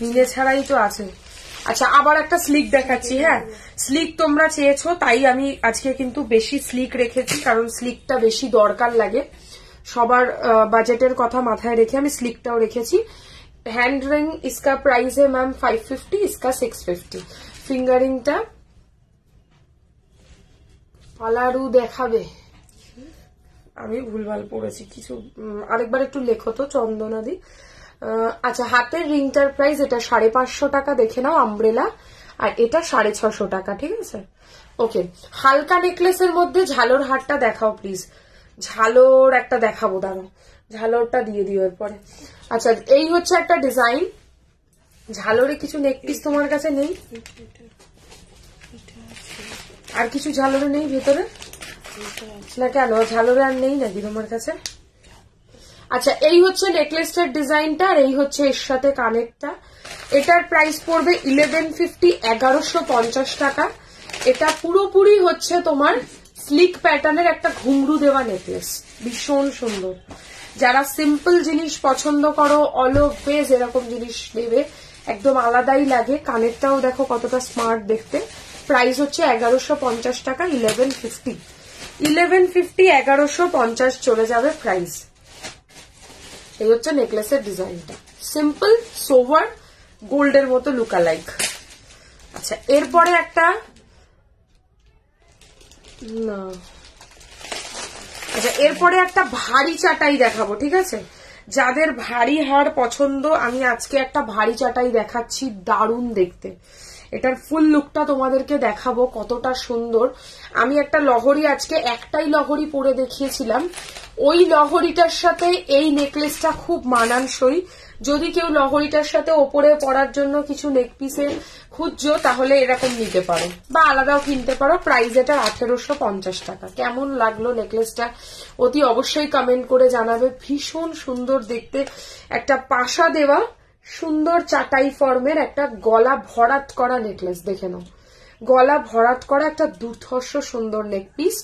হিনে ছাড়াই তো আছে আচ্ছা আবার একটা স্লিক দেখাচ্ছি হ্যাঁ স্লিক তোমরা চেয়েছো তাই আমি আজকে কিন্তু বেশি স্লিক রেখেছি কারণ স্লিকটা বেশি দরকার লাগে সবার বাজেটের কথা মাথায় রেখে আমি স্লিকটাও রেখেছি হ্যান্ড রিং ইসকা price five fifty 550 six fifty ফিঙ্গারিংটা পালারু দেখাবে আমি ভুলভাল পড়েছি কিছু আরেকবার একটু লেখো তো চন্দনাদি আচ্ছা হাতের রিংটার প্রাইস এটা সাড়ে পাঁচশো টাকা দেখে নাও আমব্রেলা আর এটা সাড়ে ছশো টাকা ঠিক আছে ওকে হালকা নেকলেসের মধ্যে ঝালোর হারটা দেখাও প্লিজ ঝালোর একটা দেখাবো দাঁড়ো ঝালোরটা দিয়ে দিও এরপরে আচ্ছা এই হচ্ছে একটা ডিজাইন ঝালোরে কিছু নেকলেস তোমার কাছে নেই আর কিছু ঝালোরে নেই ভেতরে না কেন ঝালর আর নেই নাকি তোমার কাছে আচ্ছা এই হচ্ছে নেকলেসটার ডিজাইনটা আর এই হচ্ছে এর সাথে কানেরটা এটার প্রাইস পড়বে ইলেভেন ফিফটি এগারোশো পঞ্চাশ টাকা এটা পুরোপুরি হচ্ছে তোমার স্লিক প্যাটার্নের একটা ঘুংরু দেওয়া নেকলেস ভীষণ সুন্দর যারা সিম্পল জিনিস পছন্দ করো অল অলওয়েজ এরকম জিনিস নেবে একদম আলাদাই লাগে কানেরটাও দেখো কতটা স্মার্ট দেখতে প্রাইস হচ্ছে এগারোশো পঞ্চাশ টাকা ইলেভেন ফিফটি ইলেভেন ফিফটি এগারোশো পঞ্চাশ চলে যাবে প্রাইস এই হচ্ছে নেকলেসের ডিজাইনটা সিম্পল সোভার গোল্ডের মতো লুকালাইক আচ্ছা এরপরে একটা না আচ্ছা এরপরে একটা ভারী চাটাই দেখাবো ঠিক আছে যাদের ভারী হার পছন্দ আমি আজকে একটা ভারী চাটাই দেখাচ্ছি দারুণ দেখতে এটার ফুল লুকটা তোমাদেরকে দেখাবো কতটা সুন্দর আমি একটা লহরি আজকে একটাই লহরি পরে দেখিয়েছিলাম ওই লহরিটার সাথে এই নেকলেসটা খুব মানানসই যদি কেউ লহরিটার সাথে ওপরে পরার জন্য কিছু নেকপিসের খুঁজছো তাহলে এরকম নিতে পারো বা আলাদাও কিনতে পারো প্রাইস এটা আঠেরোশো পঞ্চাশ টাকা কেমন লাগলো নেকলেসটা অতি অবশ্যই কমেন্ট করে জানাবে ভীষণ সুন্দর দেখতে একটা পাশা দেওয়া সুন্দর চাটাই ফর্মের একটা গলা ভরাট করা নেকলেস দেখে নাও গলা ভরাট করা একটা দুর্ধর্ষ সুন্দর neck piece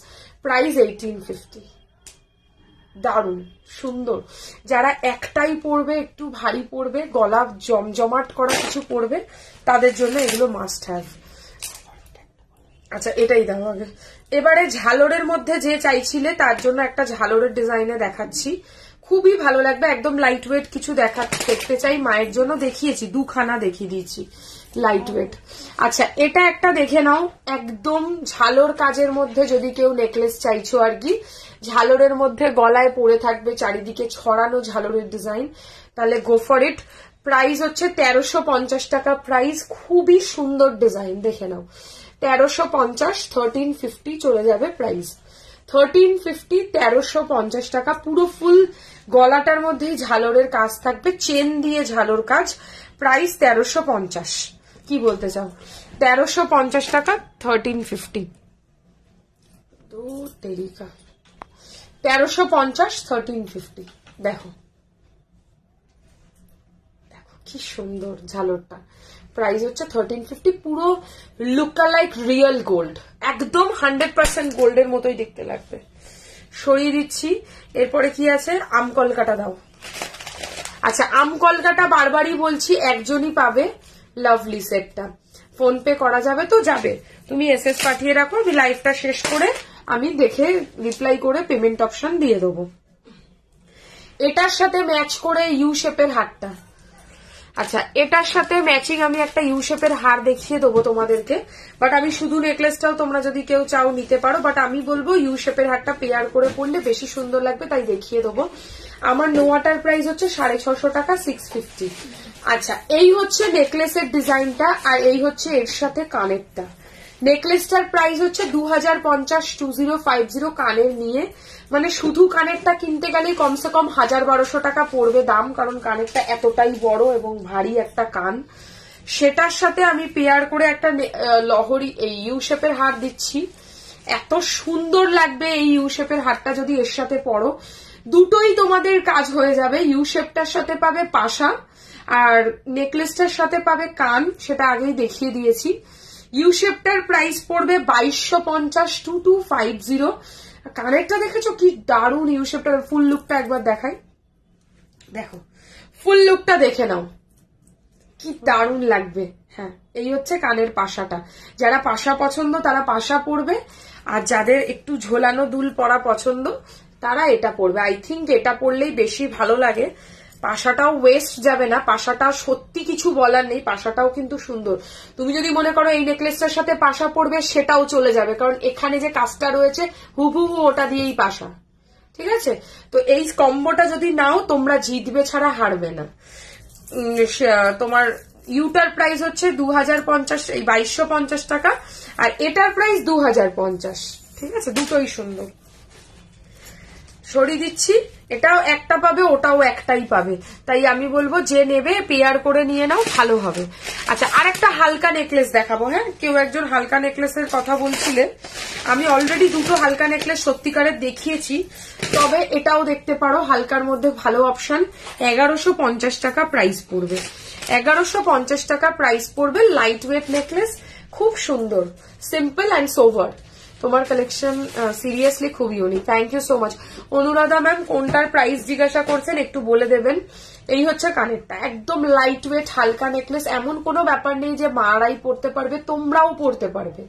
price eighteen fifty দারুণ সুন্দর যারা একটাই পরবে একটু ভারী পরবে গলা জমজমাট করা কিছু পরবে তাদের জন্য এগুলো মাস্ট হ্যাভ আচ্ছা এটাই দাও আগে এবারে ঝালরের মধ্যে যে চাইছিলে তার জন্য একটা ঝালরের ডিজাইনে দেখাচ্ছি খুবই ভালো লাগবে একদম লাইট ওয়েট কিছু দেখা দেখতে চাই মায়ের জন্য দেখিয়েছি দুখানা দেখিয়ে দিয়েছি লাইট ওয়েট আচ্ছা এটা একটা দেখে নাও একদম ঝালোর কাজের মধ্যে যদি কেউ নেকলেস চাইছো আর কি ঝালোরের মধ্যে গলায় পরে থাকবে চারিদিকে ছড়ানো ঝালোরের ডিজাইন তাহলে গোফর ইট প্রাইস হচ্ছে তেরোশো পঞ্চাশ টাকা প্রাইস খুবই সুন্দর ডিজাইন দেখে নাও তেরোশো পঞ্চাশ থার্টিন ফিফটি চলে যাবে প্রাইস থার্টিন ফিফটি তেরোশো পঞ্চাশ টাকা পুরো ফুল গলাটার মধ্যেই ঝালরের কাজ থাকবে চেন দিয়ে ঝালর কাজ প্রাইস তেরোশো পঞ্চাশ কি বলতে চাও তেরোশো পঞ্চাশ টাকা থার্টিন ফিফটি দু তেরিকা তেরোশো পঞ্চাশ থার্টিন ফিফটি দেখো দেখো কি সুন্দর ঝালরটা প্রাইস হচ্ছে থার্টিন ফিফটি পুরো লুকালাইক রিয়েল গোল্ড একদম হান্ড্রেড পার্সেন্ট গোল্ডের মতোই দেখতে লাগবে সরিয়ে দিচ্ছি এরপরে কি আছে আম কলকাটা দাও আচ্ছা আম কলকাটা বারবারই বলছি একজনই পাবে লাভলি সেটটা ফোন পে করা যাবে তো যাবে তুমি এস এস পাঠিয়ে রাখো আমি লাইভটা শেষ করে আমি দেখে রিপ্লাই করে পেমেন্ট অপশন দিয়ে দেবো এটার সাথে ম্যাচ করে ইউ শেপের হারটা আচ্ছা এটার সাথে ম্যাচিং আমি একটা ইউ শেপের হার দেখিয়ে দেবো তোমাদেরকে বাট আমি শুধু নেকলেসটাও তোমরা যদি কেউ চাও নিতে পারো বাট আমি বলবো ইউ শেপের হারটা পেয়ার করে পড়লে বেশি সুন্দর লাগবে তাই দেখিয়ে দেবো আমার নোয়াটার প্রাইস হচ্ছে সাড়ে ছশো টাকা সিক্স ফিফটি আচ্ছা এই হচ্ছে নেকলেসের ডিজাইনটা আর এই হচ্ছে এর সাথে কানেরটা নেকলেসটার প্রাইস হচ্ছে দু হাজার পঞ্চাশ টু জিরো ফাইভ জিরো কানের নিয়ে মানে শুধু কানেরটা কিনতে গেলেই কমসে কম হাজার বারোশো টাকা পড়বে দাম কারণ কানেরটা এতটাই বড় এবং ভারী একটা কান সেটার সাথে আমি পেয়ার করে একটা লহরি এই ইউ শেপের হার দিচ্ছি এত সুন্দর লাগবে এই ইউ শেপের হারটা যদি এর সাথে পড়ো দুটোই তোমাদের কাজ হয়ে যাবে ইউ শেপটার সাথে পাবে পাশা আর নেকলেসটার সাথে পাবে কান সেটা আগেই দেখিয়ে দিয়েছি ইউশেপটার প্রাইস পড়বে বাইশশো পঞ্চাশ টু টু ফাইভ জিরো কানেরটা দেখেছো কি দারুন ইউশেপটার ফুল লুকটা একবার দেখাই দেখো ফুল লুকটা দেখে নাও কি দারুণ লাগবে হ্যাঁ এই হচ্ছে কানের পাশাটা যারা পাশা পছন্দ তারা পাশা পরবে আর যাদের একটু ঝোলানো দুল পরা পছন্দ তারা এটা পরবে আই থিঙ্ক এটা পরলেই বেশি ভালো লাগে পাশাটাও ওয়েস্ট যাবে না পাশাটা সত্যি কিছু বলার নেই পাশাটাও কিন্তু সুন্দর তুমি যদি মনে করো এই নেকলেসটার সাথে পাশা পড়বে সেটাও চলে যাবে কারণ এখানে যে কাজটা রয়েছে হুবহু ওটা দিয়েই পাশা ঠিক আছে তো এই কম্বোটা যদি নাও তোমরা জিতবে ছাড়া হারবে না তোমার ইউটার প্রাইস হচ্ছে দু হাজার পঞ্চাশ এই বাইশশো পঞ্চাশ টাকা আর এটার প্রাইস দু হাজার পঞ্চাশ ঠিক আছে দুটোই সুন্দর ছড়িয়ে দিচ্ছি এটাও একটা পাবে ওটাও একটাই পাবে তাই আমি বলবো যে নেবে পেয়ার করে নিয়ে নাও ভালো হবে আচ্ছা আর একটা হালকা নেকলেস দেখাবো হ্যাঁ কেউ একজন হালকা নেকলেসের কথা বলছিলেন আমি অলরেডি দুটো হালকা নেকলেস সত্যিকারের দেখিয়েছি তবে এটাও দেখতে পারো হালকার মধ্যে ভালো অপশান এগারোশো পঞ্চাশ টাকা প্রাইস পড়বে এগারোশো পঞ্চাশ টাকা প্রাইস পড়বে লাইট ওয়েট নেকলেস খুব সুন্দর সিম্পল অ্যান্ড সোভার তোমার কালেকশন সিরিয়াসলি খুব unique thank you so much Anuradha ma'am কোনটার প্রাইস জিজ্ঞাসা করছেন একটু বলে দেবেন এই হচ্ছে কানেরটা একদম লাইট ওয়েট হালকা নেকলেস এমন কোনো ব্যাপার নেই যে মারাই পড়তে পারবে তোমরাও পড়তে পারবে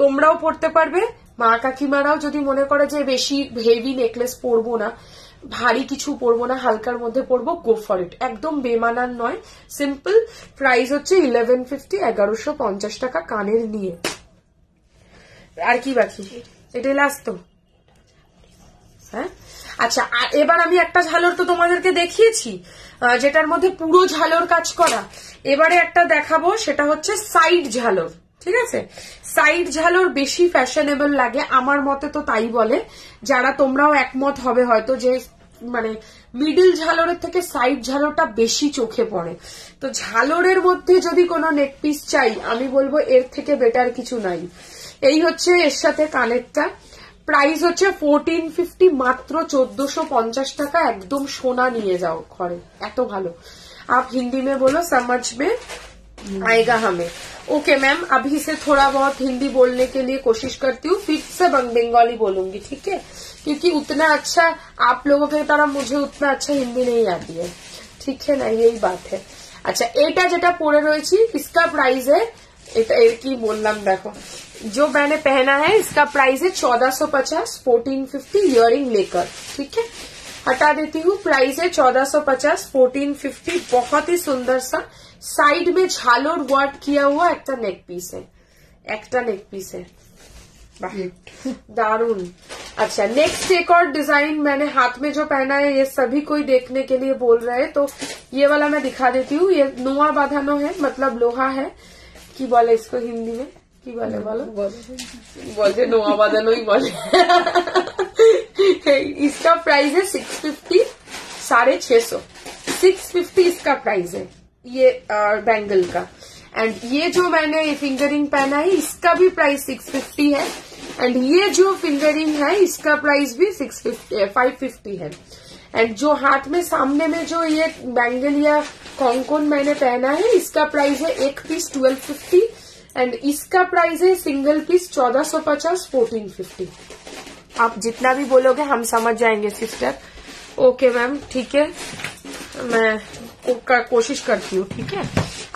তোমরাও পড়তে পারবে মা কাকিমারাও যদি মনে করে যে বেশি হেভি নেকলেস পরবো না ভারী কিছু পরবো না হালকার মধ্যে পরবো গো ফর ইট একদম বেমানান নয় সিম্পল প্রাইস হচ্ছে ইলেভেন ফিফটি এগারোশো পঞ্চাশ টাকা কানের নিয়ে আর কি বাকি এটাই লাস্ট তো হ্যাঁ আচ্ছা এবার আমি একটা ঝালর তো তোমাদেরকে দেখিয়েছি যেটার মধ্যে পুরো ঝালর কাজ করা এবারে একটা দেখাবো সেটা হচ্ছে সাইড ঝালর ঠিক আছে সাইড ঝালর বেশি ফ্যাশনেবল লাগে আমার মতে তো তাই বলে যারা তোমরাও একমত হবে হয়তো যে মানে মিডিল ঝালরের থেকে সাইড ঝালরটা বেশি চোখে পড়ে তো ঝালরের মধ্যে যদি কোনো নেকপিস চাই আমি বলবো এর থেকে বেটার কিছু নাই এই হচ্ছে এর সাথে কানেরটা প্রাইস হচ্ছে ফোরটিন ফিফটি মাত্র চোদ্দশো পঞ্চাশ টাকা একদম সোনা নিয়ে যাও ঘরে এত ভালো আপ হিন্দি মে বলো সমাজ মে আয়গা হামে ওকে ম্যাম আভি সে থোড়া বহুত হিন্দি বলনে কে লিয়ে কোশিশ করতি হু ফির সে বেঙ্গলি বলুঙ্গি ঠিক ক্যুকি উতনা আচ্ছা আপ লোগো তারা মুঝে উতনা আচ্ছা হিন্দি নেই আতি ঠিক না এই বাত হ্যায় আচ্ছা এটা যেটা পড়ে রয়েছি ইসকা প্রাইস হ্যায় এটা এর কি বললাম দেখো जो मैंने पहना है इसका प्राइस है चौदह सौ पचास फोर्टीन फिफ्टी इयर लेकर ठीक है हटा देती हूँ प्राइस है चौदह सौ पचास फोर्टीन फिफ्टी बहुत ही सुंदर सा साइड में झालोर वर्क किया हुआ एक्टा नेक पीस है एक्टा नेक पीस है दारून अच्छा नेक्स्ट एक और डिजाइन मैंने हाथ में जो पहना है ये सभी कोई देखने के लिए बोल रहे हैं तो ये वाला मैं दिखा देती हूँ ये नोआ बाधानो है मतलब लोहा है कि बोले इसको हिंदी में কি বলে বলো বলছে নোয়া বাদানোই বলে इसका प्राइस है सिक्स फिफ्टी साढ़े छह सौ सिक्स फिफ्टी इसका प्राइस है ये बैंगल का एंड ये जो मैंने फिंगरिंग पहना है इसका भी प्राइस सिक्स फिफ्टी है एंड ये जो फिंगरिंग है इसका प्राइस भी सिक्स फिफ्टी फाइव फिफ्टी है एंड जो हाथ में सामने में जो ये बैंगल या कॉन्कोन मैंने पहना है इसका प्राइस है एक पीस ट्वेल्व फिफ्टी एंड इसका प्राइस है सिंगल पीस चौदह सौ पचास फोर्टीन फिफ्टी आप जितना भी बोलोगे हम समझ जाएंगे सिस्टर ओके मैम ठीक है मैं को, कोशिश करती हूँ ठीक है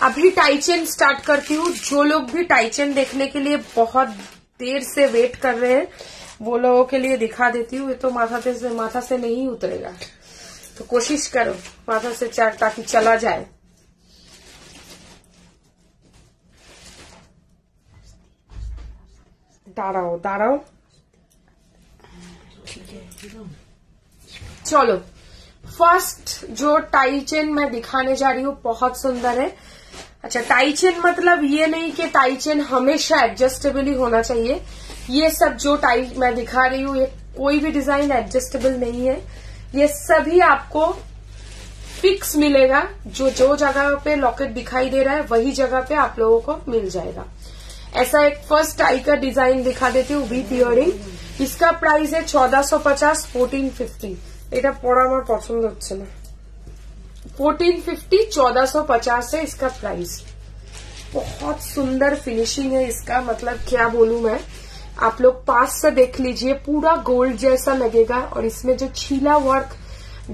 अभी टाइचेन स्टार्ट करती हूँ जो लोग भी टाइचेन देखने के लिए बहुत देर से वेट कर रहे हैं वो लोगों के लिए दिखा देती हूँ ये तो माथा से माथा से नहीं उतरेगा तो कोशिश करो माथा से चार ताकि चला जाए দাঁড়াও দাঁড়াও चलो फर्स्ट जो टाई चेन मैं दिखाने जा रही हूँ बहुत सुंदर है अच्छा टाई चेन मतलब ये नहीं कि टाई चेन हमेशा एडजस्टेबल ही होना चाहिए ये सब जो टाई मैं दिखा रही हूँ ये कोई भी डिजाइन एडजस्टेबल नहीं है ये सभी आपको फिक्स मिलेगा जो जो जगह पे लॉकेट दिखाई दे रहा है वही जगह पे आप लोगों को मिल जाएगा ऐसा एक फर्स्ट टाई का डिजाइन दिखा देती हूँ विथ इयरिंग इसका प्राइस है चौदह सौ पचास फोर्टीन फिफ्टी এটা পড়া पसंद পছন্দ फोर्टीन फिफ्टी चौदह सौ पचास है इसका प्राइस बहुत सुंदर फिनिशिंग है इसका मतलब क्या बोलू मैं आप लोग पास से देख लीजिए पूरा गोल्ड जैसा लगेगा और इसमें जो छीला वर्क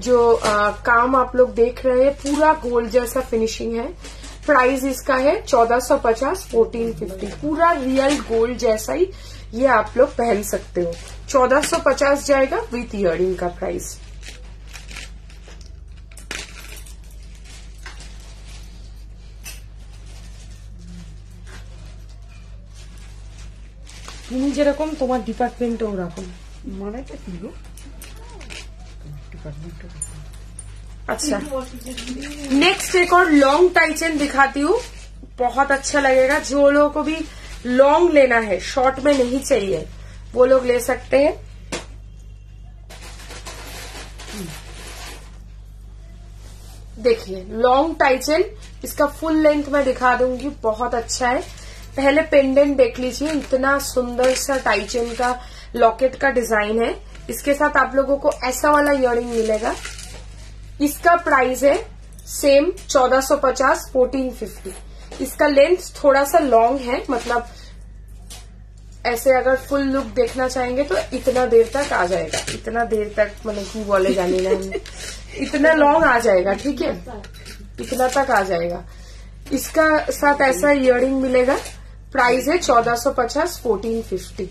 जो आ, काम आप लोग देख रहे हैं पूरा गोल्ड जैसा फिनिशिंग है प्राइस इसका है चौदह सौ पचास फोर्टीन फिफ्टी पूरा रियल गोल्ड जैसा ही ये आप लोग पहन सकते हो चौदह सौ पचास जाएगा विथ इयर का प्राइस তুমি যেরকম তোমার ডিপার্টমেন্টেও ওরকম মানে তো ডিপার্টমেন্টও अच्छा नेक्स्ट एक और लॉन्ग टाई चेन दिखाती हूँ बहुत अच्छा लगेगा जो लोगों को भी लॉन्ग लेना है शॉर्ट में नहीं चाहिए वो लोग ले सकते हैं देखिए लॉन्ग टाई चेन इसका फुल लेंथ मैं दिखा दूंगी बहुत अच्छा है पहले पेंडेंट देख लीजिए इतना सुंदर सा टाई चेन का लॉकेट का डिजाइन है इसके साथ आप लोगों को ऐसा वाला इयर मिलेगा इसका प्राइस है सेम 1450 1450 इसका लेंथ थोड़ा सा लॉन्ग है मतलब ऐसे अगर फुल लुक देखना चाहेंगे तो इतना देर तक आ जाएगा इतना देर तक मतलब की बोले जाने लगे इतना लॉन्ग आ जाएगा ठीक है इतना तक आ जाएगा इसका साथ ऐसा इयर मिलेगा प्राइस है 1450 1450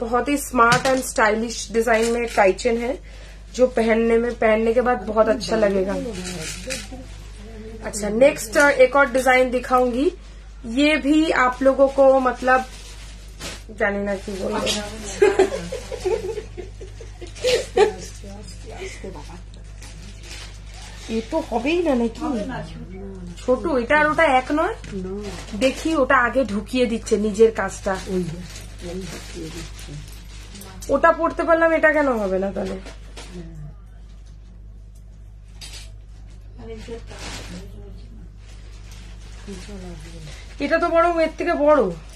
बहुत ही स्मार्ट एंड स्टाइलिश डिजाइन में काइचन है जो पहनने में पहनने के बाद बहुत अच्छा लगेगा अच्छा नेक्स्ट uh, एक और डिजाइन दिखाऊंगी ये भी आप लोगों को मतलब जाने ना तो की बोल এ তো হবেই ना নাকি ছোট এটা আর ওটা এক নয় দেখি ওটা আগে ঢুকিয়ে দিচ্ছে নিজের কাজটা ওটা পড়তে পারলাম এটা কেন হবে না তাহলে এটা তো বড় এর থেকে বড় বাবা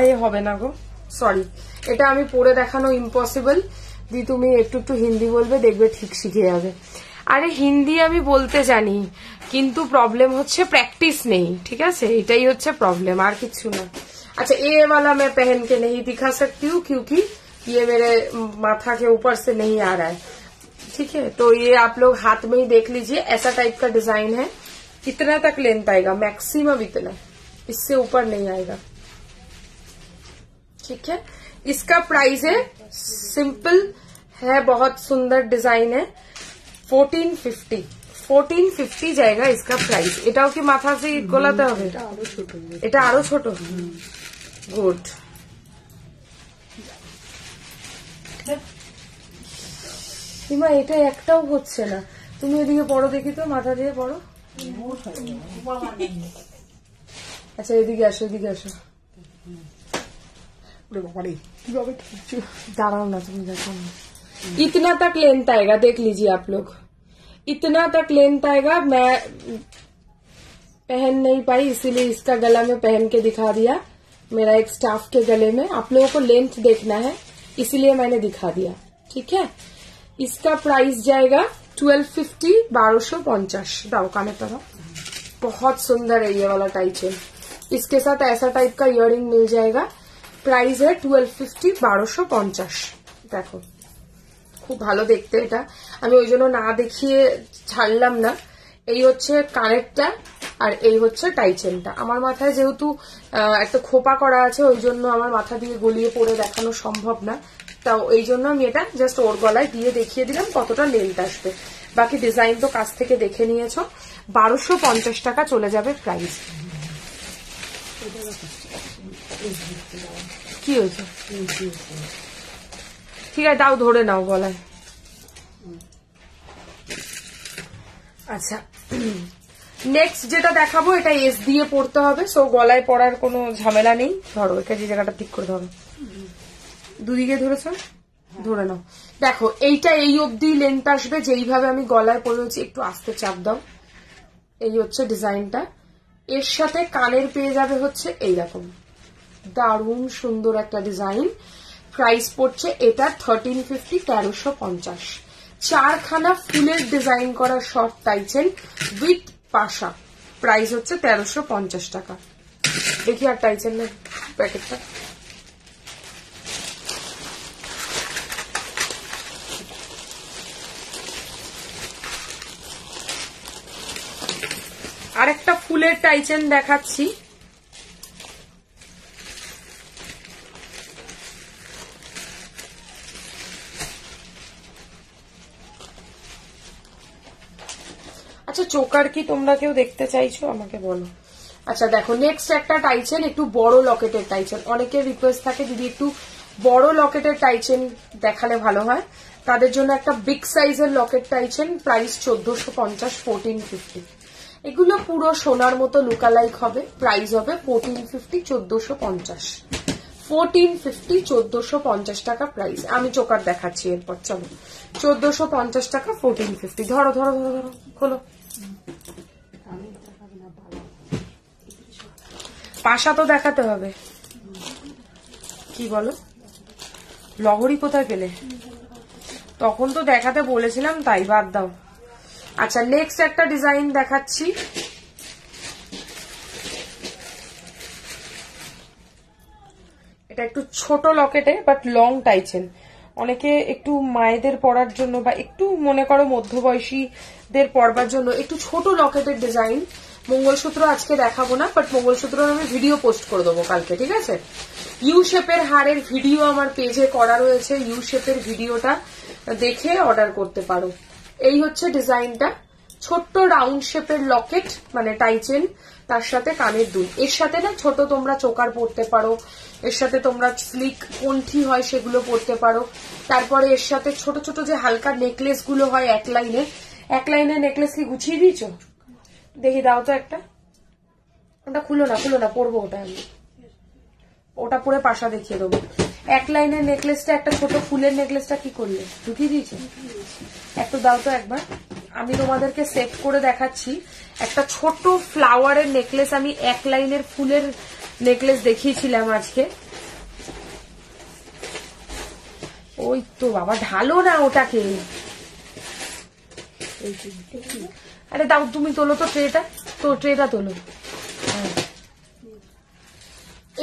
এ হবে না গো সরি এটা আমি পড়ে দেখানো ইম্পসিবল দি তুমি একটু একটু হিন্দি বলবে দেখবে ঠিক শিখে যাবে আরে হিন্দি আমি বলতে জানি কিন্তু প্রবলেম হচ্ছে প্র্যাকটিস নেই ঠিক আছে এটাই হচ্ছে প্রবলেম আর কিছু না अच्छा ये वाला मैं पहन के नहीं दिखा सकती हूँ क्योंकि ये मेरे माथा के ऊपर से नहीं आ रहा है ठीक है तो ये आप लोग हाथ में ही देख लीजिए ऐसा टाइप का डिजाइन है इतना तक लेंथ आएगा मैक्सिमम इतना इससे ऊपर नहीं आएगा ठीक है इसका प्राइस है सिंपल है बहुत सुंदर डिजाइन है फोर्टीन फिफ्टी ফোরটিন ফিফটি জায়গা ইসকা প্রাইস এটাও কি মাথা সেই গোলাতে छोटो एटा आरो छोटो গুড হিমা এটা একটাও হচ্ছে না তুমি এদিকে পড়ো দেখি তো মাথা দিয়ে পড়ো আচ্ছা এদিকে আসো এদিকে আসো দাঁড়াও না তুমি দেখো इतना तक लेंथ आएगा देख लीजिए आप लोग इतना तक लेंथ आएगा मैं पहन नहीं पाई इसीलिए इसका गला में पहन के दिखा दिया मेरा एक स्टाफ के गले में आप लोगों को लेंथ देखना है इसीलिए मैंने दिखा दिया ठीक है इसका प्राइस जाएगा ट्वेल्व फिफ्टी बारह सो पंचास दाव काने बहुत सुंदर है ये वाला टाई चेन इसके साथ ऐसा टाइप का इयर मिल जाएगा प्राइस है ट्वेल्व फिफ्टी बारह পঞ্চাশ দেখো খুব ভালো দেখতে এটা আমি ওই জন্য না দেখিয়ে আর এই হচ্ছে টাইচেনটা আমার মাথায় যেহেতু একটা খোপা করা আছে ওই জন্য আমার মাথা দিয়ে গলিয়ে পরে দেখানো সম্ভব না তাও এই জন্য আমি এটা জাস্ট ওর গলায় দিয়ে দেখিয়ে দিলাম কতটা লেন্থ আসবে বাকি ডিজাইন তো কাছ থেকে দেখে নিয়েছ বারোশো পঞ্চাশ টাকা চলে যাবে প্রাইস কি হয়েছে ঠিক আছে তাও ধরে নাও গলায় আচ্ছা নেক্সট যেটা দেখাবো এটা এস দিয়ে পড়তে হবে সো গলায় পড়ার কোনো ঝামেলা নেই ধরো এটা যে জায়গাটা ঠিক করে ধরো দুদিকে ধরেছ ধরে নাও দেখো এইটা এই অবধি লেন্থ আসবে যেইভাবে আমি গলায় পরেছি একটু আস্তে চাপ দাও এই হচ্ছে ডিজাইনটা এর সাথে কানের পেয়ে যাবে হচ্ছে এই রকম দারুণ সুন্দর একটা ডিজাইন প্রাইস পড়ছে এটা থার্টিন ফিফটি তেরোশো পঞ্চাশ চারখানা ফুলের ডিজাইন করা শখ তাইছেন উইথ পাশা প্রাইস হচ্ছে তেরোশো পঞ্চাশ টাকা দেখি আর টাইচেন না প্যাকেটটা আর একটা ফুলের টাইচেন দেখাচ্ছি আচ্ছা চোকার কি তোমরা কেউ দেখতে চাইছো আমাকে বলো আচ্ছা দেখো নেক্সট একটা টাইছেন একটু বড় লকেটের টাইছেন অনেকের রিকোয়েস্ট থাকে দিদি একটু বড় লকেটের টাইছেন দেখালে ভালো হয় তাদের জন্য একটা বিগ সাইজের লকেট টাইছেন প্রাইস চোদ্দশো পঞ্চাশ ফোরটিন ফিফটি এগুলো পুরো সোনার মতো লুকালাইক হবে প্রাইস হবে ফোরটিন ফিফটি চোদ্দশো পঞ্চাশ ফোরটিন ফিফটি চোদ্দশো পঞ্চাশ টাকা প্রাইস আমি চোকার দেখাচ্ছি এরপর চলো চোদ্দশো পঞ্চাশ টাকা ফোরটিন ফিফটি ধরো ধরো ধরো ধরো খোলো পাশা তো দেখাতে হবে কি বলো লহরি কোথায় পেলে তখন তো দেখাতে বলেছিলাম তাই বাদ দাও আচ্ছা নেক্সট একটা ডিজাইন দেখাচ্ছি এটা একটু ছোট লকেটে বাট লং টাইছেন অনেকে একটু মায়েদের পড়ার জন্য বা একটু মনে করো মধ্যবয়সী দের পড়বার জন্য একটু ছোট লকেটের ডিজাইন মঙ্গলসূত্র আজকে দেখাবো না বাট মঙ্গলসূত্র আমি ভিডিও পোস্ট করে দেবো কালকে ঠিক আছে ইউ শেপের হারের ভিডিও আমার পেজে করা রয়েছে ইউ শেপের ভিডিওটা দেখে অর্ডার করতে পারো এই হচ্ছে ডিজাইনটা ছোট্ট রাউন্ড শেপের লকেট মানে টাইচেন তার সাথে কানের দুল এর সাথে না ছোট তোমরা চোকার পরতে পারো এর সাথে তোমরা স্লিক কণ্ঠি হয় সেগুলো পরতে পারো তারপরে এর সাথে ছোট ছোট যে হালকা নেকলেস গুলো হয় এক লাইনে এক লাইনে নেকলেস কি গুছিয়ে দিয়েছ দেখি দাও তো একটা ওটা খুলো না খুলো না পরবো ওটা আমি ওটা পরে পাশা দেখিয়ে দেবো এক লাইনের নেকলেসটা একটা ছোট ফুলের নেকলেসটা কি করলে ঢুকিয়ে দিয়েছে একটু দাও তো একবার আমি তোমাদেরকে সেট করে দেখাচ্ছি একটা ছোট ফ্লাওয়ারের নেকলেস আমি এক লাইনের ফুলের নেকলেস দেখিয়েছিলাম আজকে ওই তো বাবা ঢালো না ওটাকে আরে দাও তুমি তোলো তো ট্রেটা তো ট্রেটা তোলো হ্যাঁ।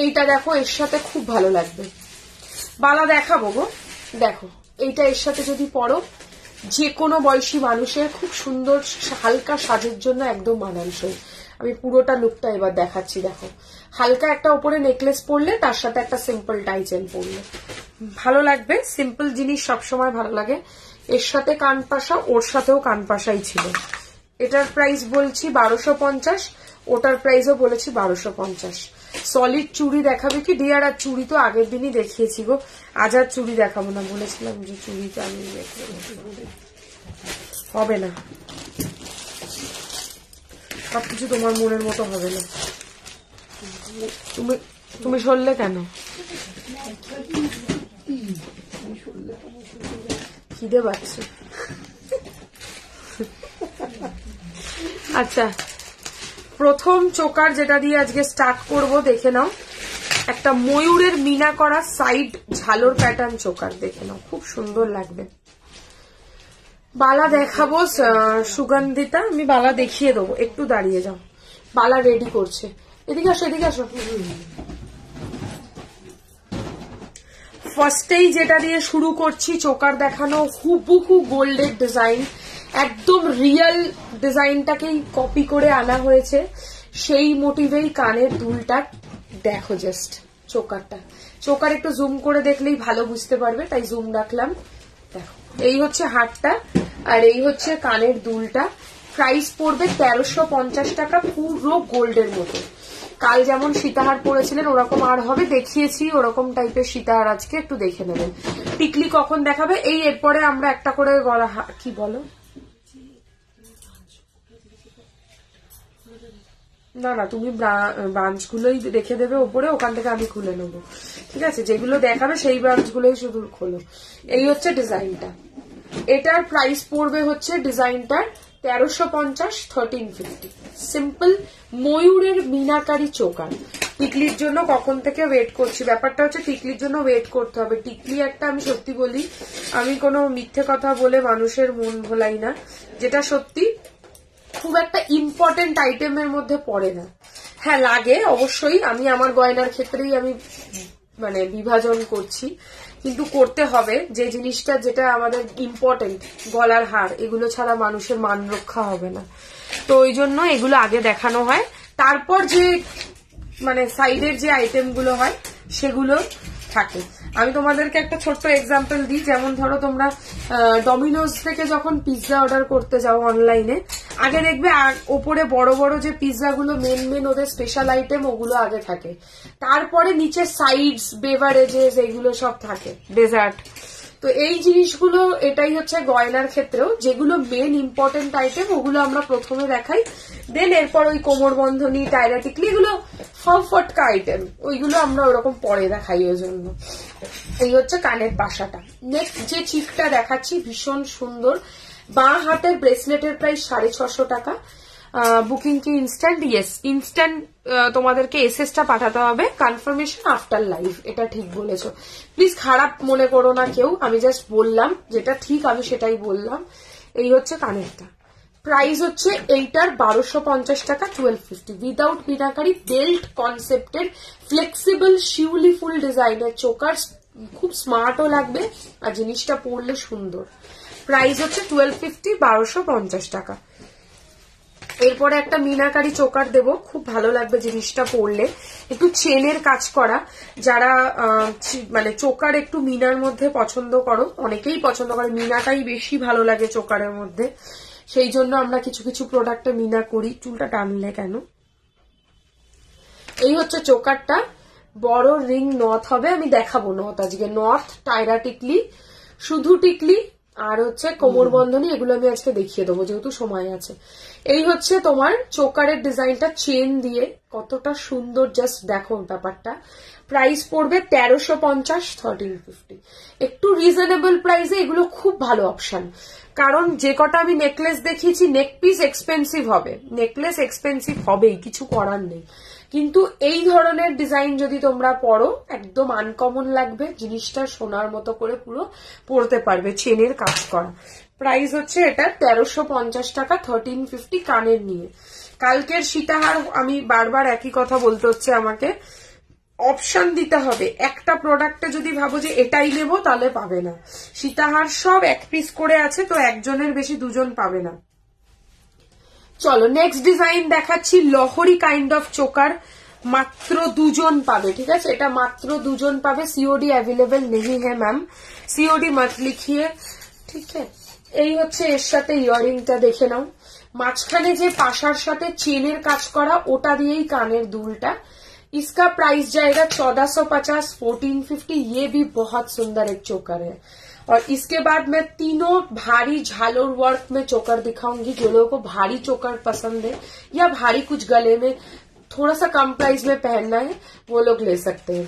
এইটা দেখো এর সাথে খুব ভালো লাগবে বালা দেখাবো গো দেখো এইটা এর সাথে যদি পরো যে কোনো বয়সী মানুষের খুব সুন্দর হালকা সাজের জন্য একদম মানানসই আমি পুরোটা লুকটা এবার দেখাচ্ছি দেখো হালকা একটা ওপরে নেকলেস পরলে তার সাথে একটা সিম্পল টাই চেন পরলে ভালো লাগবে সিম্পল জিনিস সবসময় ভালো লাগে এর সাথে কানপাশা ওর সাথেও কানপাশাই ছিল এটার প্রাইস বলছি বারোশো পঞ্চাশ ওটার প্রাইসও বলেছি বারোশো পঞ্চাশ সলিড চুড়ি দেখাবে কি ডিয়ার আর চুড়ি তো আগের দিনই দেখিয়েছি গো আজ আর চুড়ি দেখাবো না বলেছিলাম যে চুড়িটা আমি হবে না সবকিছু তোমার মনের মতো হবে না তুমি তুমি সরলে কেন খিদে পাচ্ছে আচ্ছা প্রথম চোকার যেটা দিয়ে আজকে স্টার্ট করব দেখে নাও একটা ময়ূরের মিনা করা সাইড ঝালোর প্যাটার্ন চোকার দেখে নাও খুব সুন্দর লাগবে বালা দেখাবো সুগন্ধিতা আমি বালা দেখিয়ে দেবো একটু দাঁড়িয়ে যাও বালা রেডি করছে এদিকে আসো এদিকে আসো ফার্স্টেই যেটা দিয়ে শুরু করছি চোকার দেখানো হুবুহু গোল্ডের ডিজাইন একদম রিয়েল ডিজাইনটাকেই কপি করে আনা হয়েছে সেই মোটিভেই কানের দুলটা দেখো জাস্ট চোকারটা চোকার একটু জুম করে দেখলেই ভালো বুঝতে পারবে তাই জুম রাখলাম দেখো এই হচ্ছে হাটটা আর এই হচ্ছে কানের দুলটা প্রাইস পড়বে তেরোশো টাকা পুরো গোল্ডের মতো কাল যেমন সীতাহার পরেছিলেন ওরকম আর হবে দেখিয়েছি ওরকম টাইপের সীতাহার আজকে একটু দেখে নেবেন টিকলি কখন দেখাবে এই এরপরে আমরা একটা করে গলা কি বলো না না তুমি ব্রাঞ্চগুলোই রেখে দেবে ওপরে ওখান থেকে আমি খুলে নেবো ঠিক আছে যেগুলো দেখাবে সেই ব্রাঞ্চগুলোই শুধু খোলো এই হচ্ছে ডিজাইনটা এটার প্রাইস পড়বে হচ্ছে ডিজাইনটার তেরোশো পঞ্চাশ থার্টিন ফিফটি সিম্পল ময়ূরের মিনাকারি চোকার টিকলির জন্য কখন থেকে ওয়েট করছি ব্যাপারটা হচ্ছে টিকলির জন্য ওয়েট করতে হবে টিকলি একটা আমি সত্যি বলি আমি কোনো মিথ্যে কথা বলে মানুষের মন ভোলাই না যেটা সত্যি খুব একটা ইম্পর্টেন্ট আইটেমের মধ্যে পড়ে না হ্যাঁ লাগে অবশ্যই আমি আমার গয়নার ক্ষেত্রেই আমি মানে বিভাজন করছি কিন্তু করতে হবে যে জিনিসটা যেটা আমাদের ইম্পর্টেন্ট গলার হার এগুলো ছাড়া মানুষের মান রক্ষা হবে না তো ওই জন্য এগুলো আগে দেখানো হয় তারপর যে মানে সাইডের যে আইটেমগুলো হয় সেগুলো থাকে আমি তোমাদেরকে একটা ছোট্ট এক্সাম্পল দিই যেমন ধরো তোমরা ডমিনোজ থেকে যখন পিৎজা অর্ডার করতে যাও অনলাইনে আগে দেখবে ওপরে বড় বড় যে পিৎজাগুলো মেন মেন ওদের স্পেশাল আইটেম ওগুলো আগে থাকে তারপরে নিচে সাইডস বেভারেজেস এগুলো সব থাকে ডেজার্ট তো এই জিনিসগুলো এটাই হচ্ছে গয়নার ক্ষেত্রেও যেগুলো মেন ইম্পর্টেন্ট আইটেম ওগুলো আমরা প্রথমে দেখাই দেন এরপর ওই কোমর বন্ধনী টাইরাটিকলি এগুলো ফটকা আইটেম ওইগুলো আমরা ওরকম পরে দেখাই ওই জন্য এই হচ্ছে কানের পাশাটা নেক্সট যে চিপটা দেখাচ্ছি ভীষণ সুন্দর বাঁ হাতের ব্রেসলেটের প্রায় সাড়ে ছশো টাকা বুকিং কি ইনস্ট্যান্ট ইয়েস ইনস্ট্যান্ট তোমাদেরকে এসএসটা পাঠাতে হবে কনফার্মেশন আফটার লাইফ এটা ঠিক বলেছ প্লিজ খারাপ মনে করো না কেউ আমি জাস্ট বললাম যেটা ঠিক আমি সেটাই বললাম এই হচ্ছে কানেরটা প্রাইস হচ্ছে এইটার বারোশো পঞ্চাশ টাকা টুয়েলভ ফিফটি উইদাউট মিনাকারি বেল্ট কনসেপ্টের ফ্লেক্সিবল শিউলি ফুল ডিজাইনের চোকার খুব স্মার্টও লাগবে আর জিনিসটা পরলে সুন্দর প্রাইস হচ্ছে টুয়েলভ ফিফটি বারোশো পঞ্চাশ টাকা এরপরে একটা মিনাকারি চোকার দেব খুব ভালো লাগবে জিনিসটা পরলে একটু চেনের কাজ করা যারা মানে চোকার একটু মিনার মধ্যে পছন্দ করো অনেকেই পছন্দ করে মিনাটাই বেশি ভালো লাগে চোকারের মধ্যে সেই জন্য আমরা কিছু কিছু প্রোডাক্টে মিনা করি চুলটা টানলে কেন এই হচ্ছে চোকারটা বড় রিং নথ হবে আমি দেখাবো নথ আজকে নর্থ টাইরা টিকলি শুধু টিকলি আর হচ্ছে কোমর বন্ধনী এগুলো আমি আজকে দেখিয়ে দেবো যেহেতু সময় আছে এই হচ্ছে তোমার চোকারের ডিজাইনটা চেন দিয়ে কতটা সুন্দর জাস্ট দেখো ব্যাপারটা প্রাইস পড়বে তেরোশো পঞ্চাশ থার্টিন ফিফটি একটু রিজনেবল প্রাইসে এগুলো খুব ভালো অপশন কারণ যে কটা আমি নেকলেস দেখিয়েছি নেক পিস এক্সপেন্সিভ হবে নেকলেস এক্সপেন্সিভ হবেই কিছু করার নেই কিন্তু এই ধরনের ডিজাইন যদি তোমরা পরো একদম আনকমন লাগবে জিনিসটা সোনার মতো করে পুরো পরতে পারবে চেনের কাজ করা প্রাইস হচ্ছে এটা তেরোশো পঞ্চাশ টাকা থার্টিন ফিফটি কানের নিয়ে কালকের সীতাহার আমি বারবার একই কথা বলতে হচ্ছে আমাকে অপশান দিতে হবে একটা প্রোডাক্টে যদি ভাবো যে এটাই নেব তাহলে পাবে না সীতাহার সব এক পিস করে আছে তো একজনের বেশি দুজন পাবে না চলো নেক্সট ডিজাইন দেখাচ্ছি লহরি কাইন্ড অফ চোকার মাত্র দুজন পাবে ঠিক আছে এটা মাত্র দুজন পাবে সিওডি অ্যাভেলেবেল নেই হ্যাঁ ম্যাম সিওডি মাত লিখিয়ে ঠিক আছে এই হচ্ছে এর সাথে ইয়ারিংটা দেখে নাও মাঝখানে যে পাশার সাথে চেনের কাজ করা ওটা দিয়েই কানের দুলটা इसका प्राइस जाएगा चौदह सौ पचास फोर्टीन फिफ्टी ये भी बहुत सुंदर एक चोकर है और इसके बाद मैं तीनों भारी झालोर वर्क में चोकर दिखाऊंगी जो लोगों को भारी चोकर पसंद है या भारी कुछ गले में थोड़ा सा कम प्राइस में पहनना है वो लोग ले सकते हैं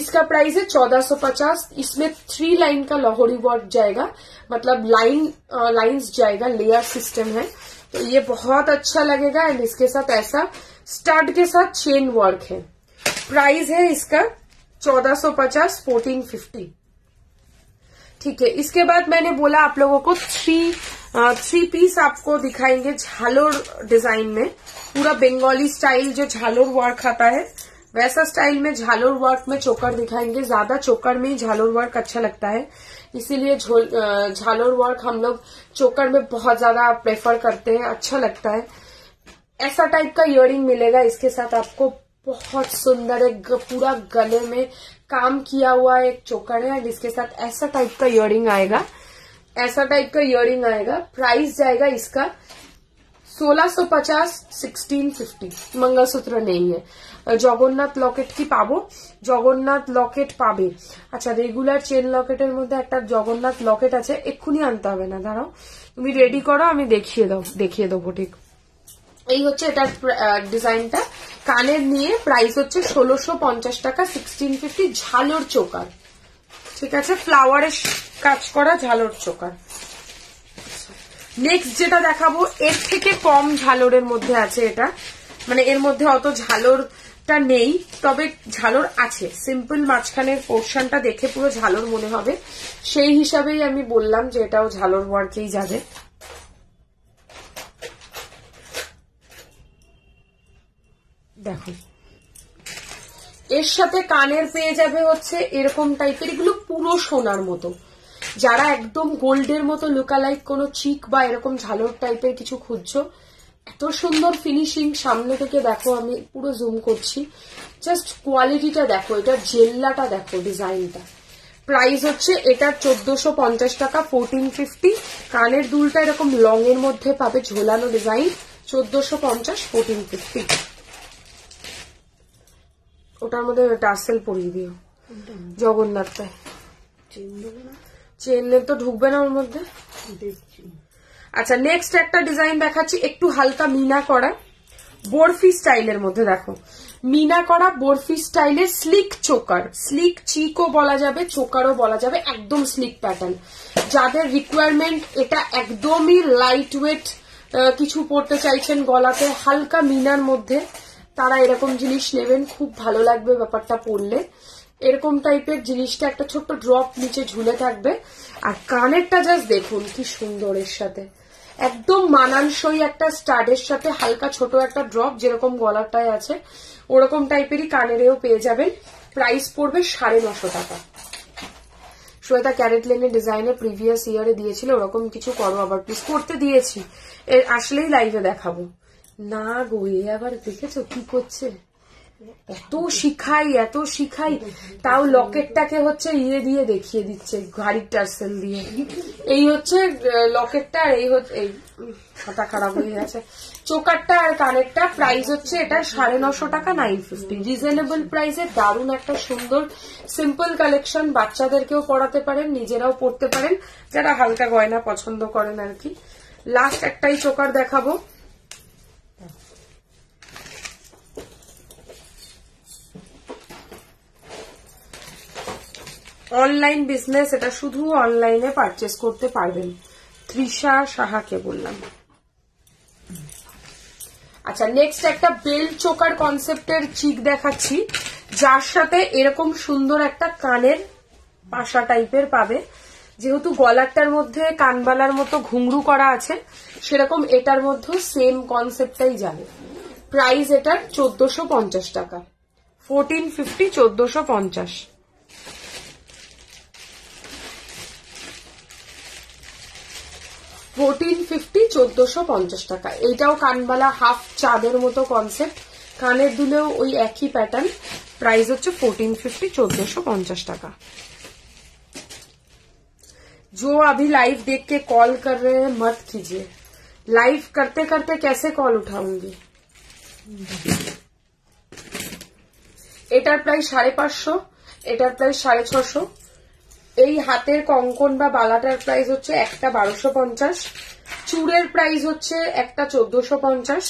इसका प्राइस है 1450 इसमें थ्री लाइन का लाहौरी वर्क जाएगा मतलब लाइन लाइंस जाएगा लेयर सिस्टम है तो ये बहुत अच्छा लगेगा एंड इसके साथ ऐसा स्टार्ट के साथ चेन वर्क है प्राइस है इसका चौदह सौ पचास फोर्टीन फिफ्टी ठीक है इसके बाद मैंने बोला आप लोगों को थ्री थ्री पीस आपको दिखाएंगे झालोर डिजाइन में पूरा बंगाली स्टाइल जो झालोर वर्क आता है वैसा स्टाइल में झालोर वर्क में चोकर दिखाएंगे ज्यादा चोकर में ही झालोर वर्क अच्छा लगता है इसीलिए झालोर वर्क हम लोग चोकर में बहुत ज्यादा प्रेफर करते हैं अच्छा लगता है ऐसा टाइप का इयर मिलेगा इसके साथ आपको बहुत सुंदर है पूरा गले में काम किया हुआ एक चोकड़ है जिसके साथ ऐसा टाइप का इयरिंग आएगा ऐसा टाइप का इयरिंग आएगा प्राइस जाएगा इसका 1650 1650 मंगलसूत्र नहीं है जगन्नाथ लॉकेट की पाबो जगन्नाथ लॉकेट पा अच्छा रेगुलर चेन लॉकेटर मध्य जगन्नाथ लॉकेट आज एक आनते हैं दाड़ो तुम रेडी करो हमें देखिए देखिए देव ठीक এই হচ্ছে এটার ডিজাইনটা কানের নিয়ে প্রাইস হচ্ছে ষোলোশো পঞ্চাশ টাকা সিক্সটিন ফিফটি ঝালোর চোকার ঠিক আছে ফ্লাওয়ারের কাজ করা ঝালোর চোকার নেক্সট যেটা দেখাবো এর থেকে কম ঝালোরের মধ্যে আছে এটা মানে এর মধ্যে অত ঝালোরটা নেই তবে ঝালোর আছে সিম্পল মাঝখানের পোর্শনটা দেখে পুরো ঝালোর মনে হবে সেই হিসাবেই আমি বললাম যে এটাও ঝালোর ওয়ার্কেই যাবে দেখো এর সাথে কানের পেয়ে যাবে হচ্ছে এরকম টাইপের এগুলো পুরো সোনার মতো যারা একদম গোল্ডের মতো লুকালাইক কোনো চিক বা এরকম ঝালর টাইপের কিছু খুঁজছো এত সুন্দর ফিনিশিং সামনে থেকে দেখো আমি পুরো জুম করছি জাস্ট কোয়ালিটিটা দেখো এটা জেল্লাটা দেখো ডিজাইনটা প্রাইস হচ্ছে এটা চোদ্দশো পঞ্চাশ টাকা ফোরটিন ফিফটি কানের দুলটা এরকম লং এর মধ্যে পাবে ঝোলানো ডিজাইন চোদ্দশো পঞ্চাশ ফোরটিন ফিফটি ওটার মধ্যে টার্সেল পরিয়ে দিও জগন্নাথটা চেন তো ঢুকবে না ওর মধ্যে আচ্ছা নেক্সট একটা ডিজাইন দেখাচ্ছি একটু হালকা মিনা করা বরফি স্টাইলের মধ্যে দেখো মিনা করা বরফি স্টাইলের স্লিক চোকার স্লিক চিকও বলা যাবে চোকারও বলা যাবে একদম স্লিক প্যাটার্ন যাদের রিকোয়ারমেন্ট এটা একদমই লাইট ওয়েট কিছু পড়তে চাইছেন গলাতে হালকা মিনার মধ্যে তারা এরকম জিনিস নেবেন খুব ভালো লাগবে ব্যাপারটা পড়লে এরকম টাইপের জিনিসটা একটা ছোট্ট ড্রপ নিচে ঝুলে থাকবে আর কানেরটা জাস্ট দেখুন কি সুন্দর এর সাথে একদম মানানসই একটা স্টাডের সাথে হালকা ছোট একটা ড্রপ যেরকম গলারটাই আছে ওরকম টাইপেরই কানেরও পেয়ে যাবেন প্রাইস পড়বে সাড়ে নশো টাকা শ্বেতা ক্যারেট লেনের ডিজাইনে প্রিভিয়াস ইয়ারে দিয়েছিল ওরকম কিছু করো আবার প্লিজ করতে দিয়েছি এর আসলেই লাইভে দেখাবো না গো এ আবার দেখেছো কি করছে এত শিখাই এত শিখাই তাও লকেটটাকে হচ্ছে ইয়ে দিয়ে দেখিয়ে দিচ্ছে ঘাড়ির টার্সেল দিয়ে এই হচ্ছে লকেটটা আর এই হচ্ছে এই মাথা খারাপ হয়ে গেছে চোকারটা আর কানেরটা প্রাইস হচ্ছে এটা সাড়ে নশো টাকা নাইন ফিফটি রিজনেবল প্রাইসে দারুণ একটা সুন্দর সিম্পল কালেকশন বাচ্চাদেরকেও পড়াতে পারেন নিজেরাও পড়তে পারেন যারা হালকা গয়না পছন্দ করেন আর কি লাস্ট একটাই চোকার দেখাবো অনলাইন বিজনেস এটা শুধু অনলাইনে পারচেস করতে পারবেন তৃষা সাহাকে বললাম আচ্ছা নেক্সট একটা বেল চোকার কনসেপ্টের চিক দেখাচ্ছি যার সাথে এরকম সুন্দর একটা কানের পাশা টাইপের পাবে যেহেতু গলারটার মধ্যে কানবালার মতো ঘুংরু করা আছে সেরকম এটার মধ্যেও সেম কনসেপ্টটাই যাবে প্রাইস এটার চোদ্দশো টাকা ফোরটিন ফিফটি চোদ্দশো পঞ্চাশ ফোরটিন ফিফটি চোদ্দশো পঞ্চাশ টাকা এইটাও কানবালা হাফ চাঁদের মতো কনসেপ্ট কানের দুলেও ওই একই প্যাটার্ন প্রাইস হচ্ছে ফোরটিন ফিফটি চোদ্দশো পঞ্চাশ টাকা জো अभी লাইভ देख के कॉल कर रहे हैं मत করতে लाइव करते करते कैसे এটার প্রাইস সাড়ে পাঁচশো এটার প্রাইস সাড়ে ছশো এই হাতের কঙ্কন বা বালাটার প্রাইস হচ্ছে একটা বারোশো পঞ্চাশ চুড়ের প্রাইস হচ্ছে একটা চোদ্দশো পঞ্চাশ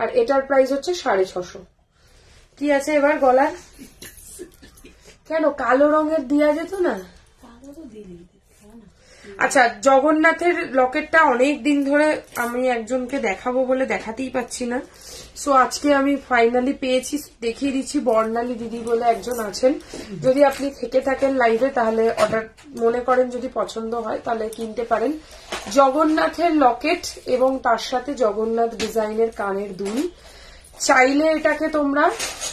আর এটার প্রাইস হচ্ছে সাড়ে ছশো কি আছে এবার গলার কেন কালো রঙের দেওয়া যেত না আচ্ছা জগন্নাথের লকেটটা অনেক দিন ধরে আমি একজনকে দেখাবো বলে দেখাতেই পাচ্ছি না সো আজকে আমি ফাইনালি পেয়েছি দেখিয়ে দিচ্ছি বর্ণালী দিদি বলে একজন আছেন যদি আপনি থেকে থাকেন লাইভে তাহলে অর্ডার মনে করেন যদি পছন্দ হয় তাহলে কিনতে পারেন জগন্নাথের লকেট এবং তার সাথে জগন্নাথ ডিজাইনের কানের দুল চাইলে এটাকে তোমরা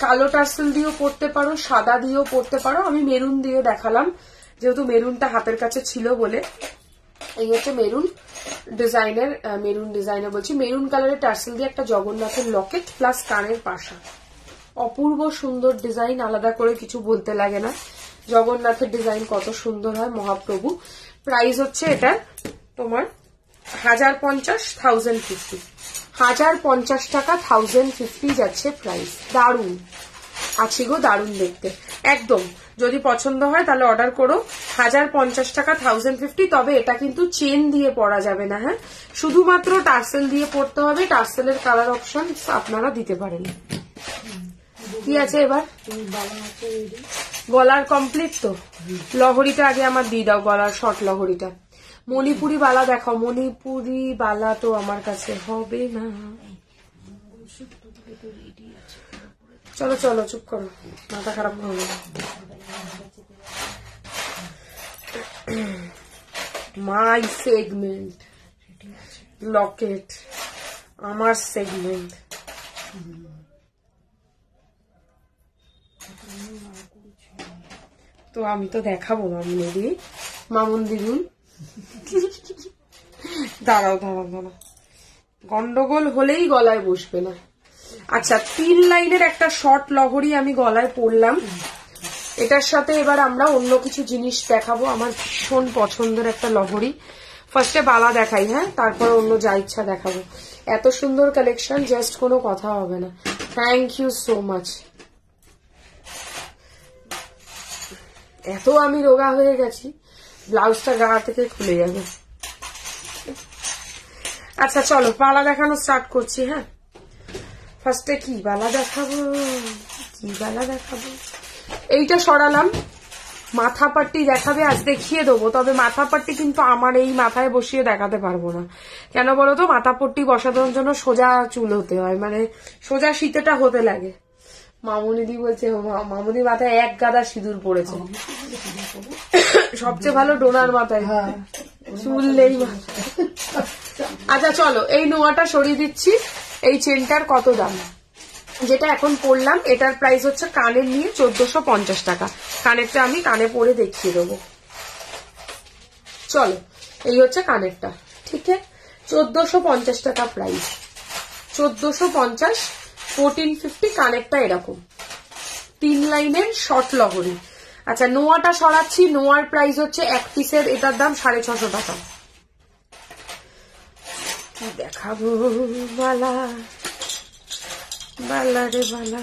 কালো টার্সেল দিয়েও পড়তে পারো সাদা দিয়েও পড়তে পারো আমি মেরুন দিয়ে দেখালাম যেহেতু মেরুনটা হাতের কাছে ছিল বলে এই হচ্ছে মেরুন ডিজাইনের মেরুন ডিজাইনার বলছি মেরুন কালারের টার্সেল দিয়ে একটা জগন্নাথের লকেট প্লাস কানের পাশা অপূর্ব সুন্দর ডিজাইন আলাদা করে কিছু বলতে লাগে না জগন্নাথের ডিজাইন কত সুন্দর হয় মহাপ্রভু প্রাইস হচ্ছে এটা তোমার হাজার পঞ্চাশ থাউজেন্ড ফিফটি হাজার পঞ্চাশ টাকা থাউজেন্ড ফিফটি যাচ্ছে প্রাইস দারুন আছি গো দারুণ দেখতে একদম যদি পছন্দ হয় তাহলে অর্ডার করো হাজার পঞ্চাশ টাকা থাউজেন্ড ফিফটি তবে এটা কিন্তু চেন দিয়ে পরা যাবে না হ্যাঁ শুধুমাত্র টার্সেল দিয়ে পড়তে হবে টার্সেলের কালার অপশন আপনারা দিতে পারেন কি আছে এবার গলার কমপ্লিট তো লহরিটা আগে আমার দিয়ে দাও গলার শর্ট লহরিটা মণিপুরি বালা দেখো মণিপুরি বালা তো আমার কাছে হবে না চলো চলো চুপ করো মাথা খারাপ করো মাই সেগমেন্ট লকেট আমার সেগমেন্ট তো আমি তো দেখাবো মামুন দিদি মামুন দিদি দাঁড়াও দাঁড়াও দাঁড়াও গন্ডগোল হলেই গলায় বসবে না আচ্ছা তিন লাইনের একটা শর্ট লহরি আমি গলায় পড়লাম এটার সাথে এবার আমরা অন্য কিছু জিনিস দেখাবো আমার ভীষণ পছন্দের একটা লহরি ফার্স্টে বালা দেখাই হ্যাঁ তারপর অন্য যা ইচ্ছা দেখাবো এত সুন্দর কালেকশন জাস্ট কোনো কথা হবে না থ্যাংক ইউ সো মাচ এত আমি রোগা হয়ে গেছি ব্লাউজটা গা থেকে খুলে যাবে আচ্ছা চলো বালা দেখানো স্টার্ট করছি হ্যাঁ ফার্স্টে কি বালা দেখাবো কি বালা দেখাবো এইটা সরালাম মাথা পাট্টি দেখাবে আজ দেখিয়ে দেবো তবে মাথা পাট্টি কিন্তু আমার এই মাথায় বসিয়ে দেখাতে পারবো না কেন বলো তো মাথা পট্টি বসানোর জন্য সোজা চুল হতে হয় মানে সোজা শীতেটা হতে লাগে মামুনিদি বলছে মামুনির মাথায় এক গাদা সিঁদুর পড়েছে সবচেয়ে ভালো ডোনার মাথায় হ্যাঁ চুল নেই আচ্ছা চলো এই নোয়াটা সরিয়ে দিচ্ছি এই চেনটার কত দাম যেটা এখন পরলাম এটার প্রাইস হচ্ছে কানের নিয়ে চোদ্দশো পঞ্চাশ টাকা কানেরটা আমি কানে পরে দেখিয়ে দেবো চলো এই হচ্ছে কানেরটা ঠিক আছে চোদ্দশো পঞ্চাশ টাকা প্রাইস চোদ্দশো পঞ্চাশ ফোরটিন ফিফটি কানেরটা এরকম তিন লাইনের শর্ট লহরি আচ্ছা নোয়াটা সরাচ্ছি নোয়ার প্রাইস হচ্ছে এক পিসের এটার দাম সাড়ে ছশো টাকা দেখাবো মালা বালা রে বালা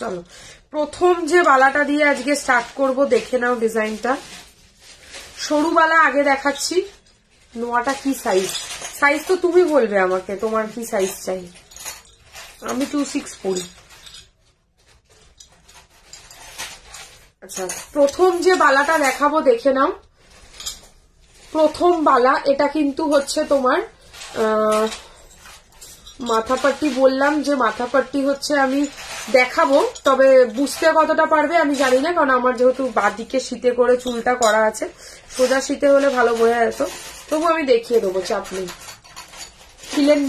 চলো প্রথম যে বালাটা দিয়ে আজকে স্টার্ট করব দেখে নাও ডিজাইনটা সরু বালা আগে দেখাচ্ছি নোয়াটা কি সাইজ সাইজ তো তুমি বলবে আমাকে তোমার কি সাইজ চাই আমি টু সিক্স পড়ি আচ্ছা প্রথম যে বালাটা দেখাবো দেখে নাও প্রথম বালা এটা কিন্তু হচ্ছে তোমার মাথা বললাম যে মাথা হচ্ছে আমি দেখাবো তবে বুঝতে কতটা পারবে আমি জানি না কারণ আমার যেহেতু বাদিকে শীতে করে চুলটা করা আছে সোজা শীতে হলে ভালো বোঝা যেত তবু আমি দেখিয়ে দেবো চাপ নেই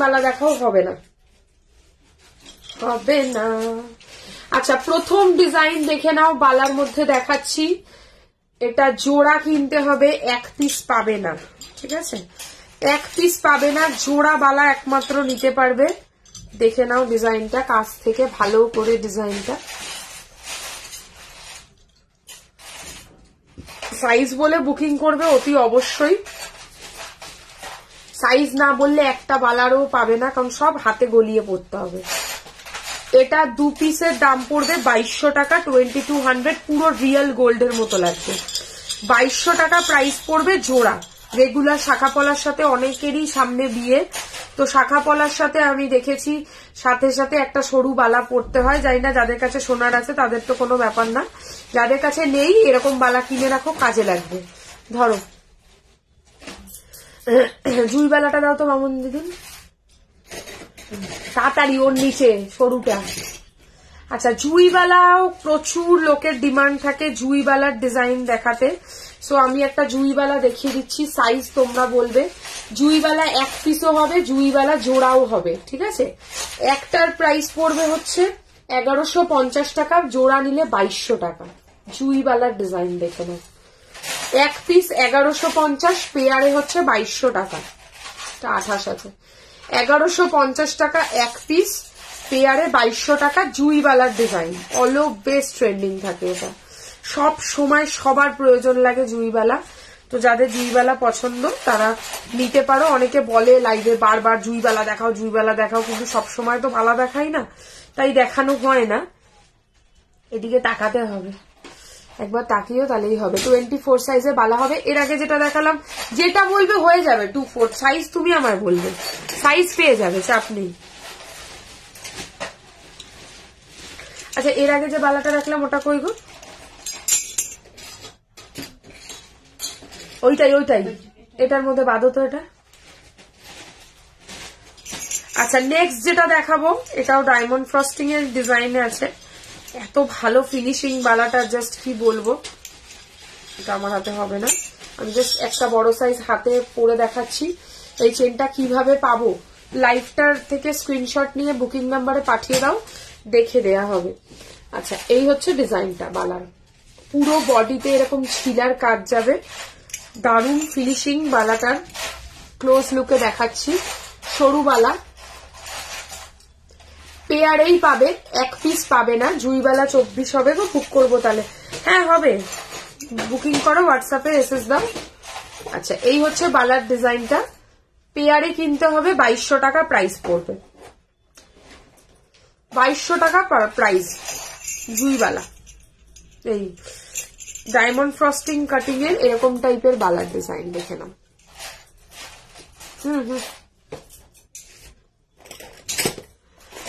বালা দেখাও হবে না হবে না আচ্ছা প্রথম ডিজাইন দেখে নাও বালার মধ্যে দেখাচ্ছি এটা জোড়া কিনতে হবে এক পিস পাবে না ঠিক আছে এক পিস পাবে না জোড়া বালা একমাত্র নিতে পারবে দেখে নাও ডিজাইনটা কাছ থেকে ভালো করে ডিজাইনটা সাইজ বলে বুকিং করবে অতি অবশ্যই সাইজ না বললে একটা বালারও পাবে না কারণ সব হাতে গলিয়ে পড়তে হবে এটা দু পিসের দাম পড়বে বাইশশো টাকা টোয়েন্টি টু হান্ড্রেড পুরো রিয়েল গোল্ডের মতো লাগবে বাইশশো টাকা প্রাইস পড়বে জোড়া রেগুলার শাখা পলার সাথে অনেকেরই সামনে বিয়ে তো শাখা পলার সাথে আমি দেখেছি সাথে সাথে একটা সরু বালা পড়তে হয় যাই না যাদের কাছে সোনার আছে তাদের তো কোনো ব্যাপার না যাদের কাছে নেই এরকম বালা কিনে রাখো কাজে লাগবে ধরো জুই বালাটা দাও তো মামুন দিদিন তাড়াতাড়ি ওর নিচে সরুটা আচ্ছা জুইবালাও প্রচুর লোকের ডিমান্ড থাকে জুইবালার ডিজাইন দেখাতে সো আমি একটা জুইবালা দেখিয়ে দিচ্ছি সাইজ তোমরা বলবে জুইবালা এক পিসও হবে জুইবালা জোড়াও হবে ঠিক আছে একটার প্রাইস পড়বে হচ্ছে এগারোশো পঞ্চাশ টাকা জোড়া নিলে বাইশশো টাকা জুইবালার ডিজাইন দেখে নেব এক পিস এগারোশো পঞ্চাশ পেয়ারে হচ্ছে বাইশশো টাকা আঠাশ আছে এগারোশো পঞ্চাশ টাকা এক পিস পেয়ারে বাইশশো টাকা জুইবালার ডিজাইন অল বেস্ট ট্রেন্ডিং থাকে এটা সব সময় সবার প্রয়োজন লাগে জুইবেলা তো যাদের জুইবেলা পছন্দ তারা নিতে পারো অনেকে বলে লাইভে বারবার জুইবেলা দেখাও জুইবেলা দেখাও কিন্তু সব সময় তো ভালা দেখাই না তাই দেখানো হয় না এদিকে তাকাতে হবে একবার তাকিয়েও তাহলেই হবে টোয়েন্টি ফোর সাইজে বালা হবে এর আগে যেটা দেখালাম যেটা বলবে হয়ে যাবে টু ফোর সাইজ তুমি আমার বলবে সাইজ পেয়ে যাবে চাপ নেই আচ্ছা এর আগে যে বালাটা রাখলাম ওটা কই গো ওইটাই ওইটাই এটার মধ্যে বাদো তো এটা আচ্ছা নেক্সট যেটা দেখাবো এটাও ডায়মন্ড ফ্রস্টিং এর ডিজাইনে আছে এত ভালো ফিনিশিং বালাটা জাস্ট কি বলবো এটা আমার হাতে হবে না আমি জাস্ট একটা বড় সাইজ হাতে পরে দেখাচ্ছি এই চেনটা কিভাবে পাবো লাইফটার থেকে স্ক্রিনশট নিয়ে বুকিং নাম্বারে পাঠিয়ে দাও দেখে দেয়া হবে আচ্ছা এই হচ্ছে ডিজাইনটা বালার পুরো বডিতে এরকম ছিলার কাজ যাবে দারুণ ফিনিশিং বালাটার ক্লোজ লুকে দেখাচ্ছি সরু বালা পেয়ারেই পাবে এক পিস পাবে না জুইবেলা চব্বিশ হবে গো বুক করবো তাহলে হ্যাঁ হবে বুকিং করো হোয়াটসঅ্যাপে এস দাও আচ্ছা এই হচ্ছে বালার ডিজাইনটা পেয়ারে কিনতে হবে বাইশশো টাকা প্রাইস পড়বে বাইশশো টাকা প্রাইস জুইবালা এই ডায়মন্ড ফ্রস্টিং কাটিং এর এরকম টাইপের বালার ডিজাইন দেখে নাও হুম হুম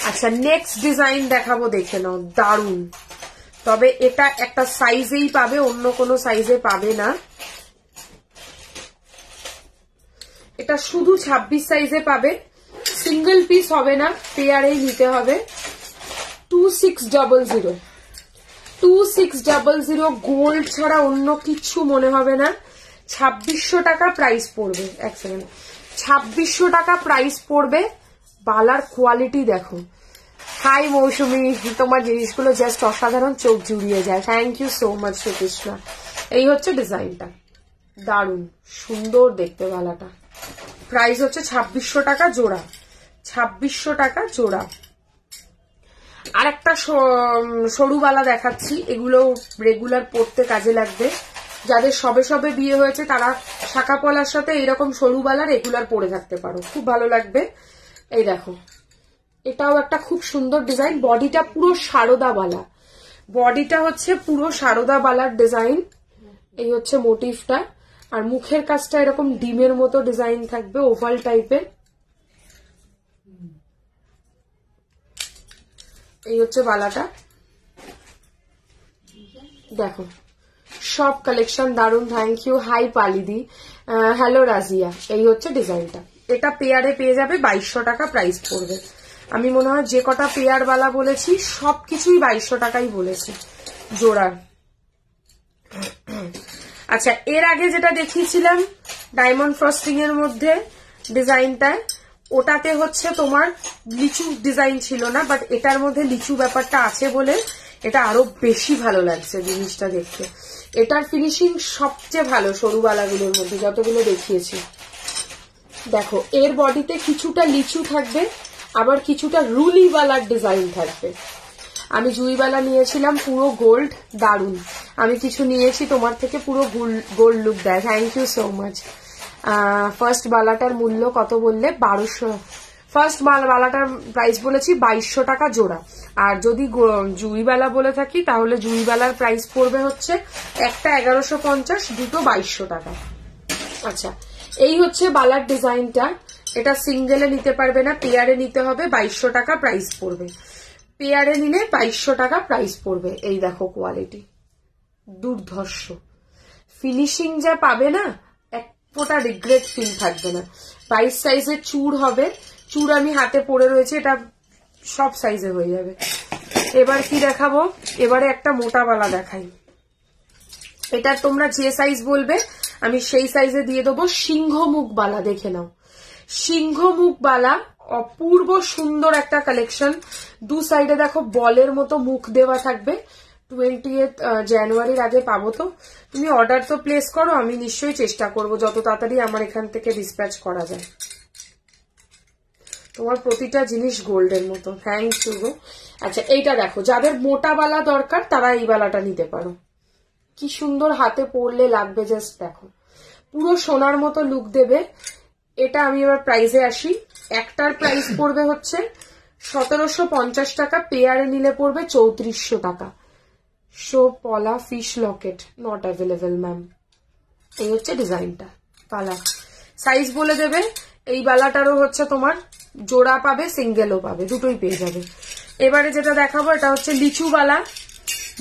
আচ্ছা নেক্সট ডিজাইন দেখাবো দেখে নাও দারুন তবে এটা একটা সাইজেই পাবে অন্য কোনো সাইজে পাবে না এটা শুধু ২৬ সাইজে পাবে সিঙ্গেল পিস হবে না পেয়ারেই নিতে হবে two six double zero two six double zero gold ছাড়া অন্য কিছু মনে হবে না ছাব্বিশশো টাকা প্রাইস পড়বে এক সেকেন্ড ছাব্বিশশো টাকা প্রাইস পড়বে বালার কোয়ালিটি দেখো হাই মৌসুমি তোমার জিনিসগুলো জাস্ট অসাধারণ চোখ জুড়িয়ে যায় thank you so much Srikrishna এই হচ্ছে ডিজাইনটা দারুণ সুন্দর দেখতে বালাটা প্রাইস হচ্ছে ছাব্বিশশো টাকা জোড়া ছাব্বিশশো টাকা জোড়া আর একটা সরুবালা দেখাচ্ছি এগুলো রেগুলার পড়তে কাজে লাগবে যাদের সবে সবে বিয়ে হয়েছে তারা শাখা পলার সাথে এরকম সরুবালা রেগুলার পরে থাকতে পারো খুব ভালো লাগবে এই দেখো এটাও একটা খুব সুন্দর ডিজাইন বডিটা পুরো সারদাবালা বডিটা হচ্ছে পুরো সারদাবালার ডিজাইন এই হচ্ছে মোটিভটা আর মুখের কাজটা এরকম ডিমের মতো ডিজাইন থাকবে ওভাল টাইপের এই হচ্ছে বালাটা দেখো সব কালেকশন দারুন থ্যাংক ইউ হাই পালিদি হ্যালো রাজিয়া এই হচ্ছে ডিজাইনটা এটা পেয়ারে পেয়ে যাবে বাইশশো টাকা প্রাইস পড়বে আমি মনে হয় যে কটা পেয়ারওয়ালা বলেছি সব কিছুই বাইশশো টাকাই বলেছি জোড়ার আচ্ছা এর আগে যেটা দেখিয়েছিলাম ডায়মন্ড ফ্রস্টিং এর মধ্যে ডিজাইনটায় ওটাতে হচ্ছে তোমার লিচু ডিজাইন ছিল না বাট এটার মধ্যে লিচু ব্যাপারটা আছে বলে এটা আরো বেশি ভালো লাগছে জিনিসটা দেখতে এটার ফিনিশিং সবচেয়ে ভালো বালাগুলোর মধ্যে যতগুলো দেখিয়েছি দেখো এর বডিতে কিছুটা লিচু থাকবে আবার কিছুটা রুলিওয়ালার ডিজাইন থাকবে আমি জুইবেলা নিয়েছিলাম পুরো গোল্ড দারুন আমি কিছু নিয়েছি তোমার থেকে পুরো গোল্ড লুক দেয় thank you so much first বালাটার মূল্য কত বললে বারোশো ফার্স্ট বালাটার প্রাইস বলেছি বাইশশো টাকা জোড়া আর যদি জুড়িবালা বলে থাকি তাহলে জুড়িবালার প্রাইস পড়বে হচ্ছে একটা এগারোশো পঞ্চাশ দুটো বাইশশো টাকা আচ্ছা এই হচ্ছে বালার ডিজাইনটা এটা সিঙ্গেলে নিতে পারবে না পেয়ারে নিতে হবে বাইশশো টাকা প্রাইস পড়বে পেয়ারে নিলে বাইশশো টাকা প্রাইস পড়বে এই দেখো কোয়ালিটি দুর্ধর্ষ ফিনিশিং যা পাবে না কোটা রিগ্রেট ফিল থাকবে না বাইশ সাইজের চুর হবে চুর আমি হাতে পরে রয়েছে এটা সব সাইজে হয়ে যাবে এবার কি দেখাবো এবারে একটা মোটা বালা দেখাই এটা তোমরা যে সাইজ বলবে আমি সেই সাইজে দিয়ে দেবো সিংহমুখ বালা দেখে নাও সিংহমুখ বালা অপূর্ব সুন্দর একটা কালেকশন দু সাইডে দেখো বলের মতো মুখ দেওয়া থাকবে টোয়েন্টি জানুয়ারির uh, আগে পাবো তো তুমি অর্ডার তো প্লেস করো আমি নিশ্চয়ই চেষ্টা করব যত তাড়াতাড়ি আমার এখান থেকে ডিসপ্যাচ করা যায় তোমার প্রতিটা জিনিস গোল্ডের মতো থ্যাংক ইউ গো আচ্ছা এইটা দেখো যাদের মোটা বালা দরকার তারা এই বালাটা নিতে পারো কি সুন্দর হাতে পড়লে লাগবে জাস্ট দেখো পুরো সোনার মতো লুক দেবে এটা আমি এবার প্রাইজে আসি একটার প্রাইস পড়বে হচ্ছে সতেরোশো টাকা পেয়ারে নিলে পড়বে চৌত্রিশশো টাকা শো পলা fish locket not available ma'am এই হচ্ছে ডিজাইনটা পালা সাইজ বলে দেবে এই বালাটারও হচ্ছে তোমার জোড়া পাবে সিঙ্গেলও পাবে দুটোই পেয়ে যাবে এবারে যেটা দেখাবো এটা হচ্ছে লিচুবালা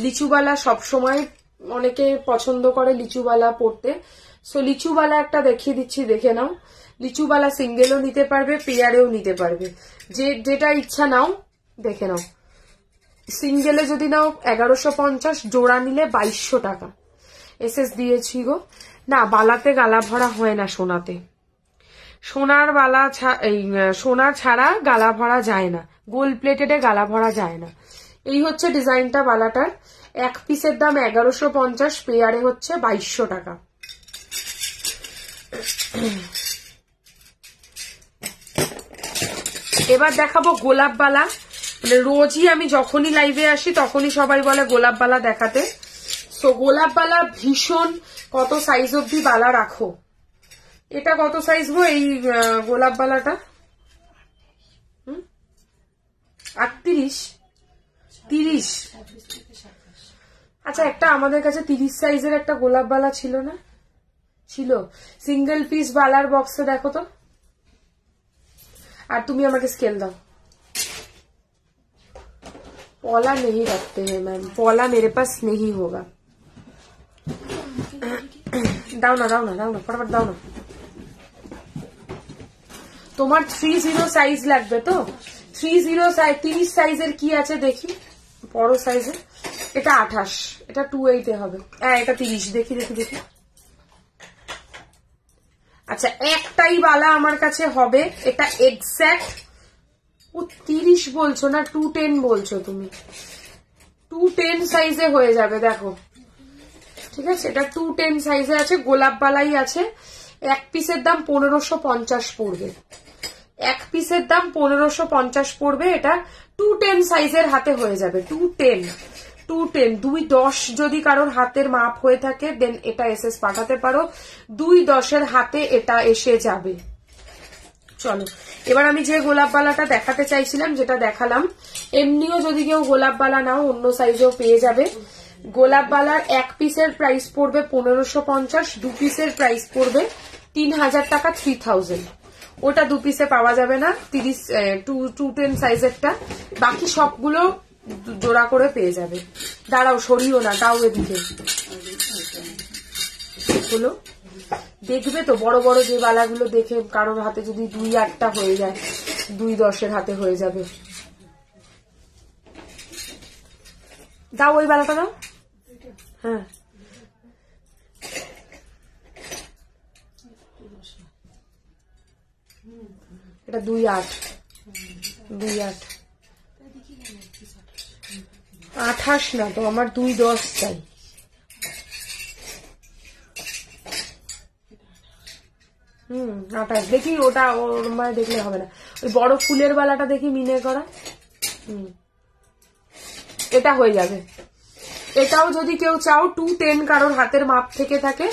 লিচুবালা সবসময় অনেকে পছন্দ করে লিচুবালা পড়তে সো লিচুবালা একটা দেখিয়ে দিচ্ছি দেখে নাও লিচুবালা সিঙ্গেলও নিতে পারবে পেয়ারেও নিতে পারবে যে যেটা ইচ্ছা নাও দেখে নাও সিঙ্গেলে যদি নাও এগারোশো পঞ্চাশ জোড়া নিলে বাইশশো টাকা এসএস দিয়েছি গো না বালাতে গালা ভরা হয় না সোনাতে সোনার বালা এই সোনা ছাড়া গালা ভরা যায় না গোল্ড প্লেটেডে গালা ভরা যায় না এই হচ্ছে ডিজাইনটা বালাটার এক পিসের দাম এগারোশো পঞ্চাশ পেয়ারে হচ্ছে বাইশশো টাকা এবার দেখাবো গোলাপ বালা মানে রোজই আমি যখনই লাইভে আসি তখনই সবাই বলে গোলাপবালা দেখাতে সো গোলাপবালা ভীষণ কত সাইজ অব্দি বালা রাখো এটা কত সাইজ গো এই গোলাপবালাটা আটত্রিশ তিরিশ আচ্ছা একটা আমাদের কাছে তিরিশ সাইজের একটা গোলাপবালা ছিল না ছিল সিঙ্গেল পিস বালার বক্সে দেখো তো আর তুমি আমাকে স্কেল দাও पौला नहीं रखते हैं मैम पौला मेरे पास नहीं होगा দাও না দাও না দাও না দাও না তোমার থ্রি জিরো সাইজ লাগবে তো থ্রি জিরো সাইজ তিরিশ সাইজের কি আছে দেখি বড় সাইজের এটা আঠাশ এটা টু এইটে হবে হ্যাঁ এটা তিরিশ দেখি দেখি দেখি আচ্ছা একটাই বালা আমার কাছে হবে এটা এক্স্যাক্ট ও তিরিশ বলছো না টু টেন বলছো তুমি টু টেন সাইজে হয়ে যাবে দেখো ঠিক আছে এটা টু টেন সাইজে আছে গোলাপ বালাই আছে এক পিসের দাম পনেরোশো পঞ্চাশ পড়বে এক পিসের দাম পনেরোশো পঞ্চাশ পড়বে এটা টু টেন সাইজের হাতে হয়ে যাবে টু টেন টু টেন দুই দশ যদি কারোর হাতের মাপ হয়ে থাকে দেন এটা এস পাঠাতে পারো দুই দশের হাতে এটা এসে যাবে চলো এবার আমি যে গোলাপ বালাটা দেখাতে চাইছিলাম যেটা দেখালাম এমনিও যদি কেউ গোলাপ বালা নাও অন্য সাইজেও পেয়ে যাবে গোলাপ বালার এক পিসের প্রাইস পড়বে পনেরোশো পঞ্চাশ দু পিসের প্রাইস পড়বে তিন হাজার টাকা থ্রি থাউজেন্ড ওটা দু পিসে পাওয়া যাবে না তিরিশ টু টু টেন সাইজেরটা বাকি সবগুলো জোড়া করে পেয়ে যাবে দাঁড়াও সরিও না তাও এদিকে হলো দেখবে তো বড় বড় যে বালাগুলো দেখে কারোর হাতে যদি দুই আটটা হয়ে যায় দুই দশের হাতে হয়ে যাবে দাও ওই বালাটা দাও হ্যাঁ এটা দুই আট দুই আট আঠাশ না তো আমার দুই দশ চাই হুম দেখি ওটা ওর মানে দেখলে হবে না ওই বড় ফুলের বালাটা দেখি মিনে করা হুম এটা হয়ে যাবে এটাও যদি কেউ চাও টু টেন কারোর হাতের মাপ থেকে থাকে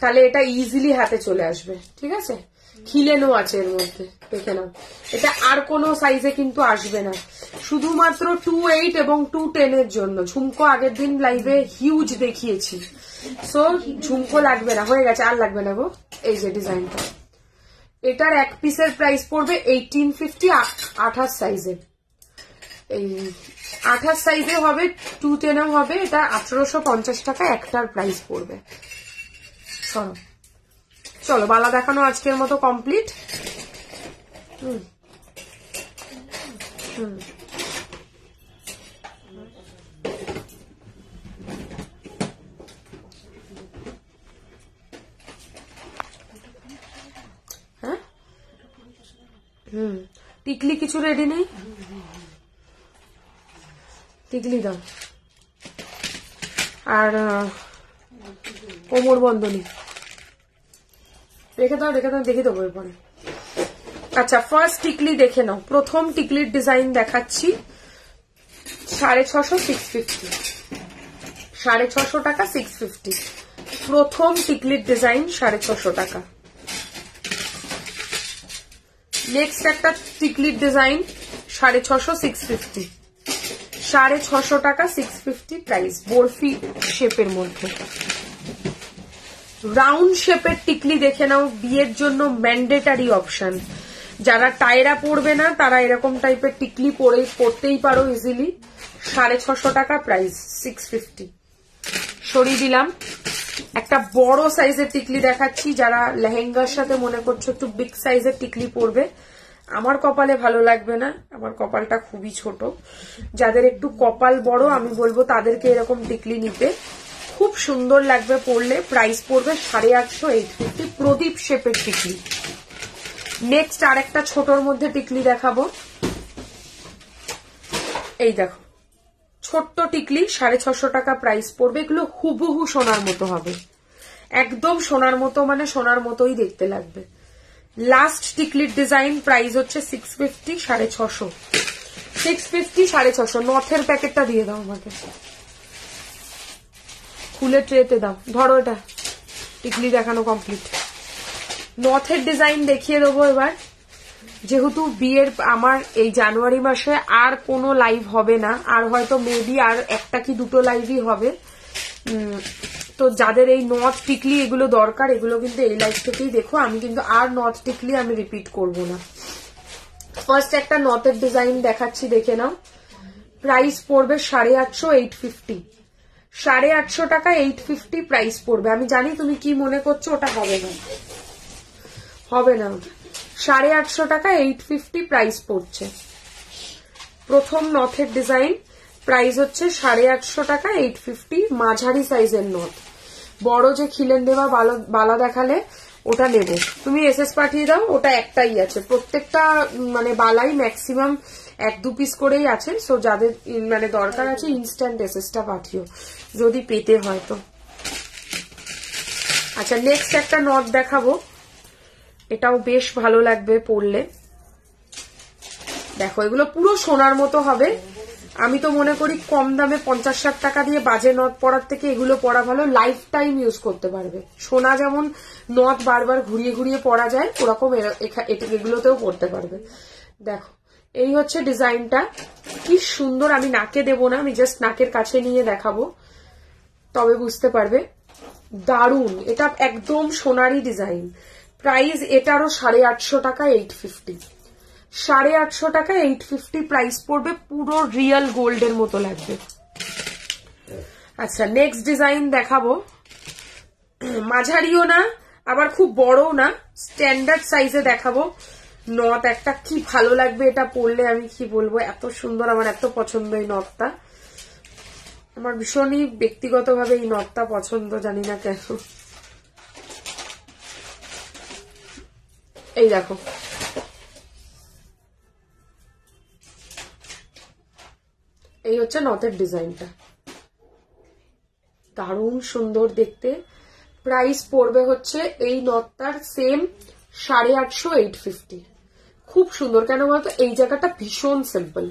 তাহলে এটা ইজিলি হাতে চলে আসবে ঠিক আছে খিলেনও আছে এর মধ্যে দেখে নাও এটা আর কোনো সাইজে কিন্তু আসবে না শুধুমাত্র টু এইট এবং টু টেনের জন্য ঝুমকো আগের দিন লাইভে হিউজ দেখিয়েছি সো ঝুমকো লাগবে না হয়ে গেছে আর লাগবে না গো এই যে ডিজাইনটা এটার এক পিসের প্রাইস পড়বে এইটিন ফিফটি আঠাশ সাইজের এই আঠাশ সাইজে হবে টু টেন হবে এটা আঠেরোশো পঞ্চাশ টাকা একটার প্রাইস পড়বে চলো চলো বালা দেখানো আজকের মতো কমপ্লিট হুম হুম হুম টিকলি কিছু রেডি নেই টিকলি দাও আর কোমর বন্ধনী রেখে দাও রেখে দাও দেখে দেবো এরপরে আচ্ছা ফার্স্ট টিকলি দেখে নাও প্রথম টিকলির ডিজাইন দেখাচ্ছি সাড়ে ছশো সিক্স ফিফটি সাড়ে ছশো টাকা সিক্স ফিফটি প্রথম টিকলির ডিজাইন সাড়ে ছশো টাকা নেক্সট একটা টিকলির ডিজাইন সাড়ে ছশো সিক্স ফিফটি সাড়ে ছশো টাকা সিক্স ফিফটি প্রাইস বরফি শেপের মধ্যে রাউন্ড শেপের টিকলি দেখে নাও বিয়ের জন্য ম্যান্ডেটারি অপশন যারা টায়রা পড়বে না তারা এরকম টাইপের টিকলি পরে পড়তেই পারো ইজিলি সাড়ে ছশো টাকা প্রাইস সিক্স ফিফটি সরিয়ে দিলাম একটা বড় সাইজের টিকলি দেখাচ্ছি যারা লেহেঙ্গার সাথে মনে করছো একটু বিগ সাইজের টিকলি পরবে আমার কপালে ভালো লাগবে না আমার কপালটা খুবই ছোট যাদের একটু কপাল বড় আমি বলবো তাদেরকে এরকম টিকলি নিতে খুব সুন্দর লাগবে পড়লে প্রাইস পড়বে সাড়ে আটশো এইট ফিফটি প্রদীপ শেপের টিকলি নেক্সট আর একটা ছোটর মধ্যে টিকলি দেখাবো এই দেখো ছোট্ট টিকলি সাড়ে ছশো টাকা প্রাইস পড়বে এগুলো হুবহু সোনার মতো হবে একদম সোনার মতো মানে সোনার মতোই দেখতে লাগবে লাস্ট টিকলির ডিজাইন প্রাইস হচ্ছে সিক্স ফিফটি সাড়ে ছশো সিক্স ফিফটি সাড়ে ছশো নথের প্যাকেটটা দিয়ে দাও আমাকে খুলে ট্রেতে দাও ধরো এটা টিকলি দেখানো কমপ্লিট নথের ডিজাইন দেখিয়ে দেবো এবার যেহেতু বিয়ের আমার এই জানুয়ারি মাসে আর কোনো লাইভ হবে না আর হয়তো মেবি আর একটা কি দুটো লাইভই হবে তো যাদের এই নথ টিকলি এগুলো দরকার এগুলো কিন্তু এই লাইভ থেকেই দেখো আমি কিন্তু আর নথ টিকলি আমি রিপিট করব না ফার্স্ট একটা নথের ডিজাইন দেখাচ্ছি দেখে নাও প্রাইস পড়বে সাড়ে আটশো এইট ফিফটি সাড়ে আটশো টাকা এইট ফিফটি প্রাইস পড়বে আমি জানি তুমি কি মনে করছো ওটা হবে না হবে না সাড়ে আটশো টাকা এইট ফিফটি প্রাইস পড়ছে প্রথম নথের ডিজাইন প্রাইস হচ্ছে সাড়ে আটশো টাকা এইট ফিফটি মাঝারি সাইজের নথ বড় যে খিলেন দেওয়া বালা দেখালে ওটা নেব তুমি এস পাঠিয়ে দাও ওটা একটাই আছে প্রত্যেকটা মানে বালাই ম্যাক্সিমাম এক দু পিস করেই আছে সো যাদের মানে দরকার আছে ইনস্ট্যান্ট এসএসটা পাঠিও যদি পেতে হয় তো আচ্ছা নেক্সট একটা নট দেখাবো এটাও বেশ ভালো লাগবে পরলে দেখো এগুলো পুরো সোনার মতো হবে আমি তো মনে করি কম দামে পঞ্চাশ ষাট টাকা দিয়ে বাজে নথ পড়ার থেকে এগুলো পড়া ভালো লাইফ টাইম ইউজ করতে পারবে সোনা যেমন নথ বারবার ঘুরিয়ে ঘুরিয়ে পরা যায় ওরকম এগুলোতেও পড়তে পারবে দেখো এই হচ্ছে ডিজাইনটা কি সুন্দর আমি নাকে দেব না আমি জাস্ট নাকের কাছে নিয়ে দেখাবো তবে বুঝতে পারবে দারুণ এটা একদম সোনারি ডিজাইন প্রাইস এটারও সাড়ে আটশো টাকা এইট ফিফটি সাড়ে আটশো টাকা এইট ফিফটি প্রাইস পড়বে পুরো রিয়েল গোল্ডের মতো লাগবে আচ্ছা নেক্সট ডিজাইন দেখাবো মাঝারিও না আবার খুব বড়ও না স্ট্যান্ডার্ড সাইজে দেখাবো নথ একটা কি ভালো লাগবে এটা পড়লে আমি কি বলবো এত সুন্দর আমার এত পছন্দ এই নথটা আমার ভীষণই ব্যক্তিগতভাবে এই নথটা পছন্দ জানি না কেন এই দেখো এই হচ্ছে নথের ডিজাইনটা দারুণ সুন্দর দেখতে প্রাইস পড়বে হচ্ছে এই নথটার সেম সাড়ে আটশো এইট ফিফটি খুব সুন্দর কেন বলতো এই জায়গাটা ভীষণ সিম্পল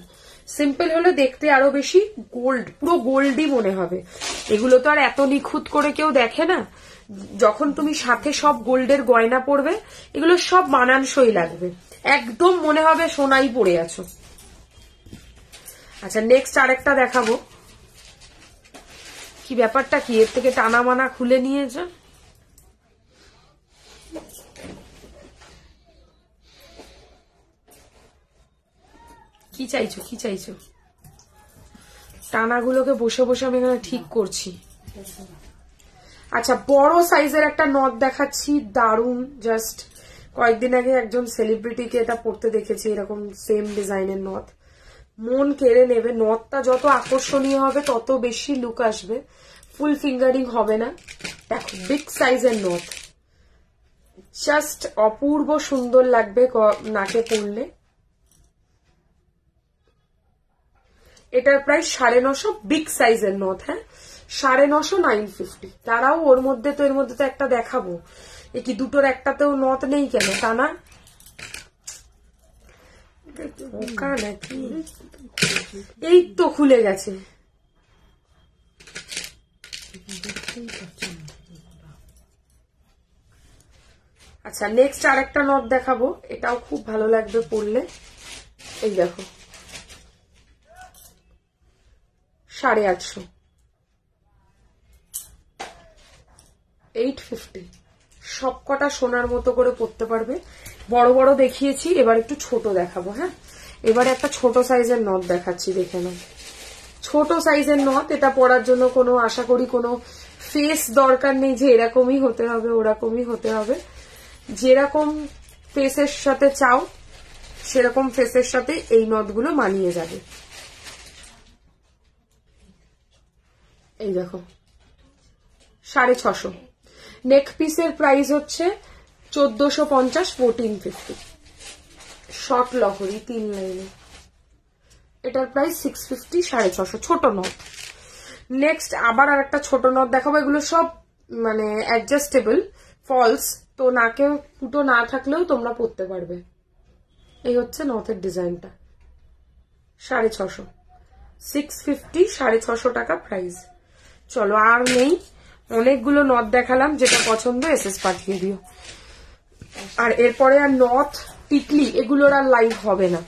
সিম্পল হলে দেখতে আরো বেশি গোল্ড পুরো গোল্ডই মনে হবে এগুলো তো আর এত নিখুঁত করে কেউ দেখে না যখন তুমি সাথে সব গোল্ডের গয়না পরবে এগুলো সব মানানসই লাগবে একদম মনে হবে সোনাই পরে আছো আচ্ছা নেক্সট আরেকটা দেখাবো কি ব্যাপারটা কি এর থেকে টানা মানা খুলে নিয়েছে কি চাইছো কি চাইছো টানাগুলোকে বসে বসে আমি এখানে ঠিক করছি আচ্ছা বড় সাইজের একটা নথ দেখাচ্ছি দারুন জাস্ট কয়েকদিন আগে একজন সেলিব্রিটিকে এটা পড়তে দেখেছি এরকম সেম ডিজাইনের নথ মন কেড়ে নেবে নথটা যত আকর্ষণীয় হবে তত বেশি লুক আসবে ফুল ফিঙ্গারিং হবে না দেখো বিগ সাইজের নথ জাস্ট অপূর্ব সুন্দর লাগবে নাকে পড়লে এটার প্রায় সাড়ে নশো বিগ সাইজের নথ হ্যাঁ সাড়ে নশো নাইন ফিফটি তারাও ওর মধ্যে তো এর মধ্যে তো একটা দেখাবো এ কি দুটোর একটাতেও নত নেই কেন তা না এই তো খুলে গেছে আচ্ছা নেক্সট আরেকটা নট দেখাবো এটাও খুব ভালো লাগবে পড়লে এই দেখো সাড়ে আটশো এইট ফিফটি সবকটা সোনার মতো করে পরতে পারবে বড় বড় দেখিয়েছি এবার একটু ছোট দেখাবো হ্যাঁ এবারে একটা ছোট সাইজের নথ দেখাচ্ছি দেখে নাও ছোট সাইজের নথ এটা পরার জন্য কোনো আশা করি কোনো ফেস দরকার নেই যে এরকমই হতে হবে ওরকমই হতে হবে যেরকম ফেসের সাথে চাও সেরকম ফেসের সাথে এই নথগুলো মানিয়ে যাবে এই দেখো সাড়ে ছশো নেক পিসের প্রাইস হচ্ছে চোদ্দশো পঞ্চাশ ফোরটিন ফিফটি শর্ট লহরি তিন লাইনে এটার প্রাইস সিক্স ফিফটি সাড়ে ছশো ছোট নথ নেক্সট আবার আর একটা ছোট নথ দেখাবো এগুলো সব মানে অ্যাডজাস্টেবল ফলস তো নাকে ফুটো না থাকলেও তোমরা পরতে পারবে এই হচ্ছে নথের ডিজাইনটা সাড়ে ছশো সিক্স ফিফটি সাড়ে ছশো টাকা প্রাইস চলো আর নেই অনেকগুলো নথ দেখালাম যেটা পছন্দ এসএস পাঠিয়ে দিও আর এরপরে আর নথ টিকলি এগুলোর আর লাইভ হবে না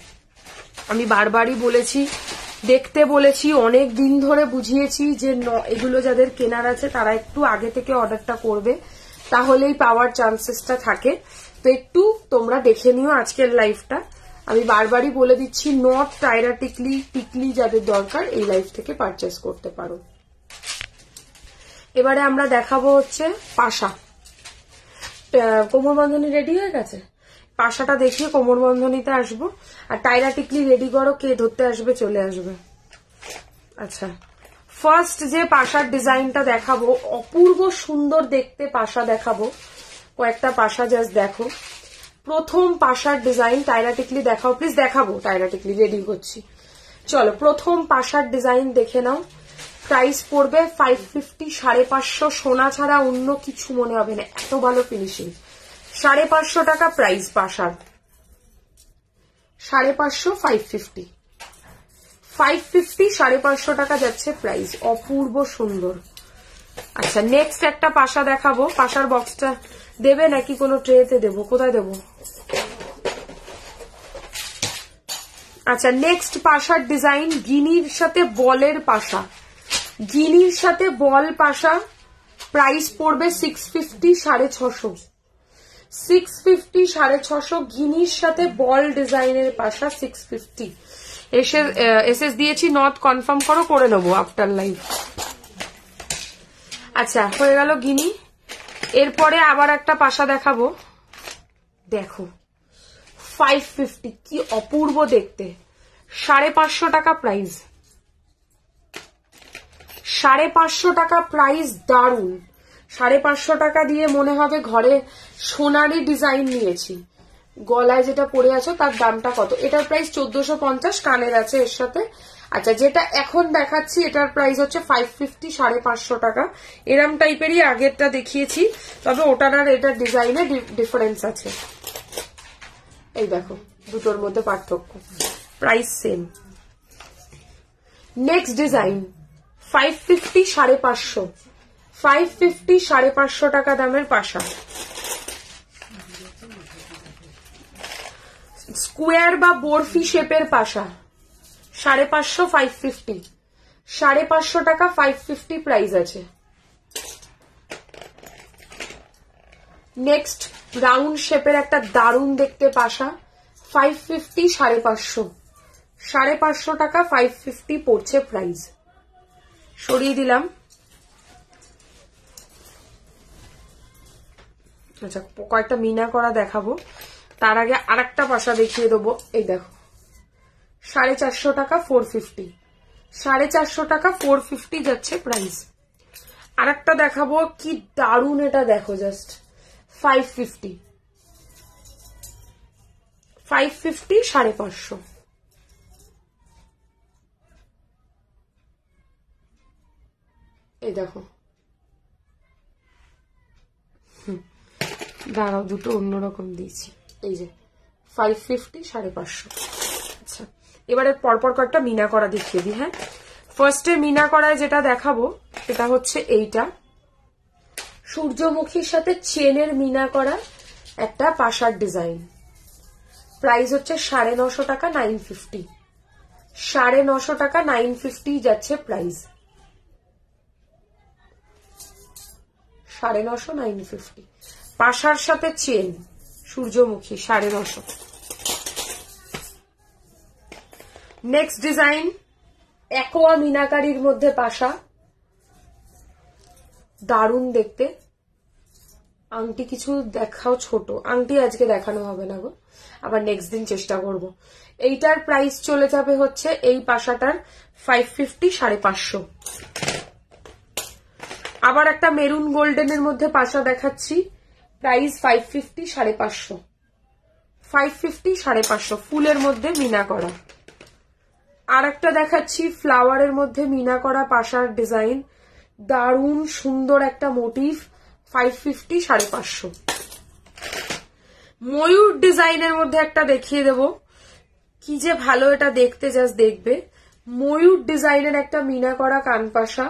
আমি বারবারই বলেছি দেখতে বলেছি অনেক দিন ধরে বুঝিয়েছি যে এগুলো যাদের কেনার আছে তারা একটু আগে থেকে অর্ডারটা করবে তাহলেই পাওয়ার চান্সেসটা থাকে তো একটু তোমরা দেখে নিও আজকের লাইফটা আমি বারবারই বলে দিচ্ছি নট টাইরা টিকলি টিকলি যাদের দরকার এই লাইফ থেকে পারচেস করতে পারো এবারে আমরা দেখাবো হচ্ছে পাশা কোমর বন্ধনী রেডি হয়ে গেছে পাশাটা দেখিয়ে কোমর বন্ধনীতে আসবো আর টাইরা টিকলি রেডি করো কে ধরতে আসবে চলে আসবে আচ্ছা ফার্স্ট যে পাশার ডিজাইনটা দেখাবো অপূর্ব সুন্দর দেখতে পাশা দেখাবো কয়েকটা পাশা জাস্ট দেখো প্রথম পাশার ডিজাইন টাইরা টিকলি দেখাও প্লিজ দেখাবো টাইরা টিকলি রেডি করছি চলো প্রথম পাশার ডিজাইন দেখে নাও প্রাইস পড়বে ফাইভ ফিফটি সাড়ে পাঁচশো সোনা ছাড়া অন্য কিছু মনে হবে না এত ভালো ফিনিশিং সাড়ে পাঁচশো টাকা প্রাইস বাসার সাড়ে পাঁচশো ফাইভ ফিফটি ফাইভ ফিফটি সাড়ে পাঁচশো টাকা যাচ্ছে প্রাইস অপূর্ব সুন্দর আচ্ছা নেক্সট একটা পাশা দেখাবো পাশার বক্সটা দেবে নাকি কোনো ট্রেতে দেবো কোথায় দেবো আচ্ছা নেক্সট পাশার ডিজাইন গিনির সাথে বলের পাশা গিলির সাথে বল পাশা প্রাইস পড়বে সিক্স ফিফটি সাড়ে ছশো সিক্স ফিফটি সাড়ে ছশো ঘিনির সাথে বল ডিজাইনের পাশা সিক্স ফিফটি এসে এস দিয়েছি নট কনফার্ম করো করে নেবো আফটার লাইফ আচ্ছা হয়ে গেল গিনি এরপরে আবার একটা পাশা দেখাবো দেখো ফাইভ ফিফটি কি অপূর্ব দেখতে সাড়ে পাঁচশো টাকা প্রাইস সাড়ে পাঁচশো টাকা প্রাইস দারুণ সাড়ে পাঁচশো টাকা দিয়ে মনে হবে ঘরে সোনারি ডিজাইন নিয়েছি গলায় যেটা পরে আছে তার দামটা কত এটার প্রাইস চোদ্দশো পঞ্চাশ কানের আছে এর সাথে আচ্ছা যেটা এখন দেখাচ্ছি এটার প্রাইস হচ্ছে ফাইভ ফিফটি সাড়ে পাঁচশো টাকা এরম টাইপেরই আগেরটা দেখিয়েছি তবে ওটার আর এটার ডিজাইনে ডিফারেন্স আছে এই দেখো দুটোর মধ্যে পার্থক্য price same next design five fifty সাড়ে পাঁচশো ফাইভ ফিফটি সাড়ে পাঁচশো টাকা দামের পাশা স্কোয়ার বা বরফি শেপের পাশা সাড়ে পাঁচশো ফাইভ ফিফটি সাড়ে পাঁচশো টাকা ফাইভ ফিফটি প্রাইস আছে নেক্সট রাউন্ড শেপের একটা দারুণ দেখতে পাশা ফাইভ ফিফটি সাড়ে পাঁচশো সাড়ে পাঁচশো টাকা ফাইভ ফিফটি পড়ছে প্রাইস সরিয়ে দিলাম আচ্ছা কয়েকটা মিনা করা দেখাবো তার আগে আর একটা পাশা দেখিয়ে দেবো এই দেখো সাড়ে চারশো টাকা ফোর ফিফটি সাড়ে চারশো টাকা ফোর ফিফটি যাচ্ছে প্রাইস আর একটা দেখাবো কি দারুণ এটা দেখো just five fifty five fifty সাড়ে পাঁচশো এই দেখো দাঁড়াও দুটো অন্যরকম দিয়েছি এই যে ফাইভ ফিফটি সাড়ে পাঁচশো আচ্ছা এবারে পরপর কয়েকটা মিনা করা দেখিয়ে দিই হ্যাঁ ফার্স্টে মিনা করায় যেটা দেখাবো সেটা হচ্ছে এইটা সূর্যমুখীর সাথে চেনের মিনা করা একটা পাশার ডিজাইন প্রাইস হচ্ছে সাড়ে নশো টাকা নাইন ফিফটি সাড়ে নশো টাকা নাইন ফিফটি যাচ্ছে প্রাইস সাড়ে নশো নাইন ফিফটি পাশার সাথে চেন সূর্যমুখী সাড়ে নশো নেক্সট ডিজাইন একোয়া মিনাকারির মধ্যে পাশা দারুণ দেখতে আংটি কিছু দেখাও ছোট আংটি আজকে দেখানো হবে না গো আবার নেক্সট দিন চেষ্টা করব এইটার প্রাইস চলে যাবে হচ্ছে এই পাশাটার ফাইভ ফিফটি সাড়ে পাঁচশো আবার একটা মেরুন গোল্ডেনের মধ্যে পাশা দেখাচ্ছি প্রাইস ফাইভ ফিফটি সাড়ে পাঁচশো ফাইভ ফিফটি সাড়ে পাঁচশো ফুলের মধ্যে মিনা করা আর একটা দেখাচ্ছি ফ্লাওয়ারের মধ্যে মিনা করা পাশার ডিজাইন দারুণ সুন্দর একটা মোটিভ ফাইভ ফিফটি সাড়ে পাঁচশো ময়ূর ডিজাইনের মধ্যে একটা দেখিয়ে দেব কি যে ভালো এটা দেখতে জাস্ট দেখবে ময়ূর ডিজাইনের একটা মিনা করা কানপাশা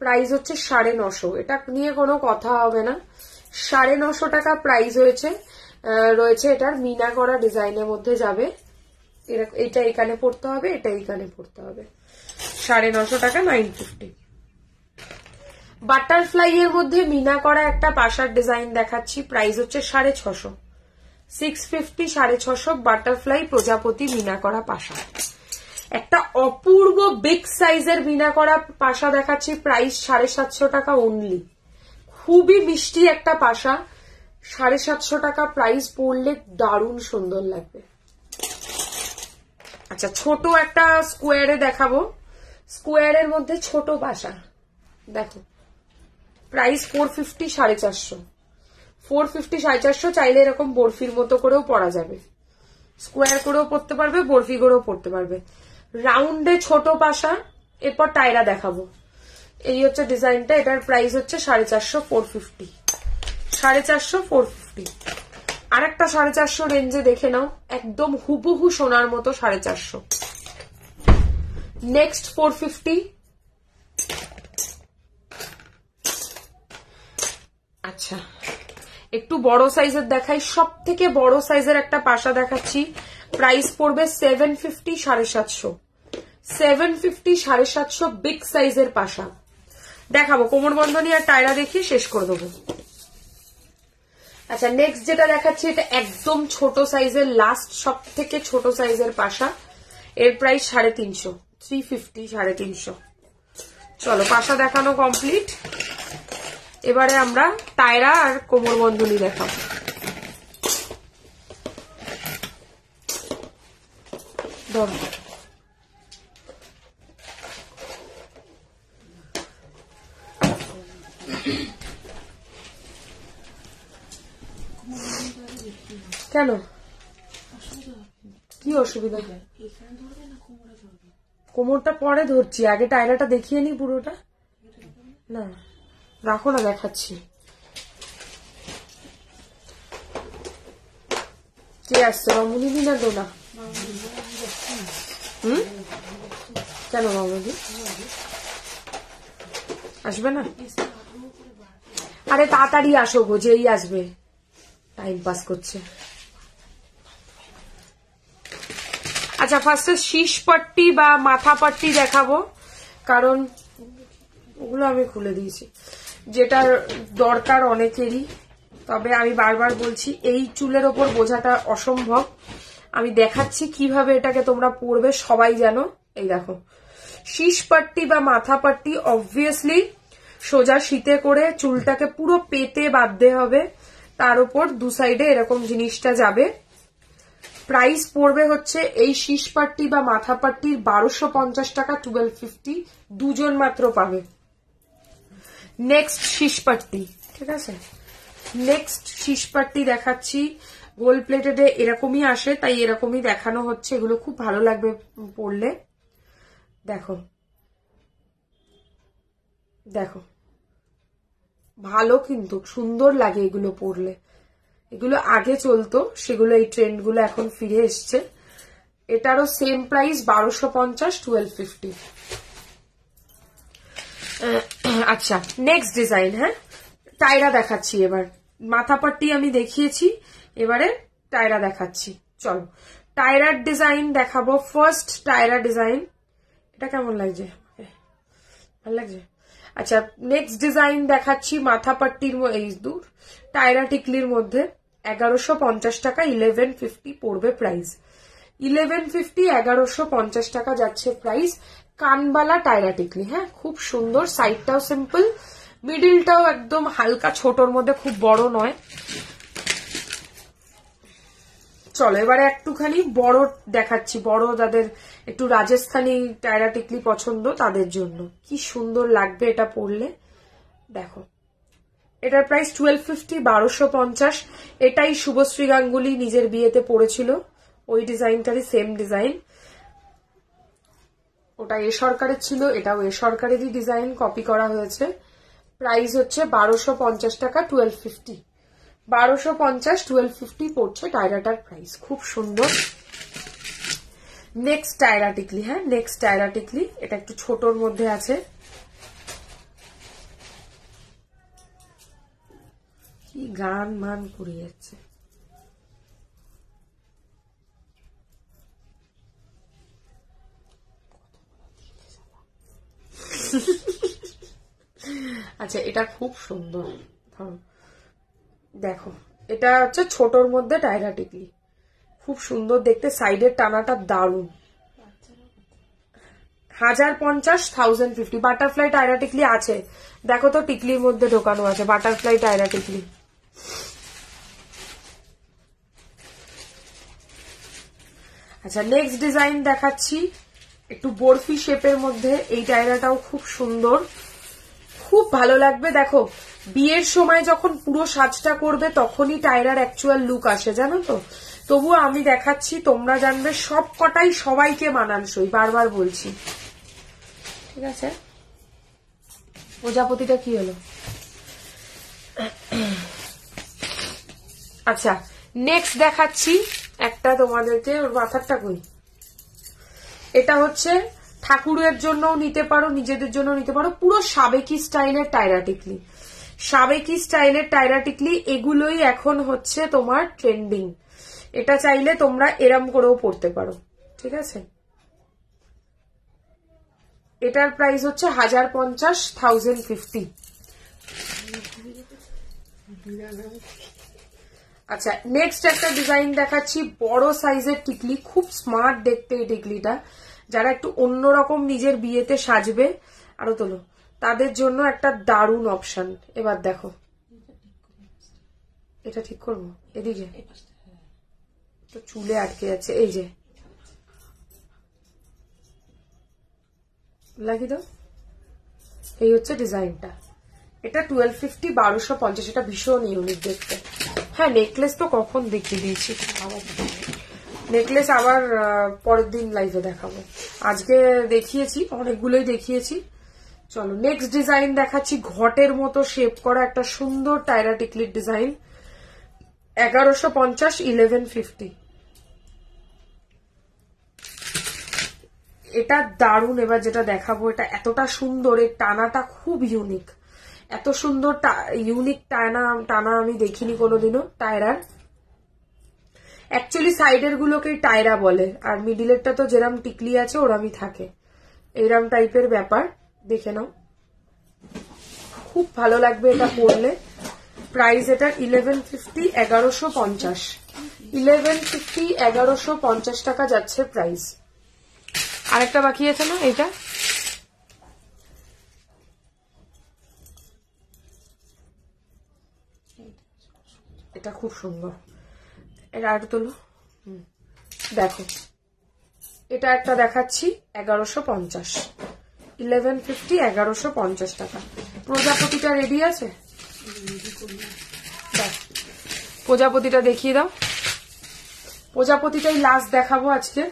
প্রাইস হচ্ছে সাড়ে নশো এটা নিয়ে কোনো কথা হবে না সাড়ে নশো টাকা প্রাইস হয়েছে রয়েছে এটার মিনা করা ডিজাইনের মধ্যে যাবে এটা এখানে পড়তে হবে এটা এখানে পড়তে হবে সাড়ে নশো টাকা নাইন ফিফটি বাটারফ্লাই এর মধ্যে মিনা করা একটা পাশার ডিজাইন দেখাচ্ছি প্রাইস হচ্ছে সাড়ে ছশো সিক্স ফিফটি সাড়ে ছশো বাটারফ্লাই প্রজাপতি মিনা করা পাশা একটা অপূর্ব বিগ সাইজের বিনা করা পাশা দেখাচ্ছি প্রাইস সাড়ে সাতশো টাকা অনলি খুবই মিষ্টি একটা পাশা সাড়ে সাতশো টাকা প্রাইস পড়লে দারুণ সুন্দর লাগবে আচ্ছা ছোট একটা স্কোয়ারে দেখাবো স্কোয়ারের মধ্যে ছোট পাশা দেখো প্রাইস ফোর ফিফটি সাড়ে চারশো ফোর ফিফটি সাড়ে চারশো চাইলে এরকম বরফির মতো করেও পরা যাবে স্কোয়ার করেও পড়তে পারবে বরফি করেও পড়তে পারবে রাউন্ডে ছোট পাশা এরপর টাইরা দেখাবো এই হচ্ছে ডিজাইনটা এটার প্রাইস হচ্ছে সাড়ে চারশো ফোর ফিফটি সাড়ে চারশো ফোর ফিফটি আর একটা সাড়ে চারশো রেঞ্জে দেখে নাও একদম হুবহু সোনার মতো সাড়ে চারশো নেক্সট ফোর ফিফটি আচ্ছা একটু বড় সাইজের দেখাই সব থেকে বড় সাইজের একটা পাশা দেখাচ্ছি প্রাইস পড়বে সেভেন ফিফটি সাড়ে সাতশো সেভেন ফিফটি সাড়ে সাতশো বিগ সাইজের পাশা দেখাবো কোমর বন্ধনী আর টায়রা দেখিয়ে শেষ করে দেবো আচ্ছা নেক্সট যেটা দেখাচ্ছি এটা একদম ছোট সাইজের লাস্ট সব থেকে ছোট সাইজের পাশা এর প্রাইস সাড়ে তিনশো থ্রি ফিফটি সাড়ে তিনশো চলো পাশা দেখানো কমপ্লিট এবারে আমরা টায়রা আর কোমর বন্ধনী দেখাবো দম কেন কি অসুবিধা কোমরটা পরে ধরছি আগে টায়রাটা দেখিয়ে নি পুরোটা না রাখো না দেখাচ্ছি কে আসছে রমুনি না দোলা হুম কেন মামুদি আসবে না আরে তাড়াতাড়ি আসো গো যেই আসবে টাইম পাস করছে আচ্ছা ফার্স্টে শীষ পট্টি বা মাথা পট্টি দেখাবো কারণ ওগুলো আমি খুলে দিয়েছি যেটার দরকার অনেকেরই তবে আমি বারবার বলছি এই চুলের ওপর বোঝাটা অসম্ভব আমি দেখাচ্ছি কিভাবে এটাকে তোমরা পরবে সবাই জানো এই দেখো শীষ পাট্টি বা মাথা পাট্টি অবভিয়াসলি সোজা শীতে করে চুলটাকে পুরো পেতে বাধ্য হবে তার উপর দু সাইডে এরকম জিনিসটা যাবে প্রাইস পড়বে হচ্ছে এই শীষ পাট্টি বা মাথা পাট্টির বারোশো পঞ্চাশ টাকা টুয়েলভ ফিফটি দুজন মাত্র পাবে নেক্সট শীষ পাট্টি ঠিক আছে নেক্সট শীষ পাট্টি দেখাচ্ছি গোল্ড প্লেটেডে এরকমই আসে তাই এরকমই দেখানো হচ্ছে এগুলো খুব ভালো লাগবে পড়লে দেখো দেখো ভালো কিন্তু সুন্দর লাগে এগুলো পরলে এগুলো আগে চলতো সেগুলো এই ট্রেন্ডগুলো এখন ফিরে এসছে এটারও সেম প্রাইস বারোশো পঞ্চাশ টুয়েলভ ফিফটি আচ্ছা নেক্সট ডিজাইন হ্যাঁ টাইরা দেখাচ্ছি এবার মাথাপাট্টি আমি দেখিয়েছি এবারে টায়রা দেখাচ্ছি চলো টায়রার ডিজাইন দেখাবো ফার্স্ট টায়রা ডিজাইন এটা কেমন লাগছে ভালো লাগছে আচ্ছা নেক্সট ডিজাইন দেখাচ্ছি পাট্টির এই দূর টায়রা টিকলির মধ্যে এগারোশো পঞ্চাশ টাকা ইলেভেন ফিফটি পড়বে প্রাইস ইলেভেন ফিফটি এগারোশো পঞ্চাশ টাকা যাচ্ছে প্রাইস কানবালা টায়রা টিকলি হ্যাঁ খুব সুন্দর সাইডটাও সিম্পল মিডিলটাও একদম হালকা ছোটর মধ্যে খুব বড় নয় চলো এবারে একটুখানি বড় দেখাচ্ছি বড় যাদের একটু রাজস্থানি টায়রা টিকলি পছন্দ তাদের জন্য কি সুন্দর লাগবে এটা পরলে দেখো এটার প্রাইস টুয়েলভ ফিফটি বারোশো পঞ্চাশ এটাই শুভশ্রী গাঙ্গুলি নিজের বিয়েতে পড়েছিল ওই ডিজাইনটারই সেম ডিজাইন ওটা এ সরকারের ছিল এটাও এ সরকারেরই ডিজাইন কপি করা হয়েছে প্রাইস হচ্ছে বারোশো পঞ্চাশ টাকা টুয়েলভ ফিফটি বারোশো পঞ্চাশ টুয়েলভ ফিফটি পড়ছে টায়রাটার প্রাইস খুব সুন্দর নেক্সট টায়রা হ্যাঁ নেক্সট টায়রা এটা একটু ছোটর মধ্যে আছে কি গান মান করে যাচ্ছে আচ্ছা এটা খুব সুন্দর ধরো দেখো এটা হচ্ছে ছোটর মধ্যে টাইরা টিকলি খুব সুন্দর দেখতে সাইডের টানাটা দারুণ হাজার পঞ্চাশ থাউজেন্ড ফিফটি বাটারফ্লাই টাইরা টিকলি আছে দেখো তো টিকলির মধ্যে ঢোকানো আছে বাটারফ্লাই টাইরা টিকলি আচ্ছা নেক্সট ডিজাইন দেখাচ্ছি একটু বরফি শেপের মধ্যে এই টাইরাটাও খুব সুন্দর খুব ভালো লাগবে দেখো বিয়ের সময় যখন পুরো সাজটা করবে তখনই টাইরার অ্যাকচুয়াল লুক আসে জানো তো তবুও আমি দেখাচ্ছি তোমরা জানবে সব কটাই সবাইকে মানানসই বারবার বলছি ঠিক আছে প্রজাপতিটা কি হলো আচ্ছা নেক্সট দেখাচ্ছি একটা তোমাদেরকে ওর মাথারটা কই এটা হচ্ছে ঠাকুরের জন্যও নিতে পারো নিজেদের জন্য নিতে পারো পুরো সাবেকি স্টাইলের টাইরাটিকলি সাবেকি স্টাইলের টাইরাটিকলি এগুলোই এখন হচ্ছে তোমার ট্রেন্ডিং এটা চাইলে তোমরা এরম করেও পড়তে পারো ঠিক আছে এটার প্রাইস হচ্ছে হাজার পঞ্চাশ থাউজেন্ড ফিফটি আচ্ছা নেক্সট একটা ডিজাইন দেখাচ্ছি বড় সাইজের টিকলি খুব স্মার্ট দেখতে এই টিকলিটা যারা একটু অন্যরকম নিজের বিয়েতে সাজবে আরো তোলো তাদের জন্য একটা দারুণ অপশন এবার দেখো এটা ঠিক করবো এদিকে হ্যাঁ। তো চুলে আটকে যাচ্ছে এই যে লাগি দাও এই হচ্ছে ডিজাইনটা এটা টুয়েলভ ফিফটি বারোশো পঞ্চাশ এটা ভীষণ ইউনিক দেখতে হ্যাঁ নেকলেস তো কখন দেখিয়ে দিয়েছি নেকলেস আবার পরের দিন লাইভে দেখাবো আজকে দেখিয়েছি অনেকগুলোই দেখিয়েছি চলো নেক্সট ডিজাইন দেখাচ্ছি ঘটের মতো শেপ করা একটা সুন্দর টাইরা টিকলির ডিজাইন এগারোশো পঞ্চাশ ইলেভেন ফিফটি এটা দারুণ এবার যেটা দেখাবো এটা এতটা সুন্দর এর টানাটা খুব ইউনিক এত সুন্দর ইউনিক টানা টানা আমি দেখিনি কোনোদিনও টায়রার অ্যাকচুয়ালি সাইডের গুলোকেই টায়রা বলে আর মিডিলেরটা তো যেরম টিকলি আছে ওরমই থাকে এইরম টাইপের ব্যাপার দেখে নাও খুব ভালো লাগবে এটা পড়লে প্রাইস এটা ইলেভেন ফিফটি এগারোশো পঞ্চাশ ইলেভেন ফিফটি এগারোশো পঞ্চাশ টাকা যাচ্ছে প্রাইস আরেকটা বাকি আছে না এটা এটা খুব সুন্দর এটা আরেকটু তোলো দেখো এটা একটা দেখাচ্ছি এগারোশো পঞ্চাশ ইলেভেন ফিফটি এগারোশো পঞ্চাশ টাকা প্রজাপতিটা রেডি আছে প্রজাপতিটা দেখিয়ে দাও প্রজাপতিটাই লাস্ট দেখাবো আজকে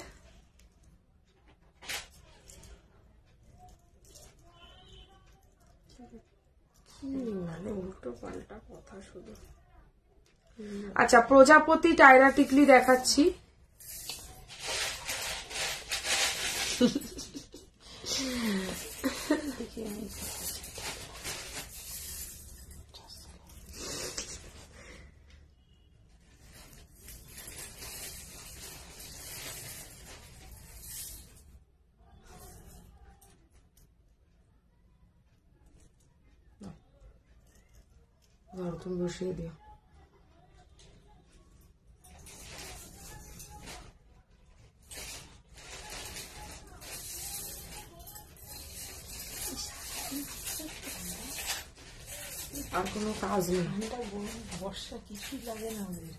মানে উল্টো পাল্টা আচ্ছা প্রজাপতি টাইরা টিকলি দেখাচ্ছি তুমি বসিয়ে দিও আর কোনো কাজ নেই বর্ষা কিছুই লাগে না আমাদের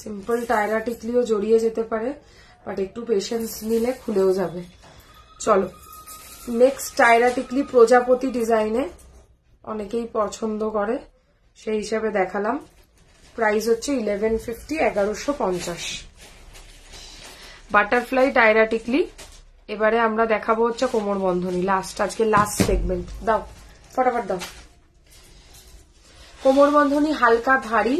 সিম্পল টায়রা টিকলিও জড়িয়ে যেতে পারে বাট একটু পেশেন্স নিলে খুলেও যাবে চলো নেক্সট টায়রা টিকলি প্রজাপতি ডিজাইনে অনেকেই পছন্দ করে সেই হিসাবে দেখালাম প্রাইস হচ্ছে ইলেভেন ফিফটি এগারোশো পঞ্চাশ বাটারফ্লাই ডায়রাটিকলি এবারে আমরা দেখাবো হচ্ছে কোমর বন্ধনী লাস্ট আজকে লাস্ট সেগমেন্ট দাও ফটাফট দাও কোমর বন্ধনী হালকা ভারী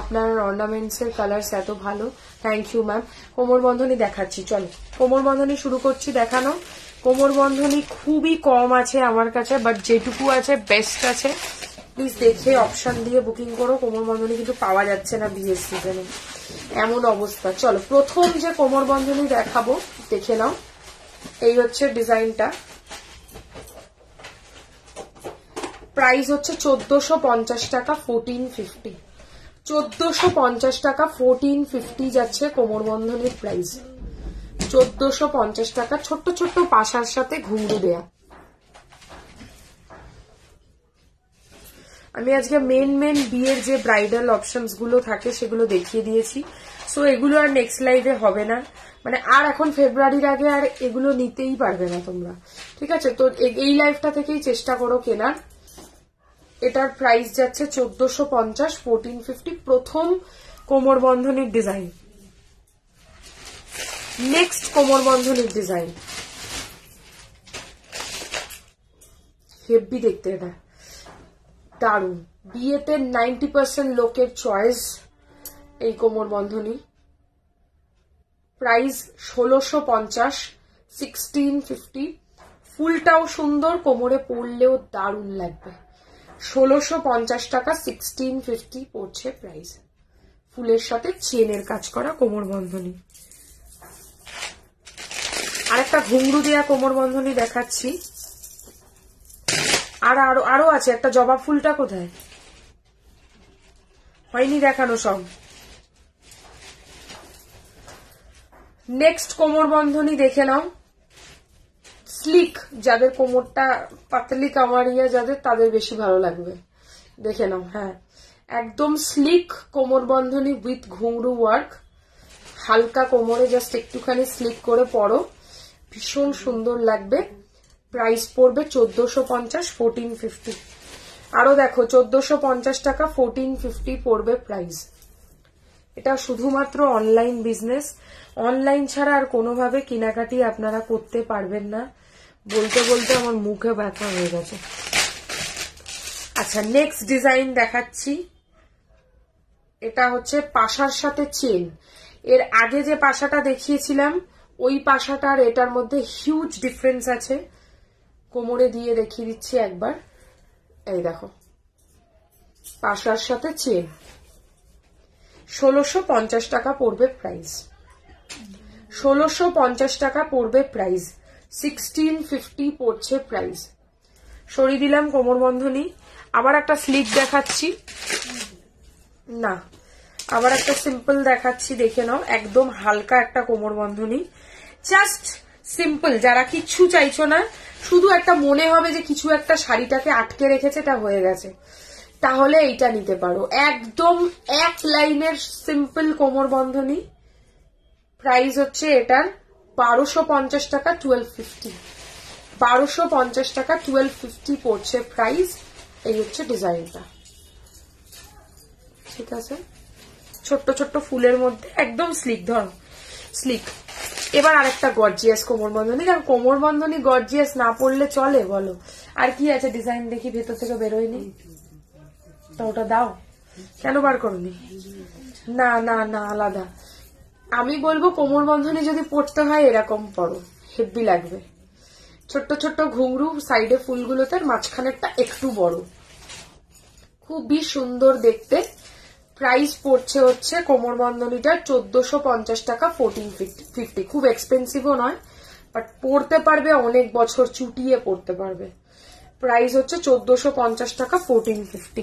আপনার অর্নামেন্টস এর কালার্স এত ভালো থ্যাংক ইউ ম্যাম কোমর বন্ধনী দেখাচ্ছি চলো কোমর বন্ধনী শুরু করছি দেখানো কোমর বন্ধনী খুবই কম আছে আমার কাছে বাট যেটুকু আছে বেস্ট আছে প্লিজ দেখে অপশন দিয়ে বুকিং করো কোমর বন্ধনী কিন্তু পাওয়া যাচ্ছে না বিয়ের সিজনে এমন অবস্থা চলো প্রথম যে কোমর বন্ধনী দেখাবো দেখে নাও এই হচ্ছে ডিজাইনটা প্রাইস হচ্ছে চোদ্দশো পঞ্চাশ টাকা ফোরটিন ফিফটি চোদ্দশো পঞ্চাশ টাকা ফোরটিন ফিফটি যাচ্ছে কোমর বন্ধনীর প্রাইস চোদ্দশো পঞ্চাশ টাকা ছোট্ট ছোট্ট পাশার সাথে ঘুমড়ে দেয়া আমি আজকে মেন মেন বিয়ের যে ব্রাইডাল অপশনস গুলো থাকে সেগুলো দেখিয়ে দিয়েছি সো এগুলো আর নেক্সট লাইভে হবে না মানে আর এখন ফেব্রুয়ারির আগে আর এগুলো নিতেই পারবে না তোমরা ঠিক আছে তো এই লাইফটা থেকেই চেষ্টা করো কেনার এটার প্রাইস যাচ্ছে চোদ্দশো পঞ্চাশ ফোরটিন ফিফটি প্রথম কোমর বন্ধনের ডিজাইন নেক্সট কোমর বন্ধনের ডিজাইন হেভি দেখতে এটা দারুণ বিয়েতে নাইনটি পার্সেন্ট লোকের চয়েস এই কোমর বন্ধনী প্রাইস ষোলোশো পঞ্চাশ সিক্সটিন ফিফটি ফুলটাও সুন্দর কোমরে পড়লেও দারুণ লাগবে ষোলোশো পঞ্চাশ টাকা সিক্সটিন ফিফটি পড়ছে প্রাইস ফুলের সাথে চেনের কাজ করা কোমর বন্ধনী আরেকটা ঘুংরু দেয়া কোমর বন্ধনী দেখাচ্ছি আর আরো আরো আছে একটা জবা ফুলটা কোথায় হয়নি দেখানো সব নেক্সট কোমর বন্ধনী দেখে নাও স্লিক যাদের কোমরটা পাতলি কামারিয়া যাদের তাদের বেশি ভালো লাগবে দেখে নাও হ্যাঁ একদম স্লিক কোমর বন্ধনী উইথ ঘুংরু ওয়ার্ক হালকা কোমরে জাস্ট একটুখানি স্লিক করে পরো ভীষণ সুন্দর লাগবে প্রাইস পড়বে চোদ্দশো পঞ্চাশ ফোরটিন ফিফটি আরও দেখো চোদ্দশো পঞ্চাশ টাকা ফোরটিন ফিফটি পড়বে প্রাইস এটা শুধুমাত্র অনলাইন বিজনেস অনলাইন ছাড়া আর কোনোভাবে কেনাকাটি আপনারা করতে পারবেন না বলতে বলতে আমার মুখে ব্যথা হয়ে গেছে আচ্ছা নেক্সট ডিজাইন দেখাচ্ছি এটা হচ্ছে পাশার সাথে চেন এর আগে যে পাশাটা দেখিয়েছিলাম ওই পাশাটার এটার মধ্যে হিউজ ডিফারেন্স আছে কোমরে দিয়ে দেখিয়ে দিচ্ছি একবার এই দেখো পাশার সাথে চেন ষোলোশো পঞ্চাশ টাকা পড়বে প্রাইস ষোলোশো পঞ্চাশ টাকা পড়বে প্রাইস সিক্সটিন ফিফটি পড়ছে প্রাইস সরিয়ে দিলাম কোমর বন্ধনী আবার একটা স্লিপ দেখাচ্ছি না আবার একটা সিম্পল দেখাচ্ছি দেখে নাও একদম হালকা একটা কোমর বন্ধনী জাস্ট সিম্পল যারা কিচ্ছু চাইছো না শুধু একটা মনে হবে যে কিছু একটা শাড়িটাকে আটকে রেখেছে এটা হয়ে গেছে তাহলে এইটা নিতে পারো একদম এক লাইনের সিম্পল কোমর বন্ধনী প্রাইস হচ্ছে এটার বারোশো পঞ্চাশ টাকা টুয়েলভ ফিফটি বারোশো পঞ্চাশ টাকা টুয়েলভ ফিফটি পড়ছে প্রাইস এই হচ্ছে ডিজাইনটা ঠিক আছে ছোট্ট ছোট্ট ফুলের মধ্যে একদম স্লিক ধরো স্লিক এবার আরেকটা গর্জিয়াস কোমর বন্ধনী কারণ কোমর বন্ধনী গর্জিয়াস না পড়লে চলে বলো আর কি আছে ডিজাইন দেখি ভেতর থেকে বেরোয়নি তো ওটা দাও কেন বার করনি না না না আলাদা আমি বলবো কোমর বন্ধনী যদি পড়তে হয় এরকম পড়ো হেভি লাগবে ছোট্ট ছোট্ট ঘুঙরু সাইডে ফুলগুলোতে মাঝখানেরটা একটু বড় খুবই সুন্দর দেখতে প্রাইস পড়ছে হচ্ছে কোমর বন্ধনীটা চোদ্দশো পঞ্চাশ টাকা ফোরটিন ফিফটি খুব এক্সপেন্সিভও নয় বাট পড়তে পারবে অনেক বছর চুটিয়ে পড়তে পারবে প্রাইস হচ্ছে চোদ্দশো পঞ্চাশ টাকা ফোরটিন ফিফটি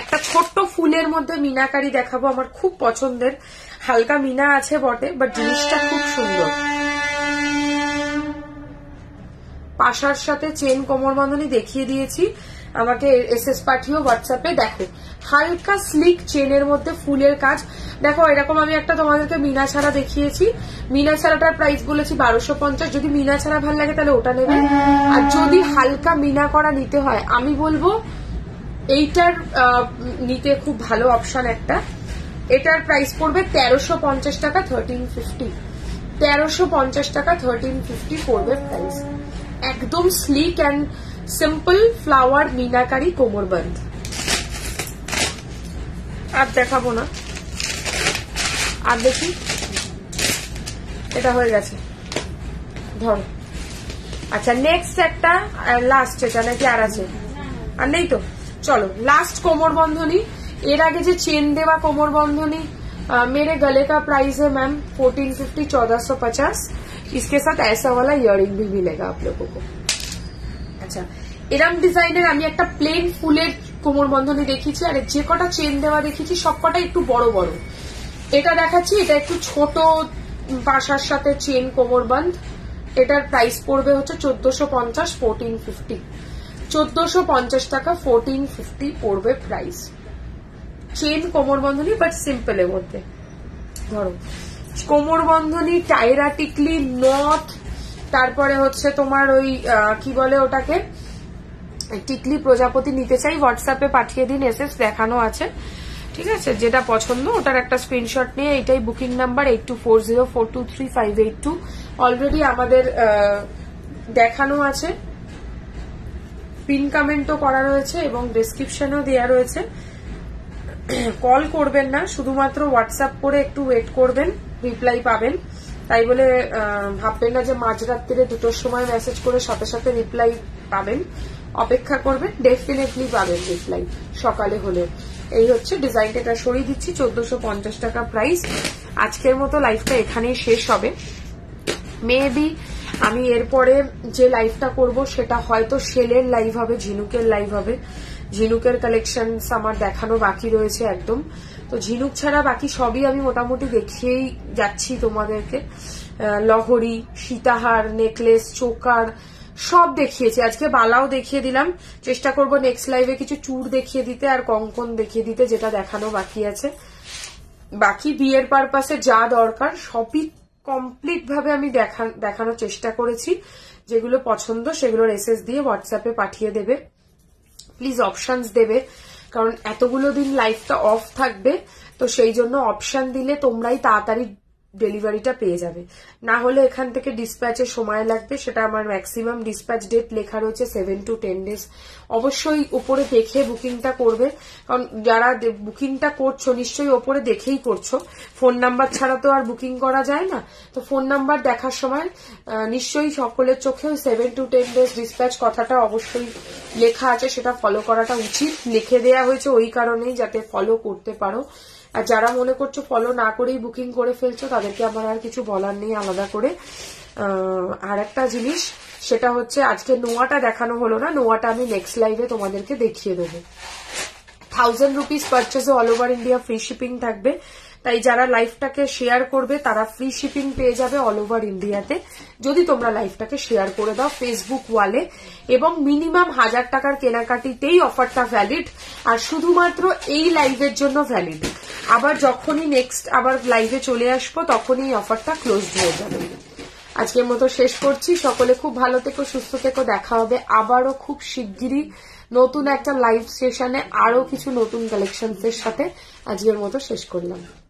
একটা ছোট্ট ফুলের মধ্যে মিনাকারি দেখাবো আমার খুব পছন্দের হালকা মিনা আছে বটে বাট জিনিসটা খুব সুন্দর পাশার সাথে চেন কোমর বাঁধনি দেখিয়ে দিয়েছি আমাকে এস এস পাঠিও হোয়াটসঅ্যাপে দেখো হালকা স্লিক চেনের মধ্যে ফুলের কাজ দেখো এরকম আমি একটা তোমাদেরকে মিনা ছাড়া দেখিয়েছি মিনা ছাড়াটার প্রাইস বলেছি বারোশো পঞ্চাশ যদি মিনা ছাড়া ভাল লাগে তাহলে ওটা নেবে আর যদি হালকা মিনা করা নিতে হয় আমি বলবো এইটার নিতে খুব ভালো অপশন একটা এটার প্রাইস পড়বে তেরোশো পঞ্চাশ টাকা থার্টিন ফিফটি তেরোশো পঞ্চাশ টাকা থার্টিন ফিফটি পড়বে প্রাইস একদম slick and simple flower meenakari কোমরবন্দ আর দেখাবো না আর দেখি এটা হয়ে গেছে ধর আচ্ছা নেক্সট একটা লাস্ট এটা নাকি আর আছে আর নেই তো চলো লাস্ট কোমর বন্ধনী এর আগে যে চেন দেওয়া কোমর বন্ধনী মেরে গলে কা প্রাইস है ম্যাম फोर्टीन ফিফটি चौदह सौ पचास इसके साथ ऐसा वाला इयर भी আচ্ছা এরম ডিজাইনের আমি একটা প্লেন ফুলের কোমর বন্ধনী দেখেছি আর যে কটা চেন দেওয়া দেখেছি সব কটা একটু বড় বড় এটা দেখাচ্ছি এটা একটু ছোট বাসার সাথে চেন কোমর বান্ধ এটার প্রাইস পড়বে হচ্ছে চোদ্দশো পঞ্চাশ ফোরটিন ফিফটি চোদ্দশো পঞ্চাশ টাকা ফোরটিন ফিফটি পড়বে প্রাইস চেন কোমর বন্ধনী বাট সিম্পলের মধ্যে ধরো কোমর বন্ধনী টাইরাটিকলি নট তারপরে হচ্ছে তোমার ওই কি বলে ওটাকে টিকলি প্রজাপতি নিতে চাই হোয়াটসঅ্যাপে পাঠিয়ে দিন এস এস দেখানো আছে ঠিক আছে যেটা পছন্দ ওটার একটা স্ক্রিনশট নিয়ে এটাই booking number eight two four zero four two three five eight two already আমাদের দেখানো আছে পিন কমেন্টও করা রয়েছে এবং ডেসক্রিপশনও দেওয়া রয়েছে কল করবেন না শুধুমাত্র হোয়াটসঅ্যাপ করে একটু ওয়েট করবেন রিপ্লাই পাবেন তাই বলে ভাববেন না যে মাঝরাত্রিরে দুটোর সময় মেসেজ করে সাথে সাথে রিপ্লাই পাবেন অপেক্ষা করবেন ডেফিনেটলি পাবেন রিপ্লাই সকালে হলে এই হচ্ছে ডিজাইনটা এটা সরিয়ে দিচ্ছি চোদ্দশো টাকা প্রাইস আজকের মতো লাইফটা এখানেই শেষ হবে মেবি আমি এরপরে যে লাইফটা করব সেটা হয়তো সেলের লাইভ হবে ঝিনুকের লাইভ হবে ঝিনুকের কালেকশন আমার দেখানো বাকি রয়েছে একদম তো ঝিনুক ছাড়া বাকি সবই আমি মোটামুটি দেখিয়েই যাচ্ছি তোমাদেরকে লহরি সীতাহার নেকলেস চোকার সব দেখিয়েছি আজকে বালাও দেখিয়ে দিলাম চেষ্টা করব নেক্সট লাইভে কিছু চুর দেখিয়ে দিতে আর কঙ্কন দেখিয়ে দিতে যেটা দেখানো বাকি আছে বাকি বিয়ের পারপাসে যা দরকার সবই কমপ্লিট ভাবে আমি দেখানোর চেষ্টা করেছি যেগুলো পছন্দ সেগুলোর এসএস দিয়ে হোয়াটসঅ্যাপে পাঠিয়ে দেবে প্লিজ অপশনস দেবে কারণ এতগুলো দিন লাইফটা অফ থাকবে তো সেই জন্য অপশন দিলে তোমরাই তাড়াতাড়ি ডেলিভারিটা পেয়ে যাবে না হলে এখান থেকে ডিসপ্যাচে সময় লাগবে সেটা আমার ম্যাক্সিমাম ডিসপ্যাচ ডেট লেখা রয়েছে সেভেন টু টেন ডেজ অবশ্যই ওপরে দেখে বুকিংটা করবে কারণ যারা বুকিংটা করছো নিশ্চয়ই ওপরে দেখেই করছো ফোন নাম্বার ছাড়া তো আর বুকিং করা যায় না তো ফোন নাম্বার দেখার সময় নিশ্চয়ই সকলের চোখে seven to ten days dispatch কথাটা অবশ্যই লেখা আছে সেটা ফলো করাটা উচিত লিখে দেয়া হয়েছে ওই কারণেই যাতে ফলো করতে পারো আর যারা মনে করছো ফলো না করেই বুকিং করে ফেলছো তাদেরকে আমার আর কিছু বলার নেই আলাদা করে আর একটা জিনিস সেটা হচ্ছে আজকে নোয়াটা দেখানো হলো না নোয়াটা আমি নেক্সট লাইভে তোমাদেরকে দেখিয়ে দেবো থাউজেন্ড রুপিস পারচেসে all over India free shipping থাকবে তাই যারা লাইভটাকে শেয়ার করবে তারা ফ্রি শিপিং পেয়ে যাবে অল ওভার ইন্ডিয়াতে যদি তোমরা লাইভটাকে শেয়ার করে দাও ফেসবুক ওয়ালে এবং মিনিমাম হাজার টাকার কেনাকাটিতেই অফারটা ভ্যালিড আর শুধুমাত্র এই লাইভের জন্য ভ্যালিড আবার যখনই নেক্সট আবার লাইভে চলে আসবো তখনই এই অফারটা ক্লোজ হয়ে যাবে আজকের মতো শেষ করছি সকলে খুব ভালো থেকো সুস্থ থেকো দেখা হবে আবারও খুব শিগগিরই নতুন একটা লাইভ সেশনে আরো কিছু নতুন কালেকশনসের সাথে আজকের মতো শেষ করলাম